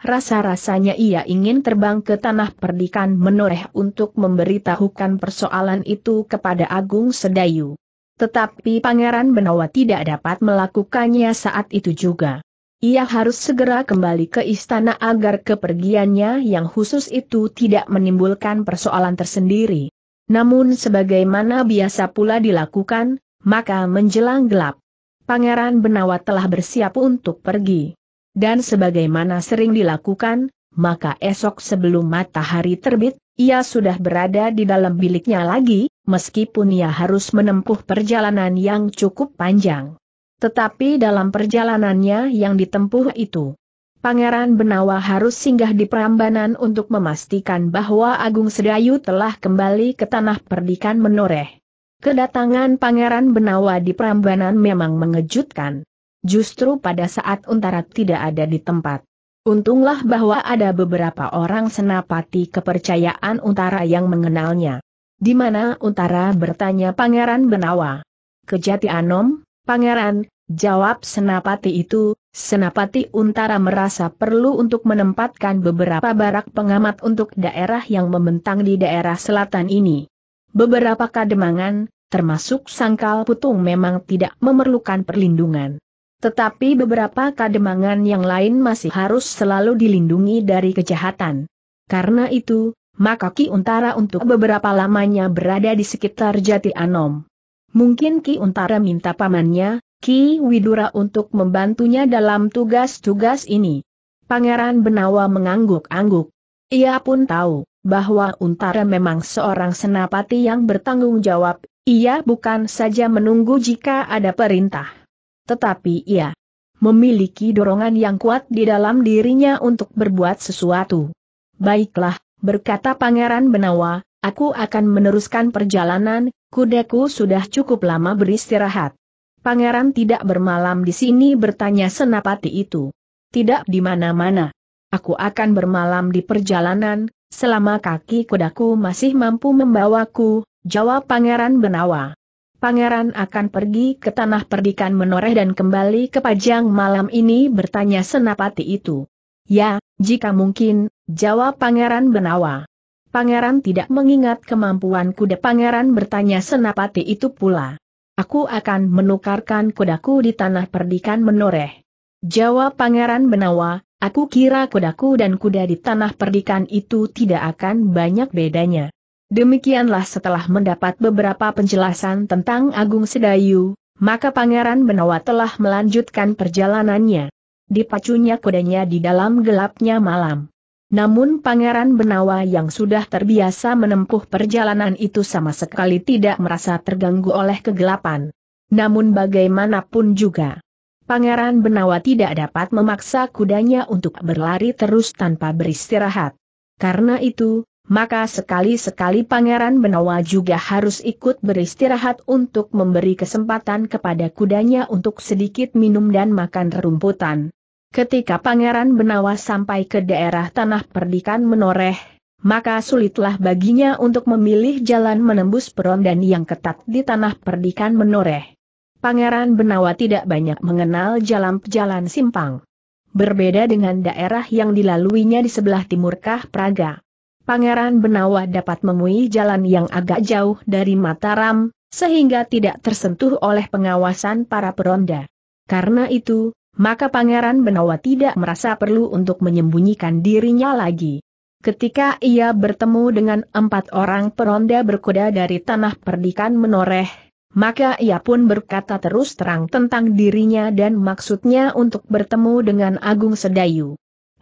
rasa-rasanya ia ingin terbang ke tanah perdikan menoreh untuk memberitahukan persoalan itu kepada Agung Sedayu. Tetapi Pangeran Benawa tidak dapat melakukannya saat itu juga. Ia harus segera kembali ke istana agar kepergiannya yang khusus itu tidak menimbulkan persoalan tersendiri. Namun sebagaimana biasa pula dilakukan, maka menjelang gelap, Pangeran Benawa telah bersiap untuk pergi dan sebagaimana sering dilakukan, maka esok sebelum matahari terbit, ia sudah berada di dalam biliknya lagi, meskipun ia harus menempuh perjalanan yang cukup panjang. Tetapi dalam perjalanannya yang ditempuh itu, Pangeran Benawa harus singgah di Prambanan untuk memastikan bahwa Agung Sedayu telah kembali ke tanah perdikan menoreh. Kedatangan Pangeran Benawa di Prambanan memang mengejutkan justru pada saat Untara tidak ada di tempat. Untunglah bahwa ada beberapa orang senapati kepercayaan Untara yang mengenalnya. Di mana Untara bertanya Pangeran Benawa. Kejati Anom, Pangeran, jawab senapati itu, senapati Untara merasa perlu untuk menempatkan beberapa barak pengamat untuk daerah yang membentang di daerah selatan ini. Beberapa kademangan, termasuk sangkal putung memang tidak memerlukan perlindungan. Tetapi beberapa kademangan yang lain masih harus selalu dilindungi dari kejahatan. Karena itu, maka Ki Untara untuk beberapa lamanya berada di sekitar Jati Anom. Mungkin Ki Untara minta pamannya, Ki Widura untuk membantunya dalam tugas-tugas ini. Pangeran Benawa mengangguk-angguk. Ia pun tahu bahwa Untara memang seorang senapati yang bertanggung jawab, ia bukan saja menunggu jika ada perintah tetapi ia memiliki dorongan yang kuat di dalam dirinya untuk berbuat sesuatu. Baiklah, berkata Pangeran Benawa, aku akan meneruskan perjalanan, kudaku sudah cukup lama beristirahat. Pangeran tidak bermalam di sini bertanya senapati itu. Tidak di mana-mana. Aku akan bermalam di perjalanan, selama kaki kudaku masih mampu membawaku, jawab Pangeran Benawa. Pangeran akan pergi ke tanah perdikan menoreh dan kembali ke Pajang malam ini bertanya senapati itu. Ya, jika mungkin, jawab Pangeran Benawa. Pangeran tidak mengingat kemampuan kuda Pangeran bertanya senapati itu pula. Aku akan menukarkan kudaku di tanah perdikan menoreh. Jawab Pangeran Benawa, aku kira kudaku dan kuda di tanah perdikan itu tidak akan banyak bedanya. Demikianlah setelah mendapat beberapa penjelasan tentang Agung Sedayu, maka Pangeran Benawa telah melanjutkan perjalanannya. Dipacunya kudanya di dalam gelapnya malam. Namun Pangeran Benawa yang sudah terbiasa menempuh perjalanan itu sama sekali tidak merasa terganggu oleh kegelapan. Namun bagaimanapun juga, Pangeran Benawa tidak dapat memaksa kudanya untuk berlari terus tanpa beristirahat. Karena itu, maka sekali-sekali Pangeran Benawa juga harus ikut beristirahat untuk memberi kesempatan kepada kudanya untuk sedikit minum dan makan rerumputan. Ketika Pangeran Benawa sampai ke daerah tanah perdikan menoreh, maka sulitlah baginya untuk memilih jalan menembus perondan yang ketat di tanah perdikan menoreh. Pangeran Benawa tidak banyak mengenal jalan-jalan simpang. Berbeda dengan daerah yang dilaluinya di sebelah timur Kah Praga. Pangeran Benawa dapat memui jalan yang agak jauh dari Mataram, sehingga tidak tersentuh oleh pengawasan para peronda. Karena itu, maka Pangeran Benawa tidak merasa perlu untuk menyembunyikan dirinya lagi. Ketika ia bertemu dengan empat orang peronda berkuda dari tanah perdikan menoreh, maka ia pun berkata terus terang tentang dirinya dan maksudnya untuk bertemu dengan Agung Sedayu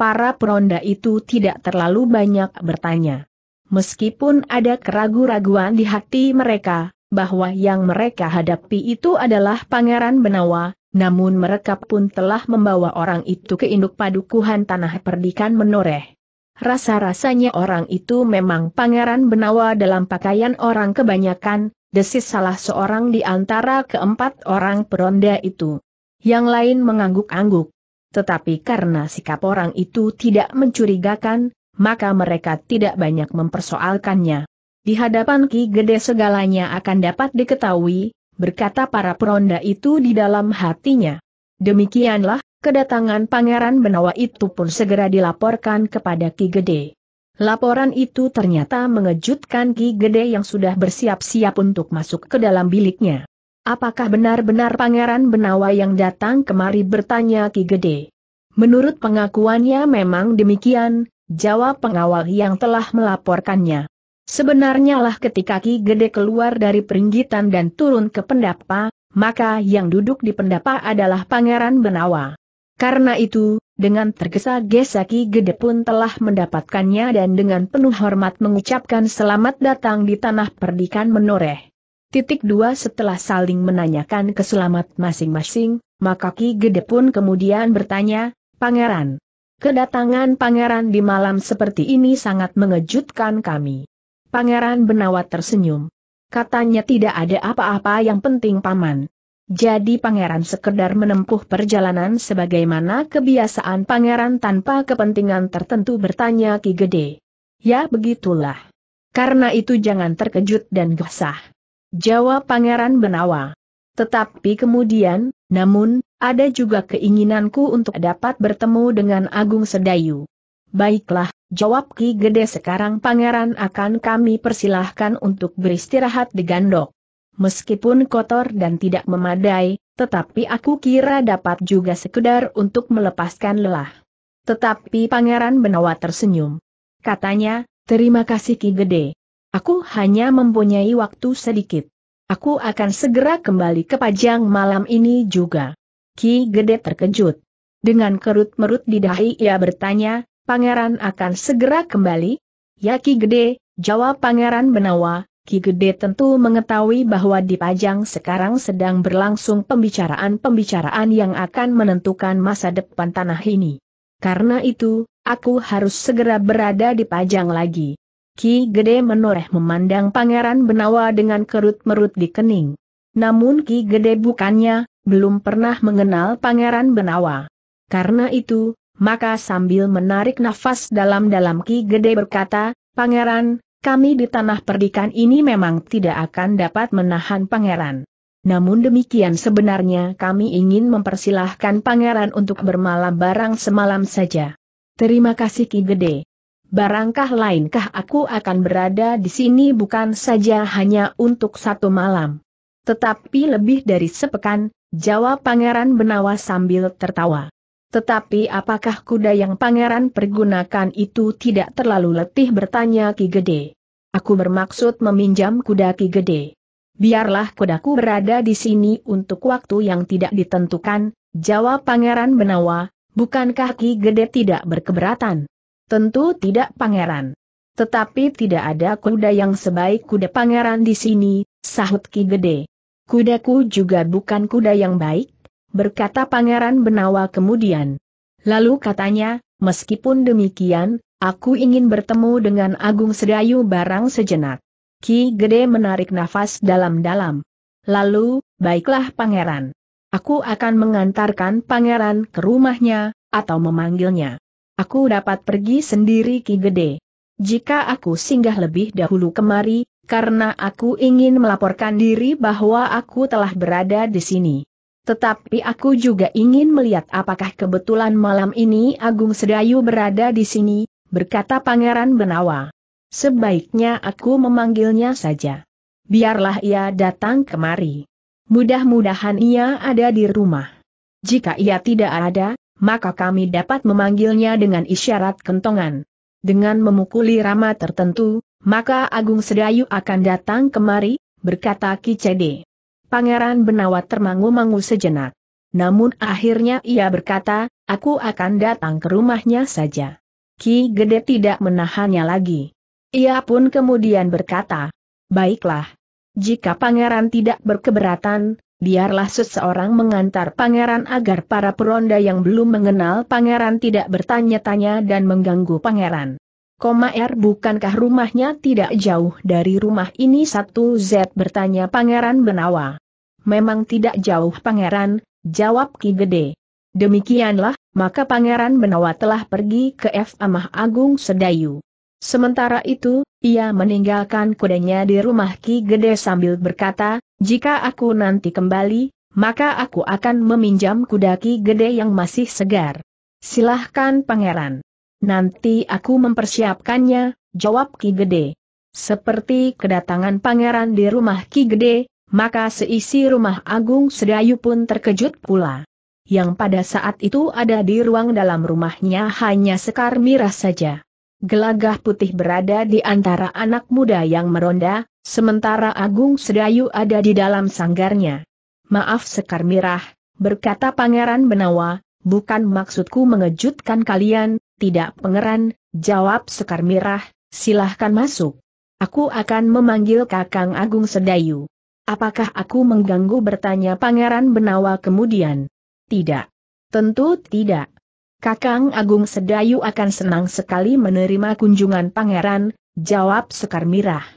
para peronda itu tidak terlalu banyak bertanya. Meskipun ada keraguan-raguan di hati mereka, bahwa yang mereka hadapi itu adalah Pangeran Benawa, namun mereka pun telah membawa orang itu ke induk padukuhan tanah perdikan menoreh. Rasa-rasanya orang itu memang Pangeran Benawa dalam pakaian orang kebanyakan, desis salah seorang di antara keempat orang peronda itu. Yang lain mengangguk-angguk tetapi karena sikap orang itu tidak mencurigakan, maka mereka tidak banyak mempersoalkannya. Di hadapan Ki Gede segalanya akan dapat diketahui, berkata para peronda itu di dalam hatinya. Demikianlah, kedatangan Pangeran Benawa itu pun segera dilaporkan kepada Ki Gede. Laporan itu ternyata mengejutkan Ki Gede yang sudah bersiap-siap untuk masuk ke dalam biliknya. Apakah benar-benar Pangeran Benawa yang datang kemari bertanya Ki Gede? Menurut pengakuannya memang demikian, jawab pengawal yang telah melaporkannya. Sebenarnya lah ketika Ki Gede keluar dari peringgitan dan turun ke pendapa, maka yang duduk di pendapa adalah Pangeran Benawa. Karena itu, dengan tergesa-gesa Ki Gede pun telah mendapatkannya dan dengan penuh hormat mengucapkan selamat datang di tanah perdikan menoreh. Titik dua setelah saling menanyakan keselamat masing-masing, maka Ki Gede pun kemudian bertanya, Pangeran. Kedatangan Pangeran di malam seperti ini sangat mengejutkan kami. Pangeran Benawa tersenyum. Katanya tidak ada apa-apa yang penting paman. Jadi pangeran sekedar menempuh perjalanan sebagaimana kebiasaan pangeran tanpa kepentingan tertentu bertanya Ki Gede. Ya begitulah. Karena itu jangan terkejut dan gesah. Jawab Pangeran Benawa. Tetapi kemudian, namun, ada juga keinginanku untuk dapat bertemu dengan Agung Sedayu. Baiklah, jawab Ki Gede sekarang pangeran akan kami persilahkan untuk beristirahat di gandok. Meskipun kotor dan tidak memadai, tetapi aku kira dapat juga sekedar untuk melepaskan lelah. Tetapi pangeran Benawa tersenyum. Katanya, terima kasih Ki Gede. Aku hanya mempunyai waktu sedikit. Aku akan segera kembali ke Pajang malam ini juga. Ki Gede terkejut. Dengan kerut merut di dahi ia bertanya, pangeran akan segera kembali? Ya Ki Gede, jawab pangeran Benawa, Ki Gede tentu mengetahui bahwa di Pajang sekarang sedang berlangsung pembicaraan-pembicaraan yang akan menentukan masa depan tanah ini. Karena itu, aku harus segera berada di Pajang lagi. Ki Gede menoreh memandang Pangeran Benawa dengan kerut-merut di kening. Namun Ki Gede bukannya, belum pernah mengenal Pangeran Benawa. Karena itu, maka sambil menarik nafas dalam-dalam Ki Gede berkata, Pangeran, kami di tanah perdikan ini memang tidak akan dapat menahan Pangeran. Namun demikian sebenarnya kami ingin mempersilahkan Pangeran untuk bermalam barang semalam saja. Terima kasih Ki Gede barangkah lainkah aku akan berada di sini bukan saja hanya untuk satu malam. Tetapi lebih dari sepekan, jawab Pangeran Benawa sambil tertawa. Tetapi apakah kuda yang Pangeran pergunakan itu tidak terlalu letih bertanya Ki Gede. Aku bermaksud meminjam kuda Ki Gede. Biarlah kudaku berada di sini untuk waktu yang tidak ditentukan, jawab Pangeran Benawa, bukankah Ki Gede tidak berkeberatan? Tentu tidak pangeran. Tetapi tidak ada kuda yang sebaik kuda pangeran di sini, sahut Ki Gede. Kudaku juga bukan kuda yang baik, berkata pangeran Benawa kemudian. Lalu katanya, meskipun demikian, aku ingin bertemu dengan Agung Sedayu barang sejenak. Ki Gede menarik nafas dalam-dalam. Lalu, baiklah pangeran. Aku akan mengantarkan pangeran ke rumahnya, atau memanggilnya. Aku dapat pergi sendiri Ki Gede. Jika aku singgah lebih dahulu kemari, karena aku ingin melaporkan diri bahwa aku telah berada di sini. Tetapi aku juga ingin melihat apakah kebetulan malam ini Agung Sedayu berada di sini, berkata Pangeran Benawa. Sebaiknya aku memanggilnya saja. Biarlah ia datang kemari. Mudah-mudahan ia ada di rumah. Jika ia tidak ada, maka kami dapat memanggilnya dengan isyarat kentongan. Dengan memukuli rama tertentu, maka Agung Sedayu akan datang kemari, berkata Ki Cede. Pangeran Benawa termangu-mangu sejenak. Namun akhirnya ia berkata, aku akan datang ke rumahnya saja. Ki Gede tidak menahannya lagi. Ia pun kemudian berkata, baiklah. Jika pangeran tidak berkeberatan, biarlah seseorang mengantar pangeran agar para peronda yang belum mengenal pangeran tidak bertanya-tanya dan mengganggu pangeran. Koma R er, bukankah rumahnya tidak jauh dari rumah ini satu Z bertanya pangeran Benawa. Memang tidak jauh pangeran, jawab Ki Gede. Demikianlah, maka pangeran Benawa telah pergi ke F. Amah Agung Sedayu. Sementara itu, ia meninggalkan kudanya di rumah Ki Gede sambil berkata, jika aku nanti kembali, maka aku akan meminjam kudaki gede yang masih segar. Silahkan pangeran. Nanti aku mempersiapkannya, jawab Ki Gede. Seperti kedatangan pangeran di rumah Ki Gede, maka seisi rumah Agung Sedayu pun terkejut pula. Yang pada saat itu ada di ruang dalam rumahnya hanya Sekar Mirah saja. Gelagah putih berada di antara anak muda yang meronda, Sementara Agung Sedayu ada di dalam sanggarnya. Maaf Sekar Mirah, berkata Pangeran Benawa, bukan maksudku mengejutkan kalian, tidak pangeran, jawab Sekar Mirah, silahkan masuk. Aku akan memanggil Kakang Agung Sedayu. Apakah aku mengganggu bertanya Pangeran Benawa kemudian? Tidak. Tentu tidak. Kakang Agung Sedayu akan senang sekali menerima kunjungan Pangeran, jawab Sekar Mirah.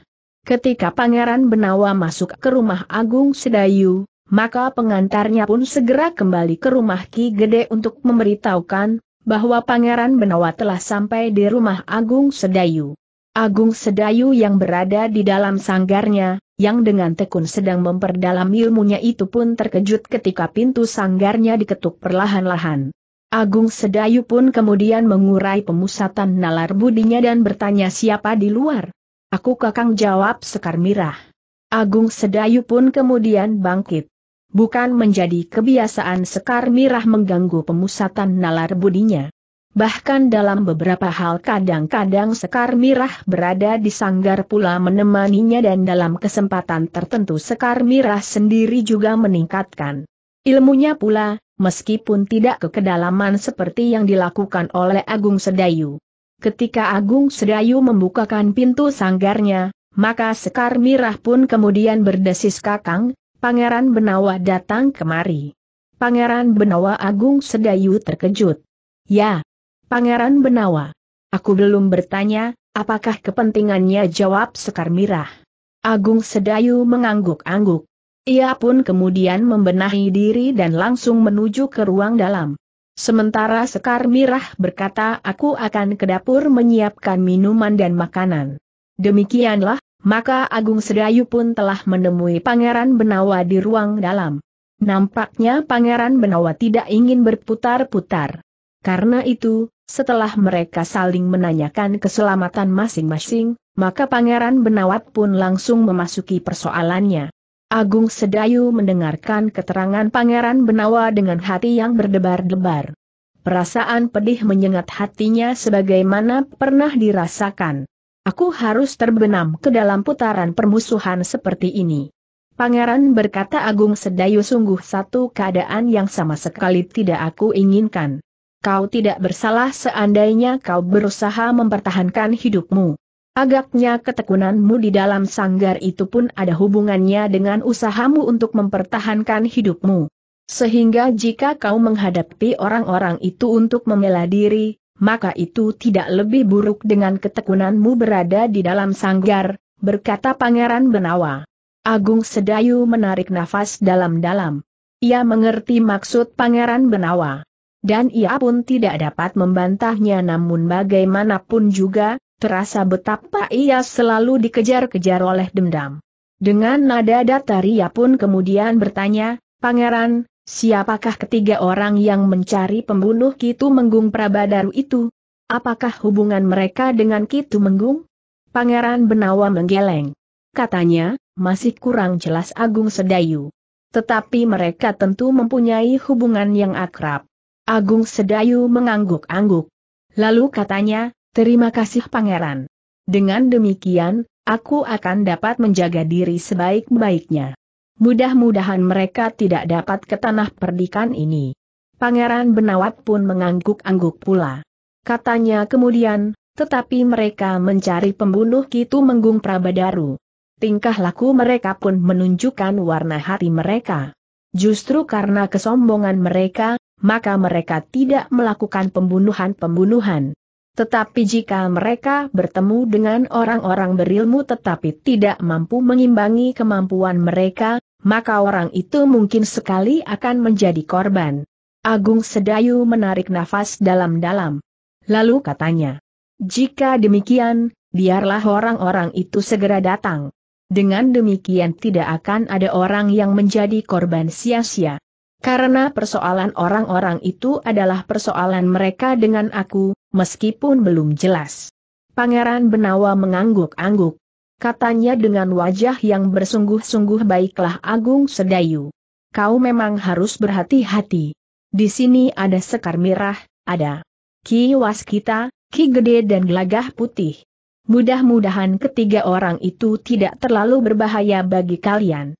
Ketika Pangeran Benawa masuk ke rumah Agung Sedayu, maka pengantarnya pun segera kembali ke rumah Ki Gede untuk memberitahukan bahwa Pangeran Benawa telah sampai di rumah Agung Sedayu. Agung Sedayu yang berada di dalam sanggarnya, yang dengan tekun sedang memperdalam ilmunya itu pun terkejut ketika pintu sanggarnya diketuk perlahan-lahan. Agung Sedayu pun kemudian mengurai pemusatan nalar budinya dan bertanya siapa di luar. Aku kakang jawab Sekar Mirah. Agung Sedayu pun kemudian bangkit. Bukan menjadi kebiasaan Sekar Mirah mengganggu pemusatan nalar budinya. Bahkan dalam beberapa hal kadang-kadang Sekar Mirah berada di sanggar pula menemaninya dan dalam kesempatan tertentu Sekar Mirah sendiri juga meningkatkan ilmunya pula, meskipun tidak ke kedalaman seperti yang dilakukan oleh Agung Sedayu. Ketika Agung Sedayu membukakan pintu sanggarnya, maka Sekar Mirah pun kemudian berdesis kakang, Pangeran Benawa datang kemari. Pangeran Benawa Agung Sedayu terkejut. Ya, Pangeran Benawa. Aku belum bertanya, apakah kepentingannya jawab Sekar Mirah. Agung Sedayu mengangguk-angguk. Ia pun kemudian membenahi diri dan langsung menuju ke ruang dalam. Sementara Sekar Mirah berkata aku akan ke dapur menyiapkan minuman dan makanan. Demikianlah, maka Agung Sedayu pun telah menemui Pangeran Benawa di ruang dalam. Nampaknya Pangeran Benawa tidak ingin berputar-putar. Karena itu, setelah mereka saling menanyakan keselamatan masing-masing, maka Pangeran Benawa pun langsung memasuki persoalannya. Agung Sedayu mendengarkan keterangan Pangeran Benawa dengan hati yang berdebar-debar. Perasaan pedih menyengat hatinya sebagaimana pernah dirasakan. Aku harus terbenam ke dalam putaran permusuhan seperti ini. Pangeran berkata Agung Sedayu sungguh satu keadaan yang sama sekali tidak aku inginkan. Kau tidak bersalah seandainya kau berusaha mempertahankan hidupmu. Agaknya ketekunanmu di dalam sanggar itu pun ada hubungannya dengan usahamu untuk mempertahankan hidupmu. Sehingga jika kau menghadapi orang-orang itu untuk membela diri, maka itu tidak lebih buruk dengan ketekunanmu berada di dalam sanggar, berkata Pangeran Benawa. Agung Sedayu menarik nafas dalam-dalam. Ia mengerti maksud Pangeran Benawa. Dan ia pun tidak dapat membantahnya namun bagaimanapun juga, terasa betapa ia selalu dikejar-kejar oleh dendam. Dengan nada datar ia pun kemudian bertanya, Pangeran, siapakah ketiga orang yang mencari pembunuh Kitu Menggung Prabadaru itu? Apakah hubungan mereka dengan Kitu Menggung? Pangeran Benawa menggeleng. Katanya, masih kurang jelas Agung Sedayu. Tetapi mereka tentu mempunyai hubungan yang akrab. Agung Sedayu mengangguk-angguk. Lalu katanya, Terima kasih pangeran. Dengan demikian, aku akan dapat menjaga diri sebaik-baiknya. Mudah-mudahan mereka tidak dapat ke tanah perdikan ini. Pangeran Benawat pun mengangguk-angguk pula. Katanya kemudian, tetapi mereka mencari pembunuh Kitu Menggung Prabadaru. Tingkah laku mereka pun menunjukkan warna hati mereka. Justru karena kesombongan mereka, maka mereka tidak melakukan pembunuhan-pembunuhan. Tetapi jika mereka bertemu dengan orang-orang berilmu tetapi tidak mampu mengimbangi kemampuan mereka, maka orang itu mungkin sekali akan menjadi korban. Agung Sedayu menarik nafas dalam-dalam. Lalu katanya, jika demikian, biarlah orang-orang itu segera datang. Dengan demikian tidak akan ada orang yang menjadi korban sia-sia. Karena persoalan orang-orang itu adalah persoalan mereka dengan aku, meskipun belum jelas. Pangeran Benawa mengangguk-angguk. Katanya dengan wajah yang bersungguh-sungguh baiklah Agung Sedayu. Kau memang harus berhati-hati. Di sini ada sekar mirah, ada ki waskita, ki gede dan gelagah putih. Mudah-mudahan ketiga orang itu tidak terlalu berbahaya bagi kalian.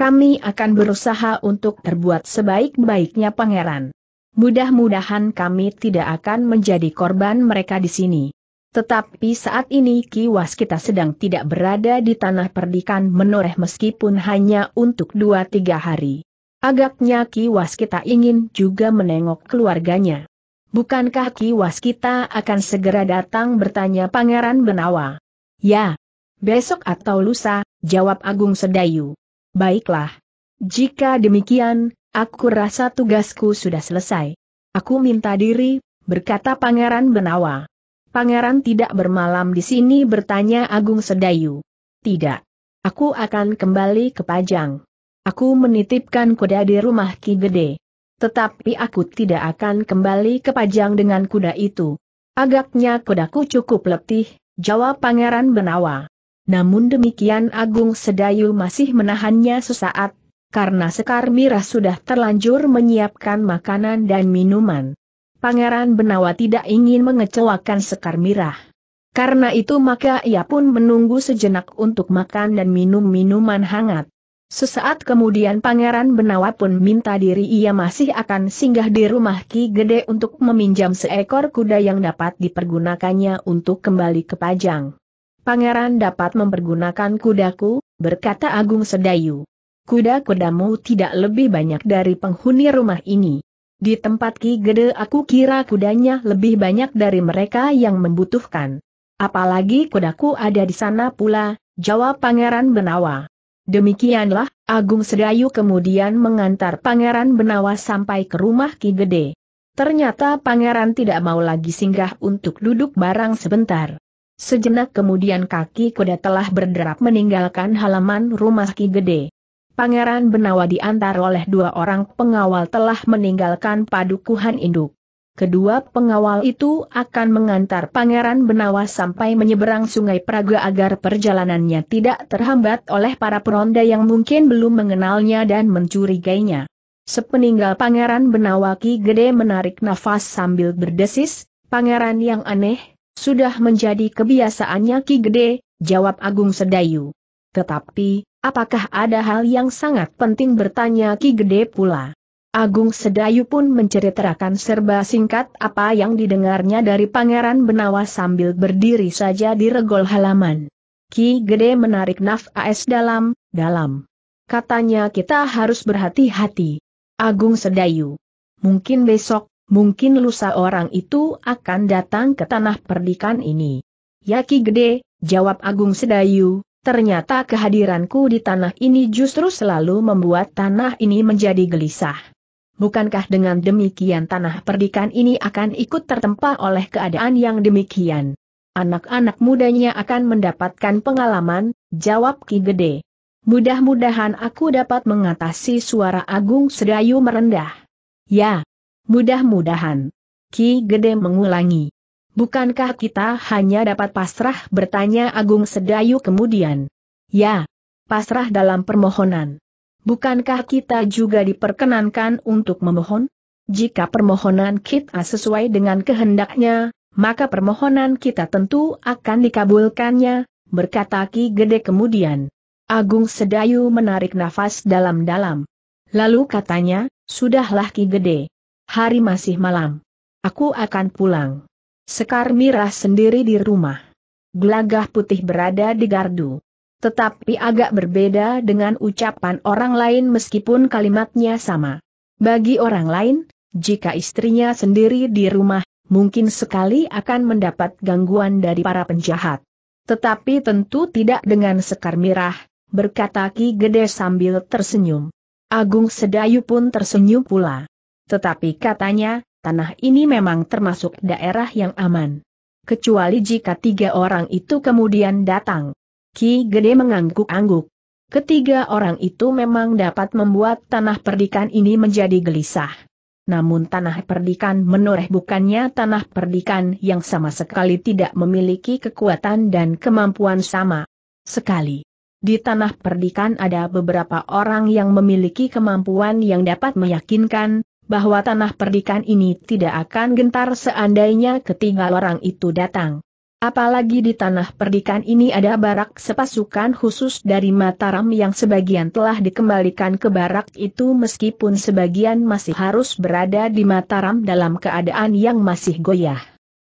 Kami akan berusaha untuk terbuat sebaik-baiknya pangeran. Mudah-mudahan kami tidak akan menjadi korban mereka di sini. Tetapi saat ini kiwas kita sedang tidak berada di tanah perdikan menoreh meskipun hanya untuk dua tiga hari. Agaknya kiwas kita ingin juga menengok keluarganya. Bukankah kiwas kita akan segera datang bertanya Pangeran Benawa? Ya, besok atau lusa, jawab Agung Sedayu. Baiklah. Jika demikian, aku rasa tugasku sudah selesai. Aku minta diri, berkata Pangeran Benawa. Pangeran tidak bermalam di sini bertanya Agung Sedayu. Tidak. Aku akan kembali ke Pajang. Aku menitipkan kuda di rumah Ki Gede. Tetapi aku tidak akan kembali ke Pajang dengan kuda itu. Agaknya kudaku cukup letih, jawab Pangeran Benawa. Namun demikian Agung Sedayu masih menahannya sesaat, karena Sekar Mirah sudah terlanjur menyiapkan makanan dan minuman. Pangeran Benawa tidak ingin mengecewakan Sekar Mirah. Karena itu maka ia pun menunggu sejenak untuk makan dan minum minuman hangat. Sesaat kemudian Pangeran Benawa pun minta diri ia masih akan singgah di rumah Ki Gede untuk meminjam seekor kuda yang dapat dipergunakannya untuk kembali ke Pajang. Pangeran dapat mempergunakan kudaku, berkata Agung Sedayu. Kuda-kudamu tidak lebih banyak dari penghuni rumah ini. Di tempat Ki Gede aku kira kudanya lebih banyak dari mereka yang membutuhkan. Apalagi kudaku ada di sana pula, jawab Pangeran Benawa. Demikianlah, Agung Sedayu kemudian mengantar Pangeran Benawa sampai ke rumah Ki Gede. Ternyata Pangeran tidak mau lagi singgah untuk duduk barang sebentar. Sejenak kemudian kaki kuda telah berderap meninggalkan halaman rumah Ki Gede. Pangeran Benawa diantar oleh dua orang pengawal telah meninggalkan padukuhan induk. Kedua pengawal itu akan mengantar Pangeran Benawa sampai menyeberang sungai Praga agar perjalanannya tidak terhambat oleh para peronda yang mungkin belum mengenalnya dan mencurigainya. Sepeninggal Pangeran Benawa Ki Gede menarik nafas sambil berdesis, Pangeran yang aneh, sudah menjadi kebiasaannya Ki Gede, jawab Agung Sedayu. Tetapi, apakah ada hal yang sangat penting bertanya Ki Gede pula? Agung Sedayu pun menceritakan serba singkat apa yang didengarnya dari Pangeran Benawa sambil berdiri saja di regol halaman. Ki Gede menarik nafas dalam, dalam. Katanya kita harus berhati-hati. Agung Sedayu. Mungkin besok, mungkin lusa orang itu akan datang ke tanah perdikan ini. Yaki gede, jawab Agung Sedayu, ternyata kehadiranku di tanah ini justru selalu membuat tanah ini menjadi gelisah. Bukankah dengan demikian tanah perdikan ini akan ikut tertempa oleh keadaan yang demikian? Anak-anak mudanya akan mendapatkan pengalaman, jawab Ki Gede. Mudah-mudahan aku dapat mengatasi suara Agung Sedayu merendah. Ya, Mudah-mudahan. Ki Gede mengulangi. Bukankah kita hanya dapat pasrah bertanya Agung Sedayu kemudian? Ya, pasrah dalam permohonan. Bukankah kita juga diperkenankan untuk memohon? Jika permohonan kita sesuai dengan kehendaknya, maka permohonan kita tentu akan dikabulkannya, berkata Ki Gede kemudian. Agung Sedayu menarik nafas dalam-dalam. Lalu katanya, sudahlah Ki Gede hari masih malam. Aku akan pulang. Sekar Mirah sendiri di rumah. Gelagah putih berada di gardu. Tetapi agak berbeda dengan ucapan orang lain meskipun kalimatnya sama. Bagi orang lain, jika istrinya sendiri di rumah, mungkin sekali akan mendapat gangguan dari para penjahat. Tetapi tentu tidak dengan Sekar Mirah, berkata Ki Gede sambil tersenyum. Agung Sedayu pun tersenyum pula. Tetapi katanya, tanah ini memang termasuk daerah yang aman. Kecuali jika tiga orang itu kemudian datang. Ki Gede mengangguk-angguk. Ketiga orang itu memang dapat membuat tanah perdikan ini menjadi gelisah. Namun tanah perdikan menoreh bukannya tanah perdikan yang sama sekali tidak memiliki kekuatan dan kemampuan sama. Sekali. Di tanah perdikan ada beberapa orang yang memiliki kemampuan yang dapat meyakinkan, bahwa tanah perdikan ini tidak akan gentar seandainya ketiga orang itu datang. Apalagi di tanah perdikan ini ada barak sepasukan khusus dari Mataram yang sebagian telah dikembalikan ke barak itu meskipun sebagian masih harus berada di Mataram dalam keadaan yang masih goyah.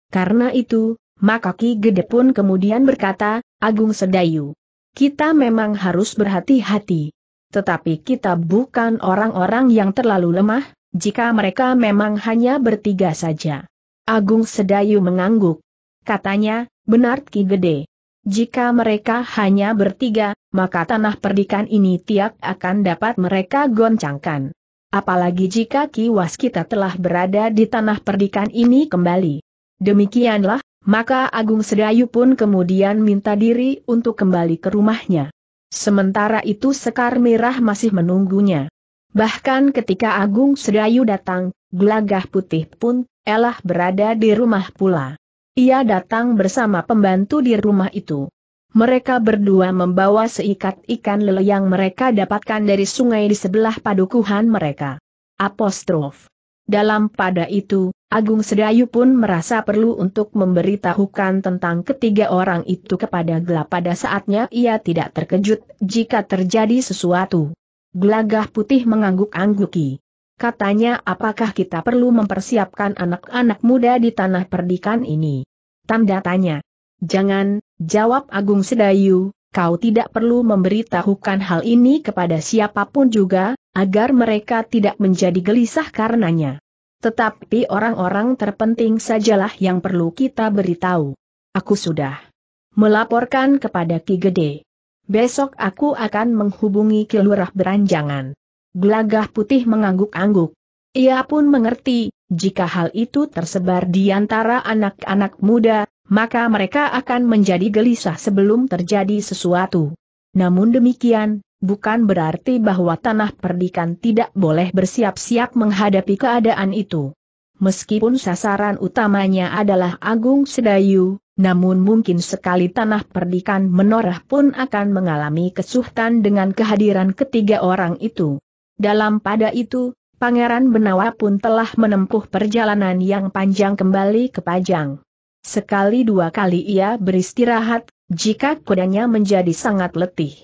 Karena itu, maka Ki Gede pun kemudian berkata, Agung Sedayu, kita memang harus berhati-hati. Tetapi kita bukan orang-orang yang terlalu lemah, jika mereka memang hanya bertiga saja. Agung Sedayu mengangguk. Katanya, benar Ki Gede. Jika mereka hanya bertiga, maka tanah perdikan ini tiap akan dapat mereka goncangkan. Apalagi jika Ki Waskita telah berada di tanah perdikan ini kembali. Demikianlah, maka Agung Sedayu pun kemudian minta diri untuk kembali ke rumahnya. Sementara itu Sekar Merah masih menunggunya. Bahkan ketika Agung Sedayu datang, gelagah putih pun, Elah berada di rumah pula. Ia datang bersama pembantu di rumah itu. Mereka berdua membawa seikat ikan lele yang mereka dapatkan dari sungai di sebelah padukuhan mereka. Apostrof. Dalam pada itu, Agung Sedayu pun merasa perlu untuk memberitahukan tentang ketiga orang itu kepada gelap pada saatnya ia tidak terkejut jika terjadi sesuatu. Gelagah putih mengangguk-angguki. Katanya apakah kita perlu mempersiapkan anak-anak muda di tanah perdikan ini? Tanda tanya. Jangan, jawab Agung Sedayu, kau tidak perlu memberitahukan hal ini kepada siapapun juga, agar mereka tidak menjadi gelisah karenanya. Tetapi orang-orang terpenting sajalah yang perlu kita beritahu. Aku sudah melaporkan kepada Ki Gede. Besok aku akan menghubungi Kilurah Beranjangan. Gelagah putih mengangguk-angguk. Ia pun mengerti, jika hal itu tersebar di antara anak-anak muda, maka mereka akan menjadi gelisah sebelum terjadi sesuatu. Namun demikian, bukan berarti bahwa tanah perdikan tidak boleh bersiap-siap menghadapi keadaan itu. Meskipun sasaran utamanya adalah Agung Sedayu, namun mungkin sekali tanah perdikan menorah pun akan mengalami kesuhtan dengan kehadiran ketiga orang itu. Dalam pada itu, Pangeran Benawa pun telah menempuh perjalanan yang panjang kembali ke Pajang. Sekali dua kali ia beristirahat, jika kudanya menjadi sangat letih.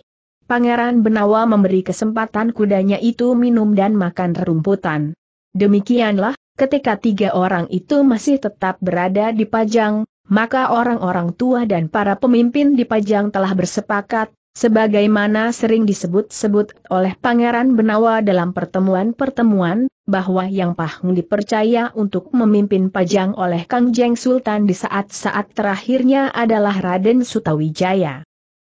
Pangeran Benawa memberi kesempatan kudanya itu minum dan makan rumputan. Demikianlah, ketika tiga orang itu masih tetap berada di Pajang, maka orang-orang tua dan para pemimpin di Pajang telah bersepakat, sebagaimana sering disebut-sebut oleh Pangeran Benawa dalam pertemuan-pertemuan, bahwa Yang Pahung dipercaya untuk memimpin Pajang oleh Kang Jeng Sultan di saat-saat terakhirnya adalah Raden Sutawijaya.